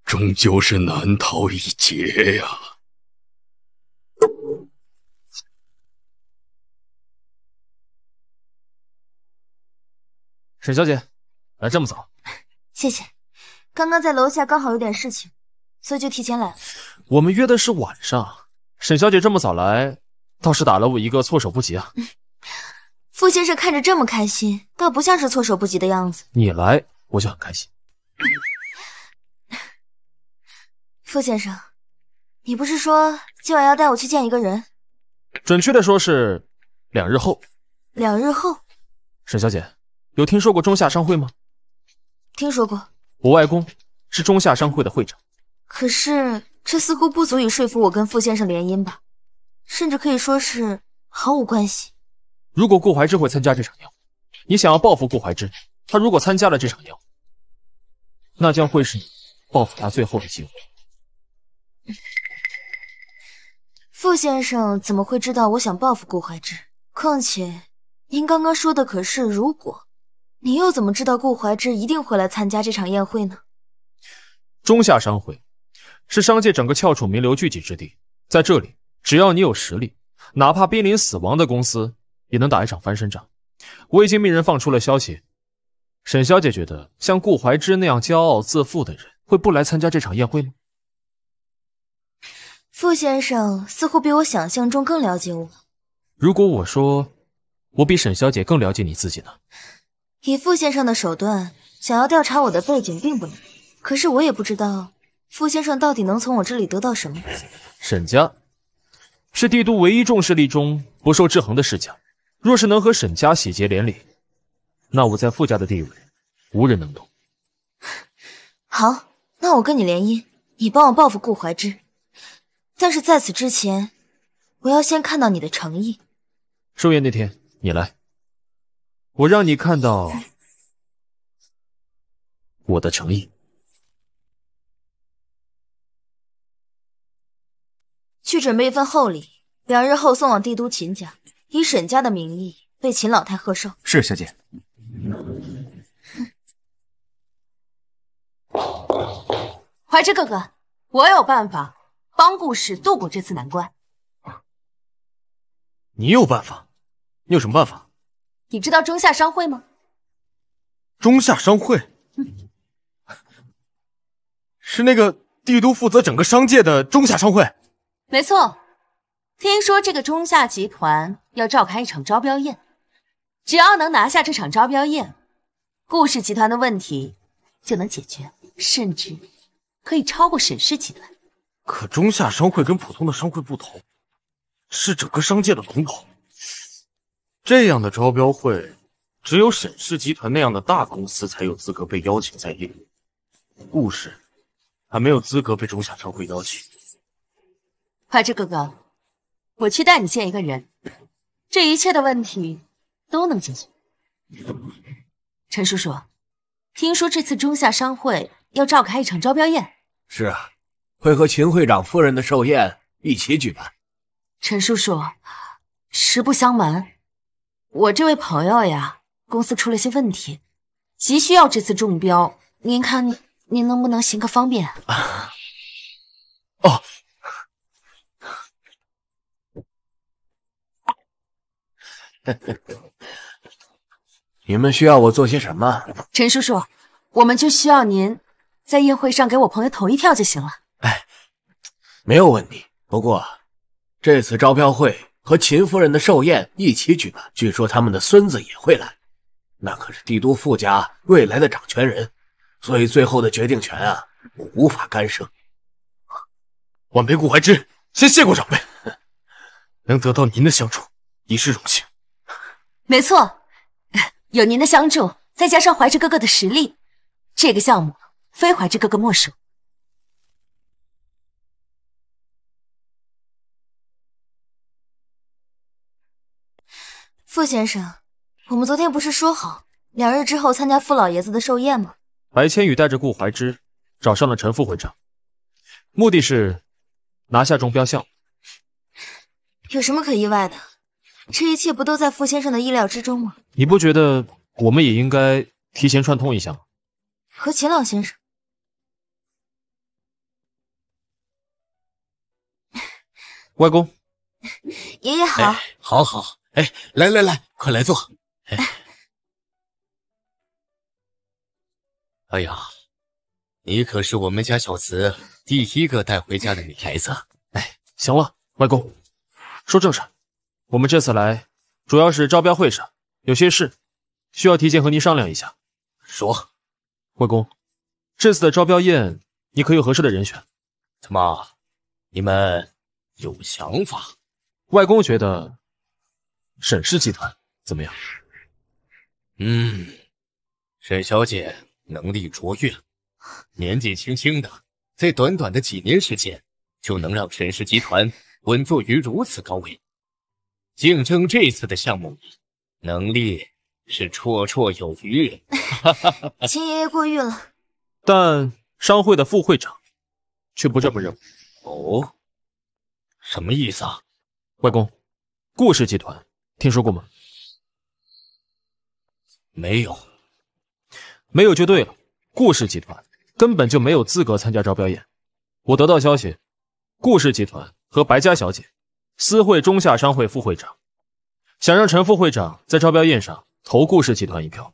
终究是难逃一劫呀。沈小姐来这么早，谢谢。刚刚在楼下刚好有点事情，所以就提前来了。我们约的是晚上，沈小姐这么早来，倒是打了我一个措手不及啊。傅先生看着这么开心，倒不像是措手不及的样子。你来我就很开心，傅先生，你不是说今晚要带我去见一个人？准确的说是两日后。两日后，沈小姐有听说过中夏商会吗？听说过，我外公是中夏商会的会长。可是这似乎不足以说服我跟傅先生联姻吧？甚至可以说是毫无关系。如果顾怀之会参加这场宴，你想要报复顾怀之，他如果参加了这场宴，那将会是你报复他最后的机会。傅先生怎么会知道我想报复顾怀之？况且您刚刚说的可是如果，你又怎么知道顾怀之一定会来参加这场宴会呢？中夏商会是商界整个翘楚名流聚集之地，在这里，只要你有实力，哪怕濒临死亡的公司。也能打一场翻身仗。我已经命人放出了消息。沈小姐觉得像顾怀之那样骄傲自负的人会不来参加这场宴会吗？傅先生似乎比我想象中更了解我。如果我说我比沈小姐更了解你自己呢？以傅先生的手段，想要调查我的背景并不难。可是我也不知道傅先生到底能从我这里得到什么。沈家是帝都唯一重势力中不受制衡的世家。若是能和沈家喜结连理，那我在傅家的地位无人能动。好，那我跟你联姻，你帮我报复顾怀之。但是在此之前，我要先看到你的诚意。寿宴那天你来，我让你看到我的诚意。去准备一份厚礼，两日后送往帝都秦家。以沈家的名义为秦老太贺寿，是小姐。怀之哥哥，我有办法帮顾氏渡过这次难关。你有办法？你有什么办法？你知道中夏商会吗？中夏商会，是那个帝都负责整个商界的中夏商会。没错。听说这个中夏集团要召开一场招标宴，只要能拿下这场招标宴，顾氏集团的问题就能解决，甚至可以超过沈氏集团。可中夏商会跟普通的商会不同，是整个商界的龙头。这样的招标会，只有沈氏集团那样的大公司才有资格被邀请在业。顾氏还没有资格被中夏商会邀请。白之哥哥。我去带你见一个人，这一切的问题都能解决。陈叔叔，听说这次中夏商会要召开一场招标宴。是啊，会和秦会长夫人的寿宴一起举办。陈叔叔，实不相瞒，我这位朋友呀，公司出了些问题，急需要这次中标。您看您能不能行个方便？哦。你们需要我做些什么？陈叔叔，我们就需要您在宴会上给我朋友投一票就行了。哎，没有问题。不过，这次招标会和秦夫人的寿宴一起举办，据说他们的孙子也会来，那可是帝都富家未来的掌权人，所以最后的决定权啊，我无法干涉。晚辈顾怀之，先谢过长辈，能得到您的相助，已是荣幸。没错，有您的相助，再加上怀之哥哥的实力，这个项目非怀之哥哥莫属。傅先生，我们昨天不是说好两日之后参加傅老爷子的寿宴吗？白千羽带着顾怀之找上了陈副会长，目的是拿下中标项目。有什么可意外的？这一切不都在傅先生的意料之中吗？你不觉得我们也应该提前串通一下吗？和秦老先生，外公，爷爷好，好，好，哎，来来来，快来坐。哎，阿阳，你可是我们家小慈第一个带回家的女孩子。哎，行了，外公，说正事。我们这次来主要是招标会上有些事，需要提前和您商量一下。说，外公，这次的招标宴你可有合适的人选？怎么，你们有想法？外公觉得沈氏集团怎么样？嗯，沈小姐能力卓越，年纪轻轻的，在短短的几年时间就能让沈氏集团稳坐于如此高位。竞争这次的项目，能力是绰绰有余。秦爷爷过誉了，但商会的副会长却不这么认为。哦，什么意思啊？外公，顾氏集团听说过吗？没有，没有就对了。顾氏集团根本就没有资格参加招标演。我得到消息，顾氏集团和白家小姐。私会中下商会副会长，想让陈副会长在招标宴上投顾氏集团一票。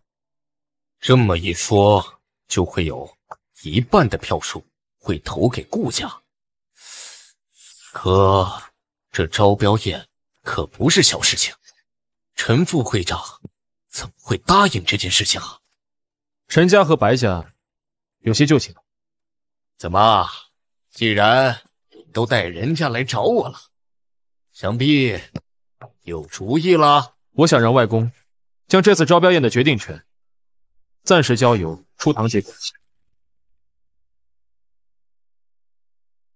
这么一说，就会有一半的票数会投给顾家。可这招标宴可不是小事情，陈副会长怎么会答应这件事情啊？陈家和白家有些旧情，怎么，既然都带人家来找我了？想必有主意了。我想让外公将这次招标宴的决定权暂时交由初唐接管。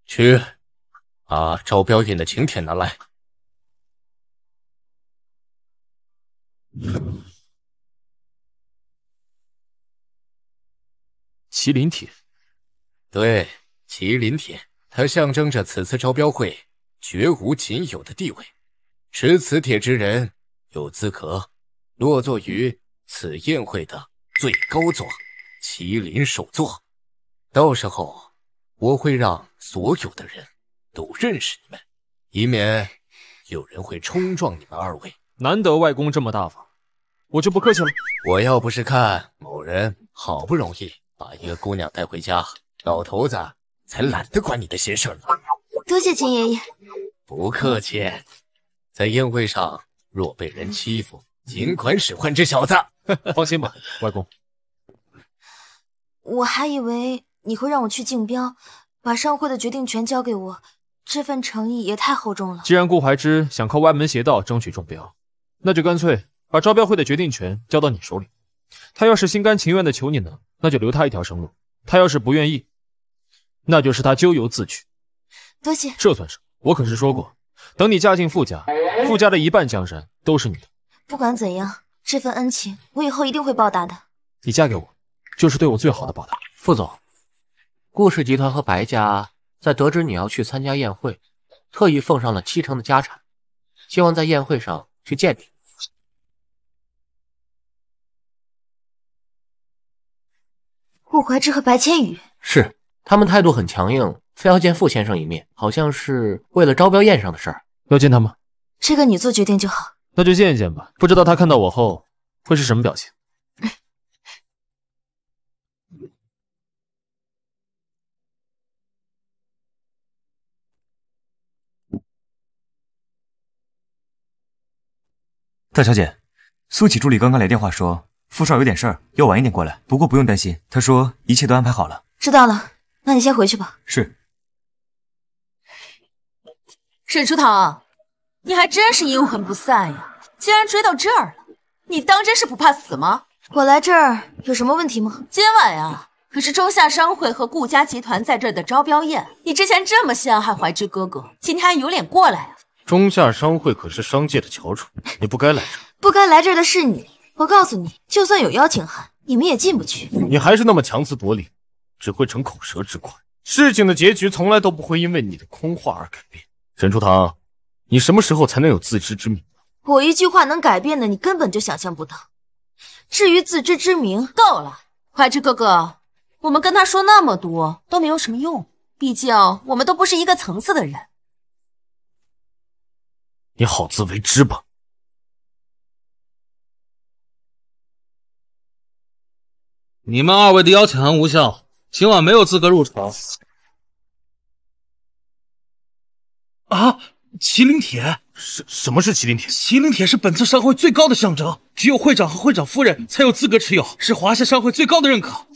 去，把招标宴的请帖拿来。麒麟帖，对，麒麟帖，它象征着此次招标会。绝无仅有的地位，持此帖之人有资格落座于此宴会的最高座——麒麟首座。到时候我会让所有的人都认识你们，以免有人会冲撞你们二位。难得外公这么大方，我就不客气了。我要不是看某人好不容易把一个姑娘带回家，老头子才懒得管你的闲事呢。多谢秦爷爷。不客气，在宴会上若被人欺负，尽管使唤这小子。放心吧，外公。我还以为你会让我去竞标，把商会的决定权交给我，这份诚意也太厚重了。既然顾怀之想靠歪门邪道争取中标，那就干脆把招标会的决定权交到你手里。他要是心甘情愿的求你呢，那就留他一条生路；他要是不愿意，那就是他咎由自取。多谢。这算什么？我可是说过，等你嫁进傅家，傅家的一半江山都是你的。不管怎样，这份恩情我以后一定会报答的。你嫁给我，就是对我最好的报答。傅总，顾氏集团和白家在得知你要去参加宴会，特意奉上了七成的家产，希望在宴会上去见你。顾怀之和白千羽是他们态度很强硬。非要见傅先生一面，好像是为了招标宴上的事儿。要见他吗？这个你做决定就好。那就见一见吧。不知道他看到我后会是什么表情。大 小姐，苏启助理刚刚来电话说傅少有点事儿，要晚一点过来。不过不用担心，他说一切都安排好了。知道了，那你先回去吧。是。沈初棠，你还真是阴魂不散呀！竟然追到这儿了，你当真是不怕死吗？我来这儿有什么问题吗？今晚呀，可是中夏商会和顾家集团在这儿的招标宴。你之前这么陷害怀之哥哥，今天还有脸过来啊？中夏商会可是商界的翘楚，你不该来这儿。不该来这儿的是你。我告诉你，就算有邀请函，你们也进不去。你还是那么强词夺理，只会逞口舌之快。事情的结局从来都不会因为你的空话而改变。沈初棠，你什么时候才能有自知之明？我一句话能改变的，你根本就想象不到。至于自知之明，够了。怀之哥哥，我们跟他说那么多都没有什么用，毕竟我们都不是一个层次的人。你好自为之吧。你们二位的邀请函无效，今晚没有资格入场。啊！麒麟铁什什么是麒麟铁？麒麟铁是本次商会最高的象征，只有会长和会长夫人才有资格持有，是华夏商会最高的认可。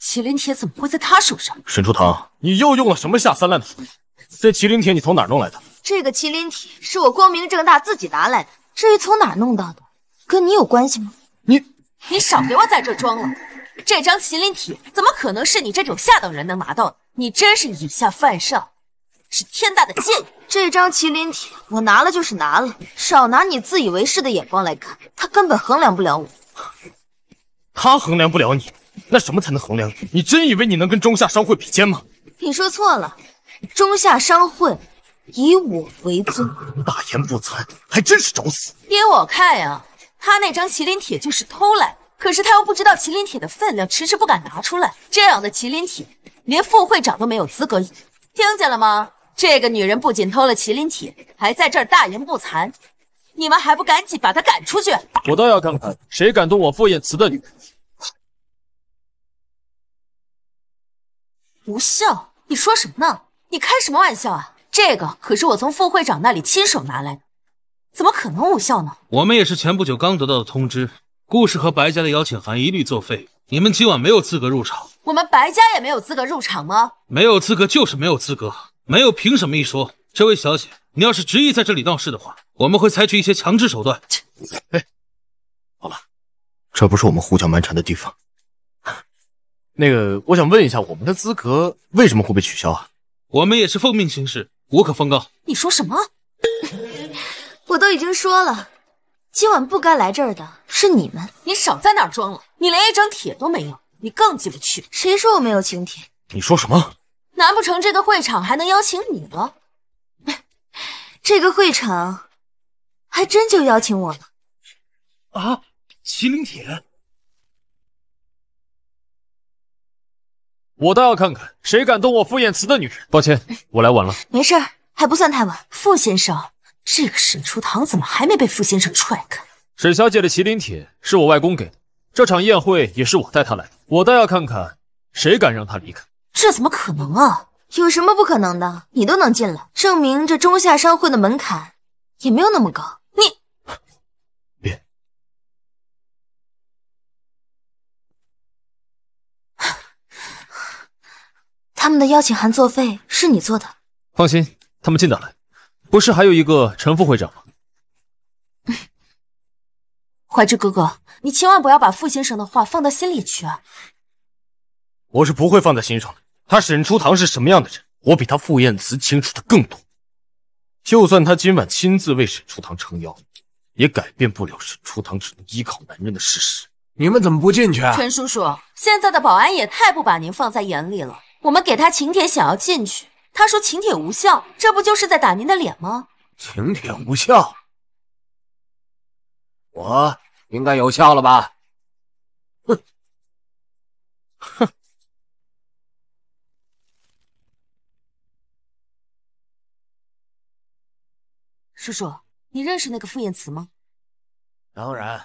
麒麟铁怎么会在他手上？沈初棠，你又用了什么下三滥的手段？这麒麟铁你从哪儿弄来的？这个麒麟铁是我光明正大自己拿来的，至于从哪儿弄到的，跟你有关系吗？你你少给我在这装了！这张麒麟铁怎么可能是你这种下等人能拿到的？你真是以下犯上！是天大的贱人！这张麒麟铁我拿了就是拿了，少拿你自以为是的眼光来看，他根本衡量不了我。他衡量不了你，那什么才能衡量你？你真以为你能跟中夏商会比肩吗？你说错了，中夏商会以我为尊。大言不惭，还真是找死！依我看呀，他那张麒麟铁就是偷来，可是他又不知道麒麟铁的分量，迟迟不敢拿出来。这样的麒麟铁，连副会长都没有资格听见了吗？这个女人不仅偷了麒麟体，还在这儿大言不惭，你们还不赶紧把她赶出去？我倒要看看谁敢动我傅宴慈的女人！无效？你说什么呢？你开什么玩笑啊？这个可是我从副会长那里亲手拿来的，怎么可能无效呢？我们也是前不久刚得到的通知，顾氏和白家的邀请函一律作废，你们今晚没有资格入场。我们白家也没有资格入场吗？没有资格就是没有资格。没有凭什么一说，这位小姐，你要是执意在这里闹事的话，我们会采取一些强制手段。切，哎，好了，这不是我们胡搅蛮缠的地方。那个，我想问一下，我们的资格为什么会被取消啊？我们也是奉命行事，无可奉告。你说什么？我都已经说了，今晚不该来这儿的是你们。你少在那儿装了，你连一张帖都没有，你更进不去。谁说我没有请帖？你说什么？难不成这个会场还能邀请你吗？这个会场还真就邀请我了。啊！麒麟铁，我倒要看看谁敢动我傅宴慈的女人。抱歉，我来晚了。没事，还不算太晚。傅先生，这个沈初棠怎么还没被傅先生踹开？沈小姐的麒麟铁是我外公给的，这场宴会也是我带她来的。我倒要看看谁敢让她离开。这怎么可能啊？有什么不可能的？你都能进来，证明这中下商会的门槛也没有那么高。你别，他们的邀请函作废是你做的？放心，他们进得来，不是还有一个陈副会长吗？怀志哥哥，你千万不要把傅先生的话放到心里去啊！我是不会放在心上的。他沈初棠是什么样的人，我比他傅宴慈清楚的更多。就算他今晚亲自为沈初棠撑腰，也改变不了沈初棠只能依靠男人的事实。你们怎么不进去？陈叔叔，现在的保安也太不把您放在眼里了。我们给他请帖想要进去，他说请帖无效，这不就是在打您的脸吗？请帖无效，我应该有效了吧？哼，哼。叔叔，你认识那个傅宴辞吗？当然，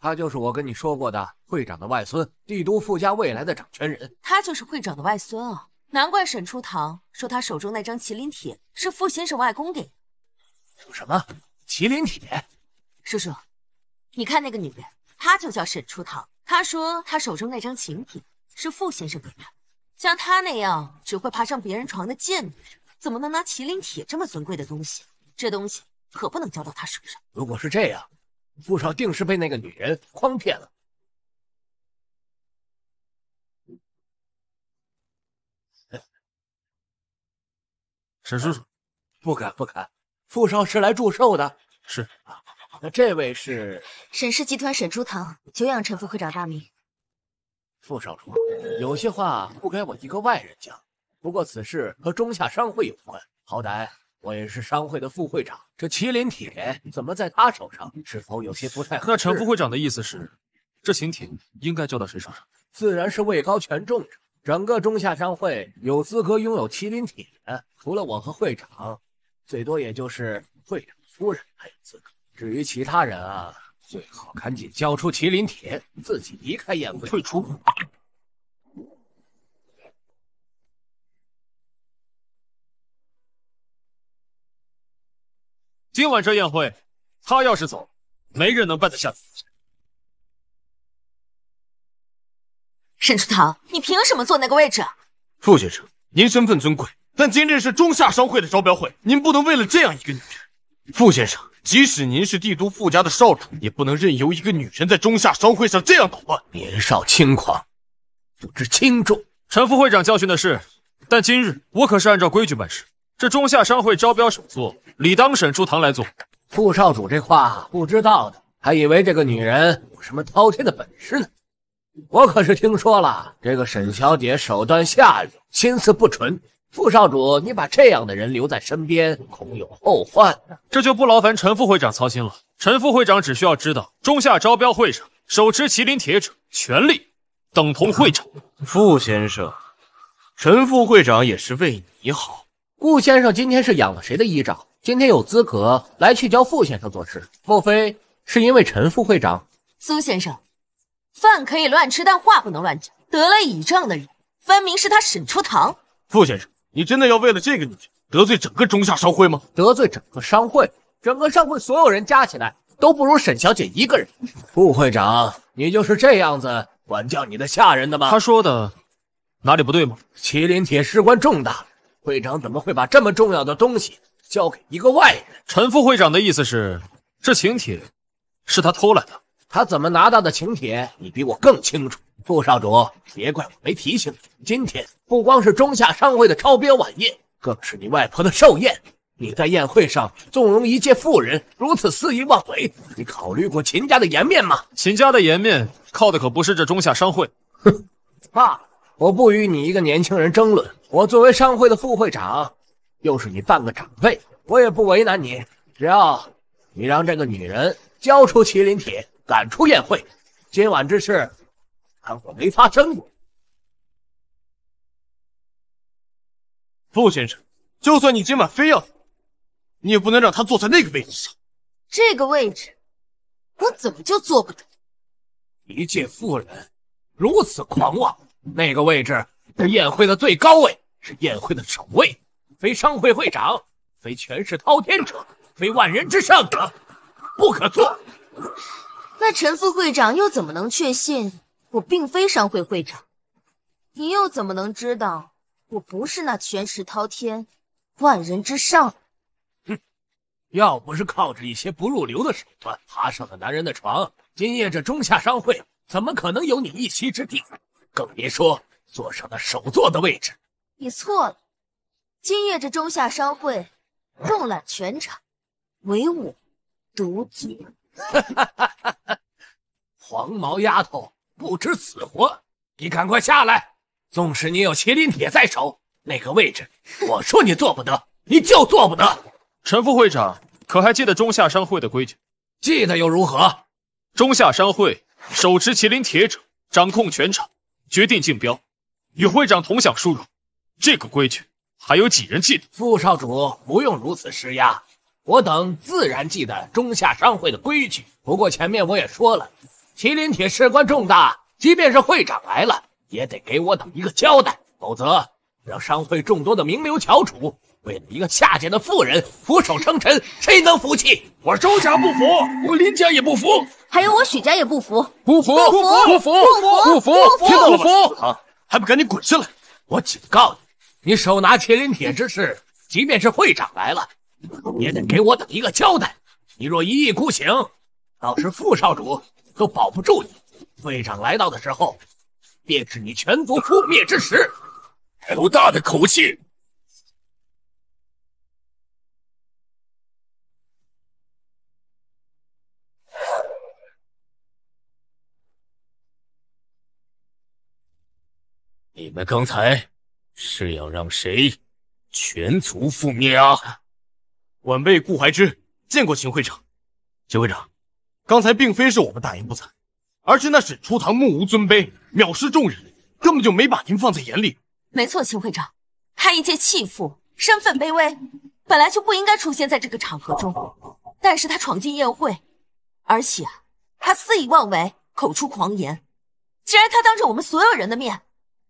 他就是我跟你说过的会长的外孙，帝都傅家未来的掌权人。他就是会长的外孙啊！难怪沈初堂说他手中那张麒麟帖是傅先生外公给的。什么麒麟帖？叔叔，你看那个女人，她就叫沈初堂。她说她手中那张请帖是傅先生给的。像她那样只会爬上别人床的贱女人，怎么能拿麒麟帖这么尊贵的东西？这东西。可不能交到他手上。如果是这样，傅少定是被那个女人诓骗了。沈叔叔，不敢不敢，傅少是来祝寿的。是，那这位是沈氏集团沈初堂，久仰陈副会长大名。傅少主，有些话不该我一个外人讲，不过此事和中夏商会有关，好歹。我也是商会的副会长，这麒麟铁怎么在他手上？是否有些不太合那陈副会长的意思是，这请帖铁应该交到谁手上？自然是位高权重者。整个中夏商会有资格拥有麒麟铁的，除了我和会长，最多也就是会长夫人还有资格。至于其他人啊，最好赶紧交出麒麟铁，自己离开宴会，退出。今晚这宴会，他要是走，没人能办得下去。沈初桃，你凭什么坐那个位置？傅先生，您身份尊贵，但今日是中夏商会的招标会，您不能为了这样一个女人。傅先生，即使您是帝都傅家的少主，也不能任由一个女人在中夏商会上这样捣乱。年少轻狂，不知轻重。陈副会长教训的是，但今日我可是按照规矩办事。这中夏商会招标首座，理当沈珠堂来做。傅少主这话，不知道的还以为这个女人有什么滔天的本事呢。我可是听说了，这个沈小姐手段下流，心思不纯。傅少主，你把这样的人留在身边，恐有后患这就不劳烦陈副会长操心了。陈副会长只需要知道，中夏招标会上手持麒麟铁尺，权力等同会长。傅先生，陈副会长也是为你好。顾先生今天是养了谁的依仗？今天有资格来去教傅先生做事？莫非是因为陈副会长？苏先生，饭可以乱吃，但话不能乱讲。得了倚仗的人，分明是他沈初堂。傅先生，你真的要为了这个女婿得罪整个中下商会吗？得罪整个商会，整个商会所有人加起来都不如沈小姐一个人。傅会长，你就是这样子管教你的下人的吗？他说的哪里不对吗？麒麟铁事关重大。会长怎么会把这么重要的东西交给一个外人？陈副会长的意思是，这请帖是他偷来的。他怎么拿到的请帖，你比我更清楚。傅少主，别怪我没提醒你，今天不光是中夏商会的超标晚宴，更是你外婆的寿宴。你在宴会上纵容一介妇人如此肆意妄为，你考虑过秦家的颜面吗？秦家的颜面靠的可不是这中夏商会。哼，罢了，我不与你一个年轻人争论。我作为商会的副会长，又是你半个长辈，我也不为难你。只要你让这个女人交出麒麟铁，赶出宴会，今晚之事当做没发生过。傅先生，就算你今晚非要你也不能让她坐在那个位置上。这个位置，我怎么就坐不得？一介妇人如此狂妄！那个位置是宴会的最高位，是宴会的首位，非商会会长，非权势滔天者，非万人之上者，不可坐。那陈副会长又怎么能确信我并非商会会长？你又怎么能知道我不是那权势滔天、万人之上？哼，要不是靠着一些不入流的手段爬上了男人的床，今夜这中下商会怎么可能有你一席之地？更别说坐上那首座的位置。你错了，今夜这中夏商会，纵揽全场，唯我独尊。哈，黄毛丫头不知死活，你赶快下来！纵使你有麒麟铁在手，那个位置，我说你坐不得，你就坐不得。陈副会长，可还记得中夏商会的规矩？记得又如何？中夏商会手持麒麟铁者，掌控全场。决定竞标，与会长同享殊荣，这个规矩还有几人记得？副少主不用如此施压，我等自然记得中夏商会的规矩。不过前面我也说了，麒麟铁事关重大，即便是会长来了，也得给我等一个交代，否则让商会众多的名流翘楚。为了一个下贱的妇人俯首称臣，谁能服气？我周家不服，我林家也不服，还有我许家也不服，不服，不服，不服，不服，不服，不服！服了，还不赶紧滚下来！我警告你，你手拿麒麟铁之事，即便是会长来了，也得给我等一个交代。你若一意孤行，到时傅少主都保不住你。会长来到的时候，便是你全族覆灭之时。好大的口气！那刚才是要让谁全族覆灭啊？晚辈顾怀之见过秦会长。秦会长，刚才并非是我们大言不惭，而是那沈初堂目无尊卑，藐视众人，根本就没把您放在眼里。没错，秦会长，他一介弃妇，身份卑微，本来就不应该出现在这个场合中。但是他闯进宴会，而且他肆意妄为，口出狂言。既然他当着我们所有人的面。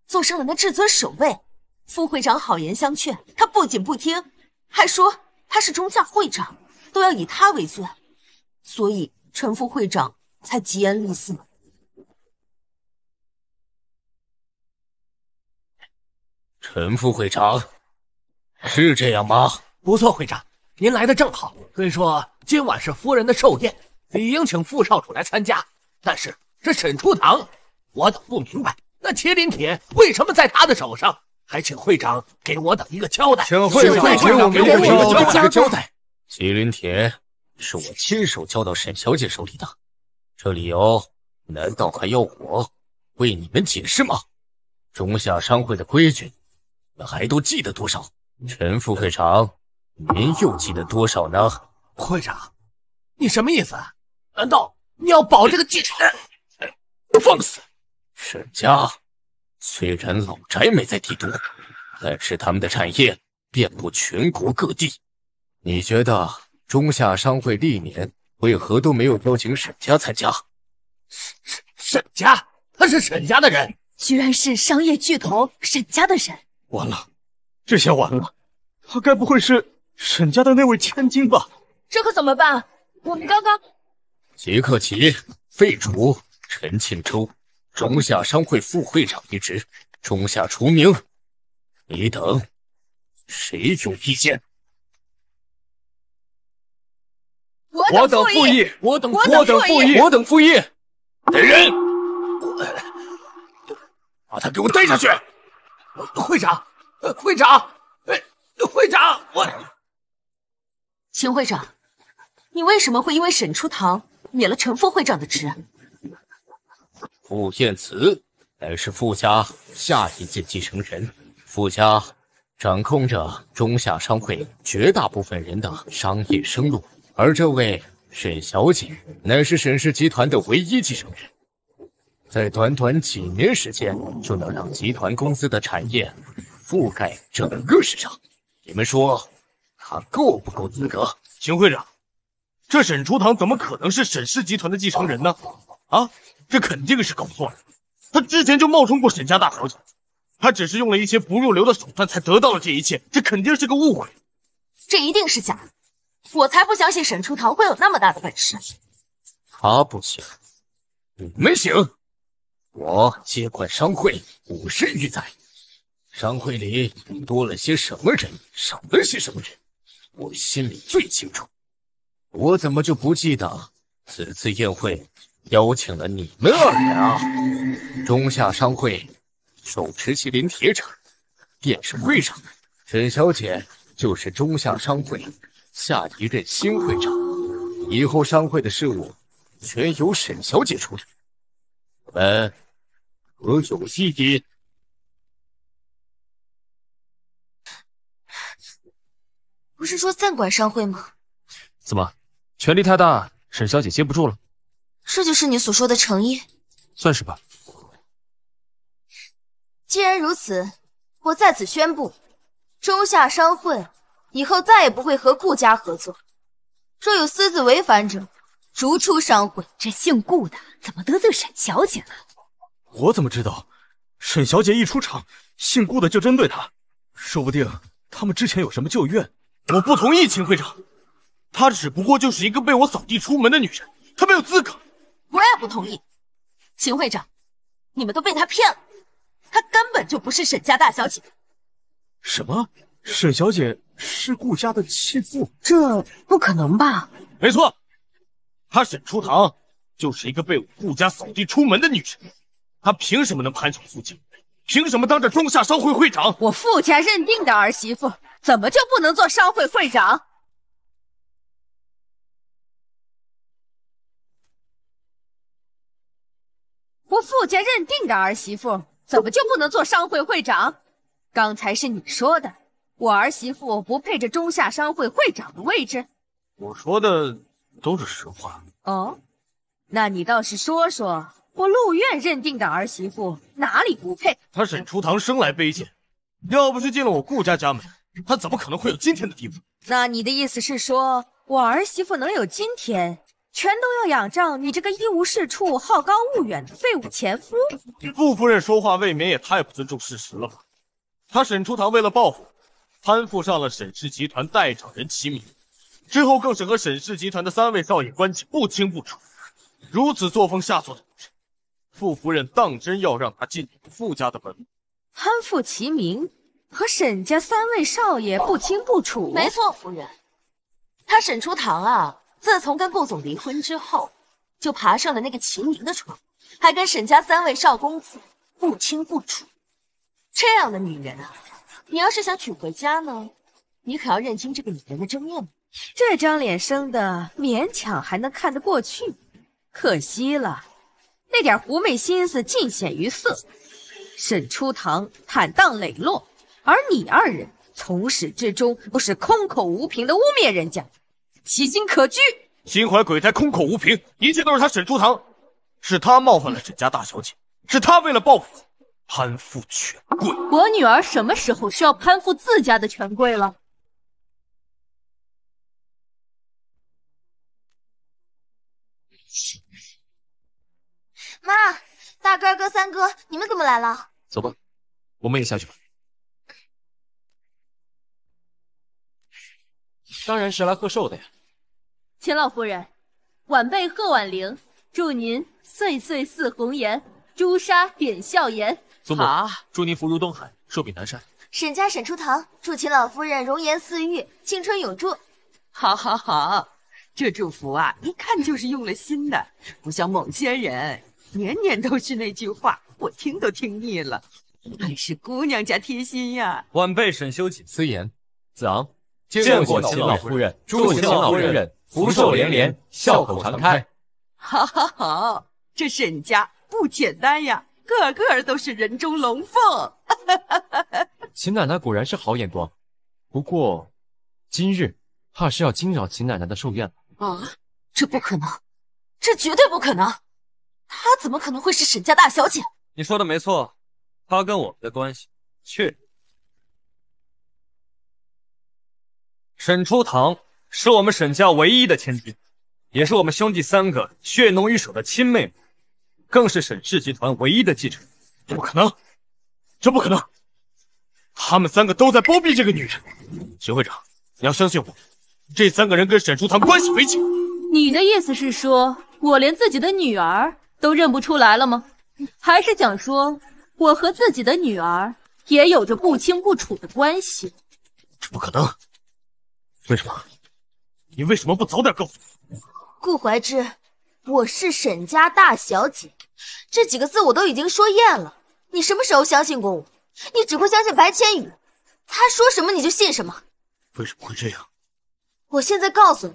坐上了那至尊守位，副会长好言相劝，他不仅不听，还说他是中将会长，都要以他为尊，所以陈副会长才疾言厉色。陈副会长，是这样吗？不错，会长，您来的正好。虽说今晚是夫人的寿宴，理应请傅少主来参加，但是这沈初堂，我等不明白。那麒麟铁为什么在他的手上？还请会长给我等一个交代。请会长，请我给我一个交代。麒麟铁是我亲手交到沈小姐手里的，这理由难道还要我为你们解释吗？中下商会的规矩，你们还都记得多少？陈副会长，您又记得多少呢？会长，你什么意思？难道你要保这个继人？放肆！沈家虽然老宅没在帝都，但是他们的产业遍布全国各地。你觉得中夏商会历年为何都没有邀请沈家参加？沈沈沈家，他是沈家的人，居然是商业巨头沈家的人！完了，这下完了！他该不会是沈家的那位千金吧？这可怎么办？我们刚刚，即刻起废除陈庆州。中夏商会副会长一职，中夏除名。你等谁有意见？我等复议。我等复议。我等复议。来人，把他给我带下去。会长，会长，会长，我。秦会长，你为什么会因为沈初堂免了陈副会长的职？傅宴慈乃是傅家下一届继承人，傅家掌控着中夏商会绝大部分人的商业生路，而这位沈小姐乃是沈氏集团的唯一继承人，在短短几年时间就能让集团公司的产业覆盖整个市场，你们说她够不够资格？秦会长，这沈初堂怎么可能是沈氏集团的继承人呢？啊？这肯定是搞错了，他之前就冒充过沈家大小姐，他只是用了一些不入流的手段才得到了这一切，这肯定是个误会。这一定是假的，我才不相信沈初桃会有那么大的本事。他不行，你们行。我接管商会五十余载，商会里多了些什么人，少了些什么人，我心里最清楚。我怎么就不记得此次宴会？邀请了你们二人啊！中下商会手持麒麟铁铲，电视会上，沈小姐就是中下商会下一任新会长，以后商会的事务全由沈小姐处理。我们何勇西金，不是说暂管商会吗？怎么，权力太大，沈小姐接不住了？这就是你所说的诚意，算是吧。既然如此，我在此宣布，中下商会以后再也不会和顾家合作。若有私自违反者，逐出商会。这姓顾的怎么得罪沈小姐了？我怎么知道？沈小姐一出场，姓顾的就针对她，说不定他们之前有什么旧怨。我不同意，秦会长，她只不过就是一个被我扫地出门的女人，她没有资格。我也不同意，秦会长，你们都被她骗了，她根本就不是沈家大小姐。什么？沈小姐是顾家的弃妇？这不可能吧？没错，她沈初棠就是一个被我顾家扫地出门的女人，她凭什么能攀上富家？凭什么当这中夏商会会长？我傅家认定的儿媳妇，怎么就不能做商会会长？我傅家认定的儿媳妇怎么就不能做商会会长？刚才是你说的，我儿媳妇不配这中下商会会长的位置。我说的都是实话。哦，那你倒是说说，我陆院认定的儿媳妇哪里不配？她沈初堂生来卑贱，要不是进了我顾家家门，她怎么可能会有今天的地位？那你的意思是说，我儿媳妇能有今天？全都要仰仗你这个一无是处、好高骛远的废物前夫，傅夫人说话未免也太不尊重事实了吧？他沈初棠为了报复，攀附上了沈氏集团代掌人齐明，之后更是和沈氏集团的三位少爷关系不清不楚。如此作风下作的女人，傅夫人当真要让他进傅家的门攀附齐明和沈家三位少爷不清不楚，没错，夫人，他沈初堂啊。自从跟顾总离婚之后，就爬上了那个秦明的床，还跟沈家三位少公子不清不楚。这样的女人啊，你要是想娶回家呢，你可要认清这个女人的真面目。这张脸生的勉强还能看得过去，可惜了，那点狐媚心思尽显于色。沈初堂坦荡磊落，而你二人从始至终都是空口无凭的污蔑人家。其心可诛，心怀鬼胎，空口无凭，一切都是他沈初棠，是他冒犯了沈家大小姐，是他为了报复，攀附权贵。我女儿什么时候需要攀附自家的权贵了？妈，大哥、哥、三哥，你们怎么来了？走吧，我们也下去吧。当然是来贺寿的呀。秦老夫人，晚辈贺婉玲，祝您岁岁似红颜，朱砂点笑颜。祖母，祝您福如东海，寿比南山。沈家沈初棠，祝秦老夫人容颜似玉，青春永驻。好，好，好，这祝福啊，一看就是用了心的，不像某些人，年年都是那句话，我听都听腻了。还是姑娘家贴心呀。晚辈沈修锦，随言，子昂。见过秦老夫人，祝秦老夫人福寿连连，笑口常开。好，好，好，这沈家不简单呀，个个都是人中龙凤。秦奶奶果然是好眼光，不过今日怕是要惊扰秦奶奶的寿宴了。啊，这不可能，这绝对不可能，她怎么可能会是沈家大小姐？你说的没错，她跟我们的关系确。沈初棠是我们沈家唯一的千金，也是我们兄弟三个血浓于水的亲妹妹，更是沈氏集团唯一的继承。人。不可能，这不可能！他们三个都在包庇这个女人。徐会长，你要相信我，这三个人跟沈初棠关系匪浅。你的意思是说我连自己的女儿都认不出来了吗？还是想说我和自己的女儿也有着不清不楚的关系？这不可能。为什么？你为什么不早点告诉我？顾怀之，我是沈家大小姐，这几个字我都已经说厌了。你什么时候相信过我？你只会相信白千羽，他说什么你就信什么。为什么会这样？我现在告诉你，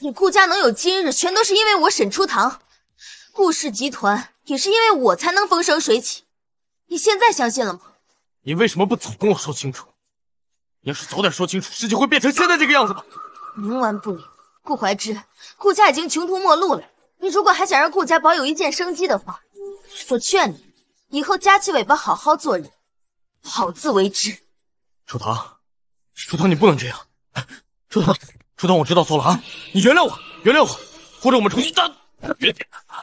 你顾家能有今日，全都是因为我沈初棠。顾氏集团也是因为我才能风生水起。你现在相信了吗？你为什么不早跟我说清楚？你要是早点说清楚，事情会变成现在这个样子吗？冥顽不灵，顾怀之，顾家已经穷途末路了。你如果还想让顾家保有一线生机的话，我劝你以后夹起尾巴好好做人，好自为之。楚棠，楚棠，你不能这样。楚棠，楚棠，我知道错了啊，你原谅我，原谅我，或者我们重新打。别，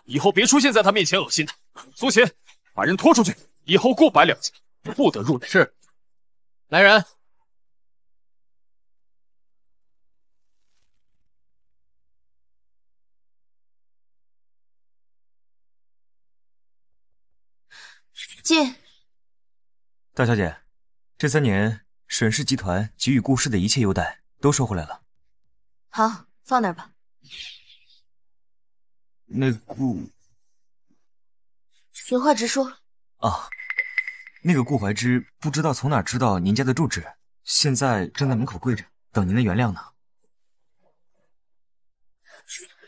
以后别出现在他面前，恶心他。苏秦，把人拖出去，以后过百两家不得入内。是。来人。进，大小姐，这三年沈氏集团给予顾氏的一切优待都收回来了。好，放那儿吧。那顾，有话直说。啊，那个顾怀之不知道从哪知道您家的住址，现在正在门口跪着等您的原谅呢。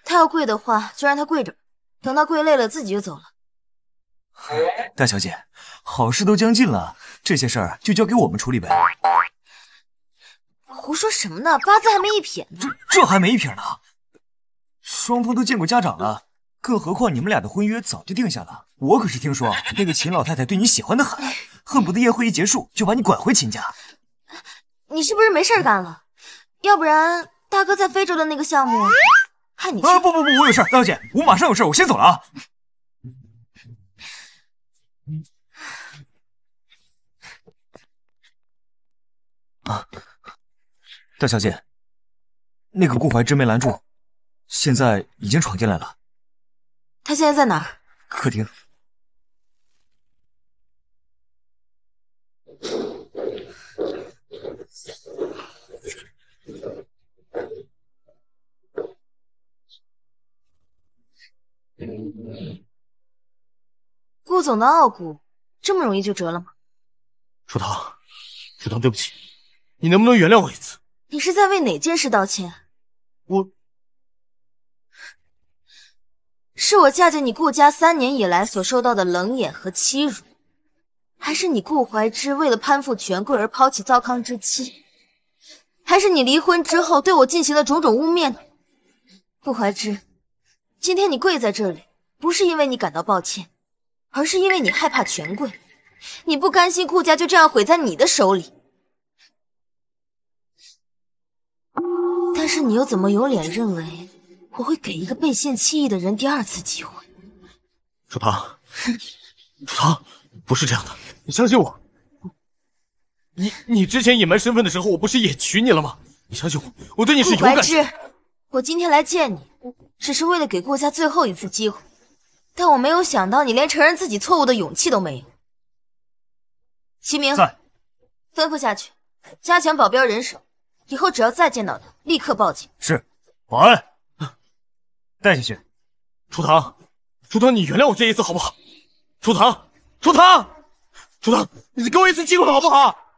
他要跪的话，就让他跪着，等他跪累了，自己就走了。大小姐，好事都将近了，这些事儿就交给我们处理呗。胡说什么呢？八字还没一撇呢，这这还没一撇呢。双方都见过家长了，更何况你们俩的婚约早就定下了。我可是听说那个秦老太太对你喜欢的很，恨不得宴会一结束就把你拐回秦家。你是不是没事干了？要不然大哥在非洲的那个项目，害你……啊不不不，我有事，大小姐，我马上有事，我先走了啊。啊，大小姐，那个顾怀之没拦住，现在已经闯进来了。他现在在哪？客厅。顾总的傲骨这么容易就折了吗？楚棠，楚棠，对不起。你能不能原谅我一次？你是在为哪件事道歉？我，是我嫁进你顾家三年以来所受到的冷眼和欺辱，还是你顾怀之为了攀附权贵而抛弃糟糠之妻？还是你离婚之后对我进行的种种污蔑呢？顾怀之，今天你跪在这里，不是因为你感到抱歉，而是因为你害怕权贵，你不甘心顾家就这样毁在你的手里。但是你又怎么有脸认为我会给一个背信弃义的人第二次机会？楚棠，楚棠，不是这样的，你相信我。你你之前隐瞒身份的时候，我不是也娶你了吗？你相信我，我对你是有感觉。顾我今天来见你，只是为了给顾家最后一次机会，但我没有想到你连承认自己错误的勇气都没有。齐明，在，吩咐下去，加强保镖人手。以后只要再见到他，立刻报警。是，保安，带下去。初唐，初唐，你原谅我这一次好不好？初唐，初唐，初唐，你再给我一次机会好不好？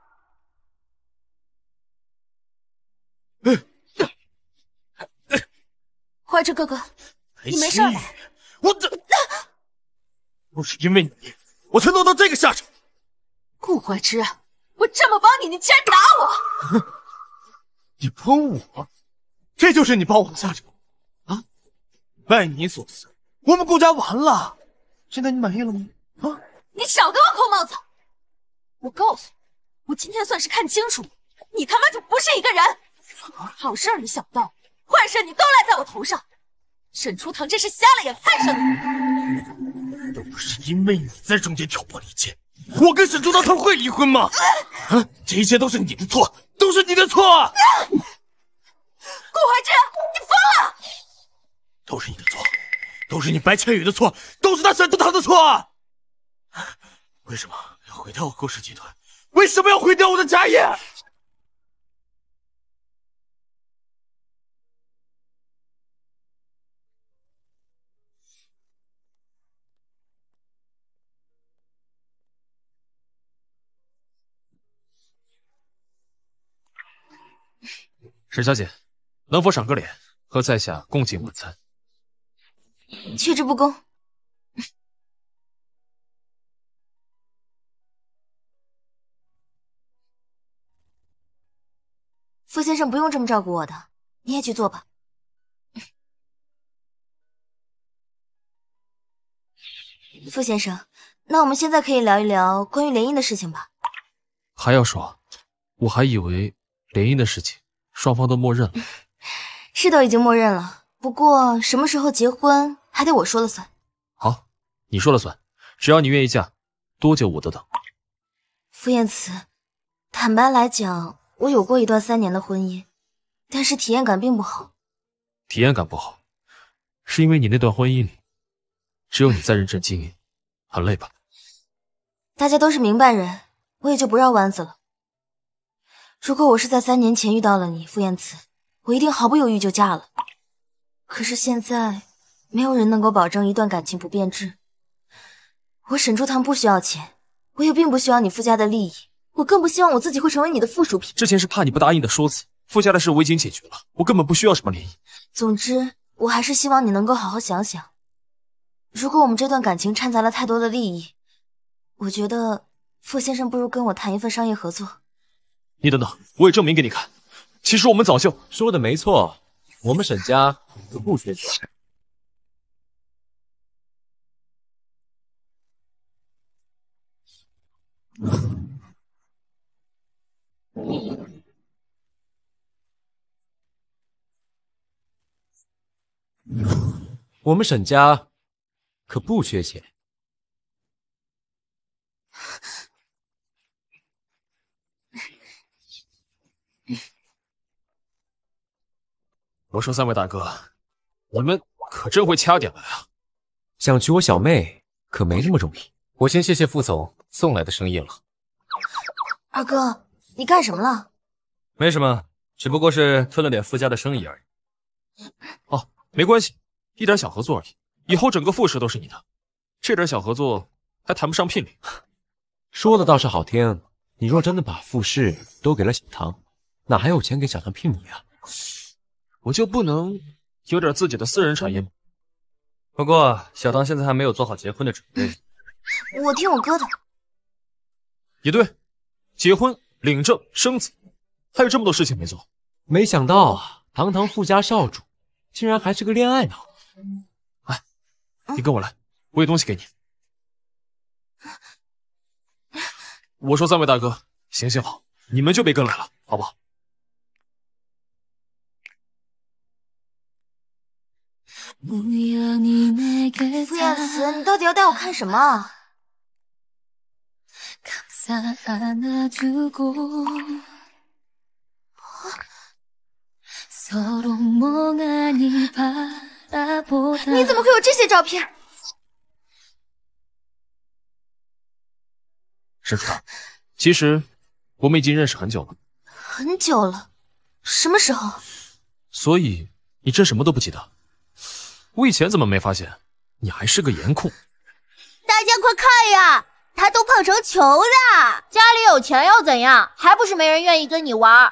嗯。怀之哥哥，你没事吧？我这，都是因为你，我才落到这个下场。顾怀之，我这么帮你，你竟然打我！哼。你喷我，这就是你帮我的下场啊！拜你所赐，我们顾家完了。现在你满意了吗？啊！你少给我扣帽子！我告诉你，我今天算是看清楚你他妈就不是一个人！好事你想不到，坏事你都赖在我头上。沈初棠真是瞎了眼，看上你。都是因为你在中间挑拨离间，我跟沈初棠会离婚吗？啊！这一切都是你的错。都是你的错，顾怀之，你疯了！都是你的错，都是你白千羽的错，都是他沈子堂的错！为什么要毁掉我顾氏集团？为什么要毁掉我的家业？沈小姐，能否赏个脸和在下共进晚餐？去之不恭。傅先生不用这么照顾我的，你也去做吧。傅先生，那我们现在可以聊一聊关于联姻的事情吧？还要说，我还以为联姻的事情。双方都默认了，是都已经默认了。不过什么时候结婚，还得我说了算。好，你说了算，只要你愿意嫁，多久我都等。傅宴慈，坦白来讲，我有过一段三年的婚姻，但是体验感并不好。体验感不好，是因为你那段婚姻里，只有你在认真经营，很累吧？大家都是明白人，我也就不绕弯子了。如果我是在三年前遇到了你傅延慈，我一定毫不犹豫就嫁了。可是现在，没有人能够保证一段感情不变质。我沈初堂不需要钱，我也并不需要你傅家的利益，我更不希望我自己会成为你的附属品。之前是怕你不答应的说辞，傅家的事我已经解决了，我根本不需要什么联姻。总之，我还是希望你能够好好想想。如果我们这段感情掺杂了太多的利益，我觉得傅先生不如跟我谈一份商业合作。你等等，我也证明给你看。其实我们早就说的没错，我们沈家可不缺钱。我们沈家可不缺钱。我说三位大哥，你们可真会掐点来啊！想娶我小妹可没那么容易。我先谢谢傅总送来的生意了。二哥，你干什么了？没什么，只不过是吞了点傅家的生意而已。哦，没关系，一点小合作而已。以后整个傅氏都是你的，这点小合作还谈不上聘礼。说的倒是好听。你若真的把傅氏都给了小唐，哪还有钱给小唐聘礼啊？我就不能有点自己的私人产业吗？不过小唐现在还没有做好结婚的准备。我听我哥的。也对，结婚、领证、生子，还有这么多事情没做。没想到啊，堂堂富家少主，竟然还是个恋爱脑。哎，你跟我来，我有东西给你。我说三位大哥，行行好，你们就别跟来了，好不好？傅言辞，你到底要带我看什么？你怎么会有这些照片？沈叔，其实我们已经认识很久了。很久了？什么时候？所以你真什么都不记得？我以前怎么没发现，你还是个颜控？大家快看呀，他都胖成球了！家里有钱又怎样，还不是没人愿意跟你玩？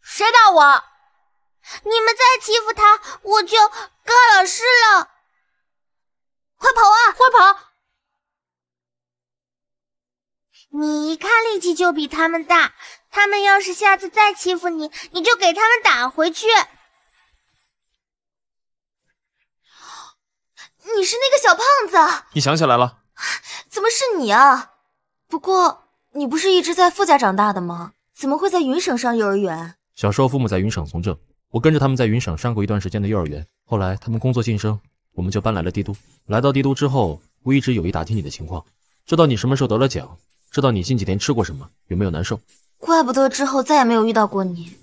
谁打我？你们再欺负他，我就告老师了！快跑啊！快跑！你一看力气就比他们大，他们要是下次再欺负你，你就给他们打回去。你是那个小胖子？你想起来了？怎么是你啊？不过你不是一直在傅家长大的吗？怎么会在云省上幼儿园？小时候父母在云省从政，我跟着他们在云省上过一段时间的幼儿园。后来他们工作晋升，我们就搬来了帝都。来到帝都之后，我一直有意打听你的情况，知道你什么时候得了奖，知道你近几天吃过什么，有没有难受？怪不得之后再也没有遇到过你。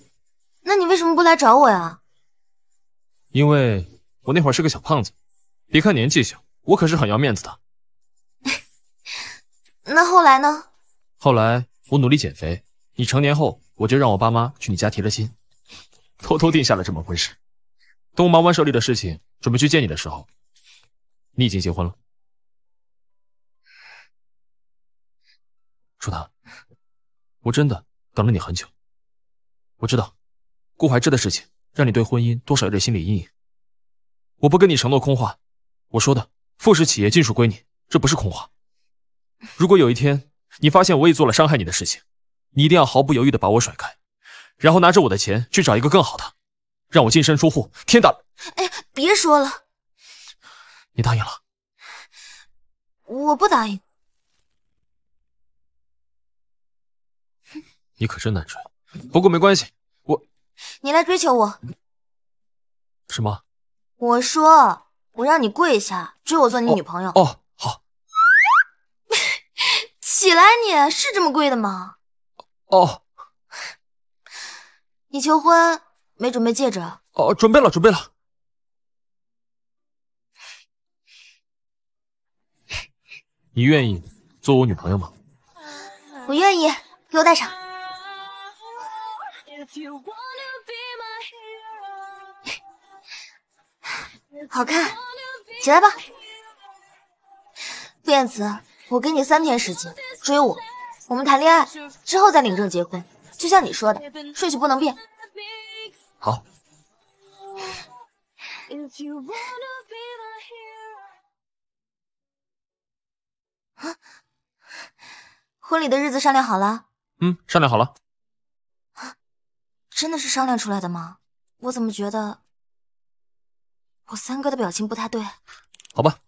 那你为什么不来找我呀？因为我那会儿是个小胖子。别看年纪小，我可是很要面子的。那后来呢？后来我努力减肥。你成年后，我就让我爸妈去你家提了亲，偷偷定下了这门婚事。等我忙完手里的事情，准备去见你的时候，你已经结婚了。舒棠，我真的等了你很久。我知道，顾怀之的事情让你对婚姻多少有点心理阴影。我不跟你承诺空话。我说的，富氏企业尽数归你，这不是空话。如果有一天你发现我也做了伤害你的事情，你一定要毫不犹豫的把我甩开，然后拿着我的钱去找一个更好的，让我净身出户。天大，哎，别说了。你答应了？我不答应。你可真难追，不过没关系，我，你来追求我。什么？我说。我让你跪下追我做你女朋友哦，好。起来，你是这么跪的吗？哦，你求婚没准备戒指？哦，准备了，准备了。你愿意做我女朋友吗？我愿意，给我戴上。好看。起来吧，傅言辞，我给你三天时间追我，我们谈恋爱之后再领证结婚，就像你说的，顺序不能变。好。婚礼的日子商量好了？嗯，商量好了。真的是商量出来的吗？我怎么觉得？我三哥的表情不太对，好吧，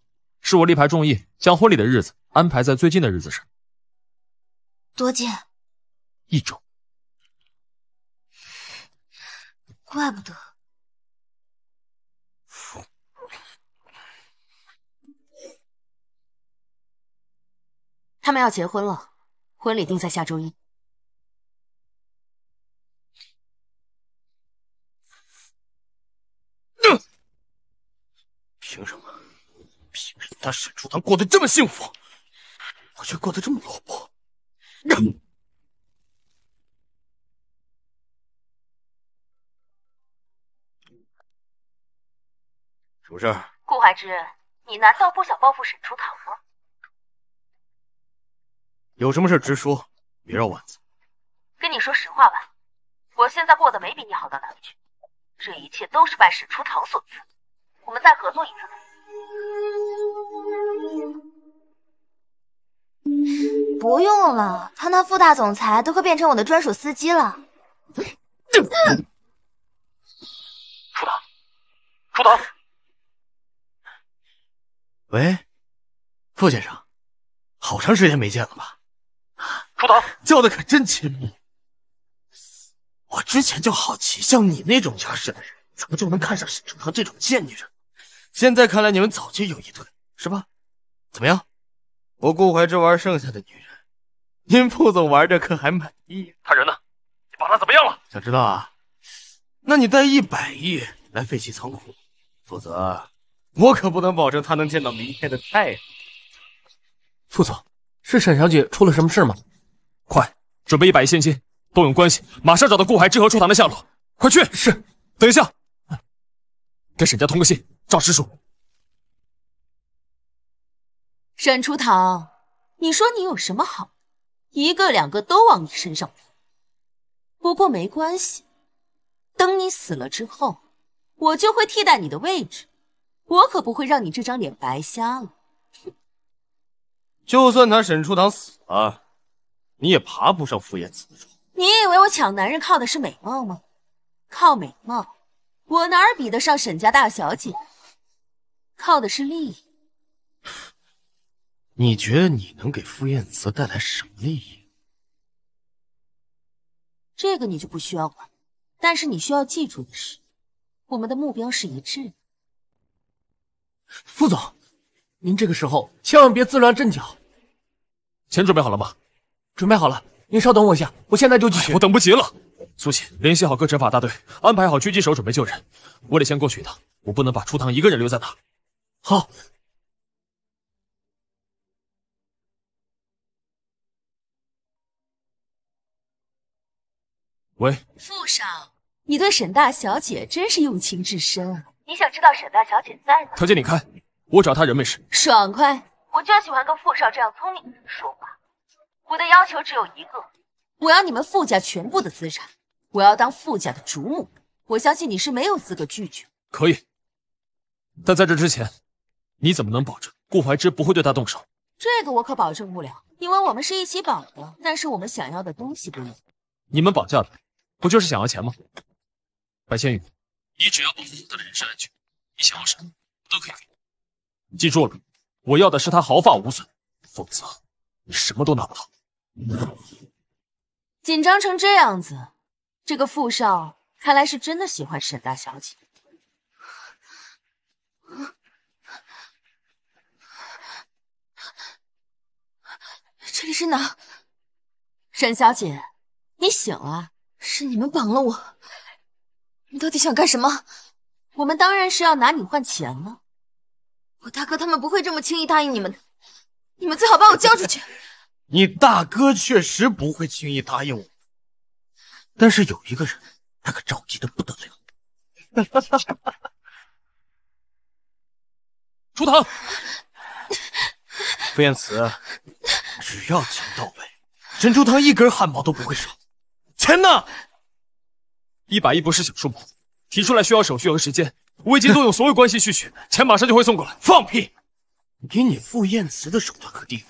是我力排众议，将婚礼的日子安排在最近的日子上。多见。一周。怪不得。他们要结婚了，婚礼定在下周一。他沈初棠过得这么幸福，我却过得这么落魄，什么事儿？顾怀之，你难道不想报复沈初棠吗？有什么事直说，别绕弯子。跟你说实话吧，我现在过得没比你好到哪里去，这一切都是拜沈初棠所赐。我们再合作一次。不用了，他那副大总裁都快变成我的专属司机了。初头，初头，喂，傅先生，好长时间没见了吧？初唐叫的可真亲密。我之前就好奇，像你那种家世的人，怎么就能看上沈初堂这种贱女人？现在看来，你们早就有一腿，是吧？怎么样，我顾怀之玩剩下的女人，您傅总玩着可还满意？他人呢？你把他怎么样了？想知道啊？那你带一百亿来废弃仓库，否则我可不能保证他能见到明天的太阳。傅总，是沈小姐出了什么事吗？快准备一百亿现金，动用关系，马上找到顾怀之和出唐的下落，快去！是。等一下，跟沈家通个信，找师叔。沈初棠，你说你有什么好？一个两个都往你身上不过没关系，等你死了之后，我就会替代你的位置。我可不会让你这张脸白瞎了。哼，就算他沈初棠死了，你也爬不上傅宴子的床。你以为我抢男人靠的是美貌吗？靠美貌，我哪儿比得上沈家大小姐？靠的是利益。你觉得你能给傅宴慈带来什么利益？这个你就不需要管，但是你需要记住的是，我们的目标是一致的。傅总，您这个时候千万别自乱阵脚。钱准备好了吗？准备好了，您稍等我一下，我现在就去取。我等不及了。苏醒，联系好各执法大队，安排好狙击手，准备救人。我得先过去一趟，我不能把初唐一个人留在那。好。喂，傅少，你对沈大小姐真是用情至深啊！你想知道沈大小姐在？条件你看，我找他人没事。爽快，我就喜欢跟傅少这样聪明的人说话。我的要求只有一个，我要你们傅家全部的资产，我要当傅家的主母。我相信你是没有资格拒绝。可以，但在这之前，你怎么能保证顾怀之不会对他动手？这个我可保证不了，因为我们是一起绑的，但是我们想要的东西不一样。你们绑架他？不就是想要钱吗，白千羽？你只要保护好他的人身安全，你想要什么我都可以给你。记住了，我要的是他毫发无损，否则你什么都拿不到。紧张成这样子，这个傅少看来是真的喜欢沈大小姐。这里是哪？沈小姐，你醒了。是你们绑了我，你到底想干什么？我们当然是要拿你换钱了。我大哥他们不会这么轻易答应你们的，你们最好把我交出去。你大哥确实不会轻易答应我但是有一个人，他可着急的不得了。竹堂，傅宴慈，只要钱到位，珍珠堂一根汗毛都不会少。钱呢？一百亿不是小数目，提出来需要手续和时间。我已经动用所有关系去取 钱，马上就会送过来。放屁！以你傅宴慈的手段和地位，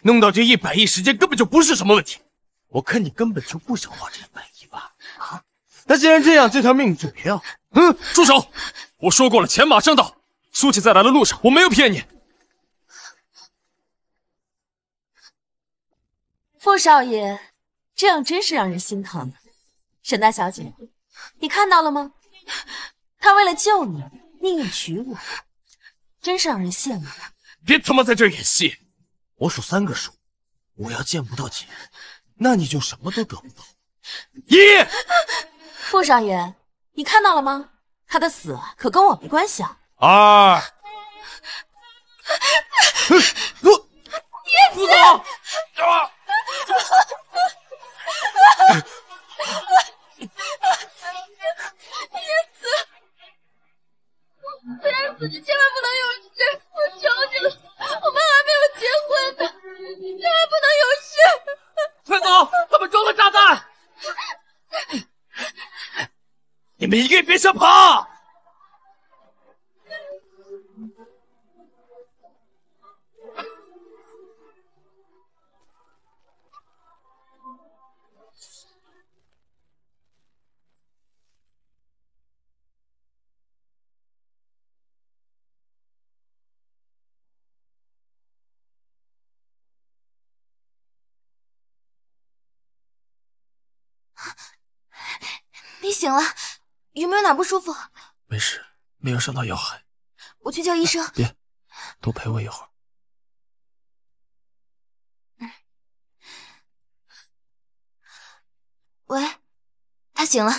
弄到这一百亿时间根本就不是什么问题。我看你根本就不想花这一百亿吧？啊！那既然这样，这条命就不要。嗯，住手！我说过了，钱马上到。苏琪在来的路上，我没有骗你，傅少爷。这样真是让人心疼。沈大小姐，你看到了吗？他为了救你，宁愿娶我，真是让人羡慕。别他妈在这演戏！我数三个数，我要见不到姐，那你就什么都得不到。一，傅少爷，你看到了吗？他的死可跟我没关系啊。二，我，叶子，啊。叶子，啊，子，你千万不能有事！我求你了，我们还没有结婚呢，千万不能有事！快走，他们装了炸弹，你们一个也别想跑！醒了，有没有哪不舒服？没事，没有伤到要害。我去叫医生。别，多陪我一会儿。喂，他醒了。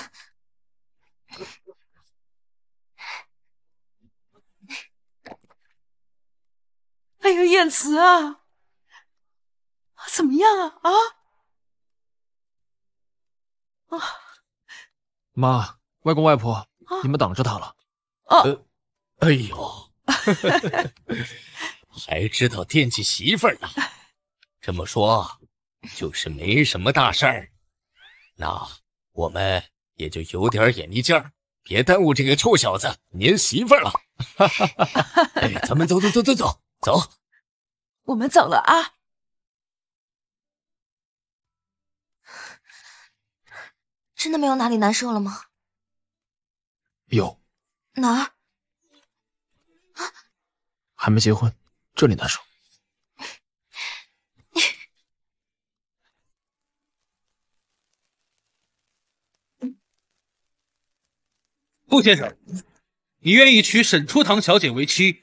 哎呦，燕慈啊，怎么样啊？啊啊！妈，外公外婆，你们挡着他了。哦，哎呦，还知道惦记媳妇儿呢。这么说，就是没什么大事儿，那我们也就有点眼力劲儿，别耽误这个臭小子粘媳妇儿了。哎，咱们走走走走走走。我们走了啊。真的没有哪里难受了吗？有哪儿啊？还没结婚，这里难受。顾先生，你愿意娶沈初唐小姐为妻？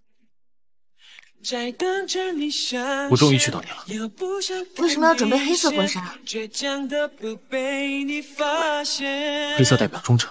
我终于娶到你了。为什么要准备黑色婚纱？黑色代表忠诚。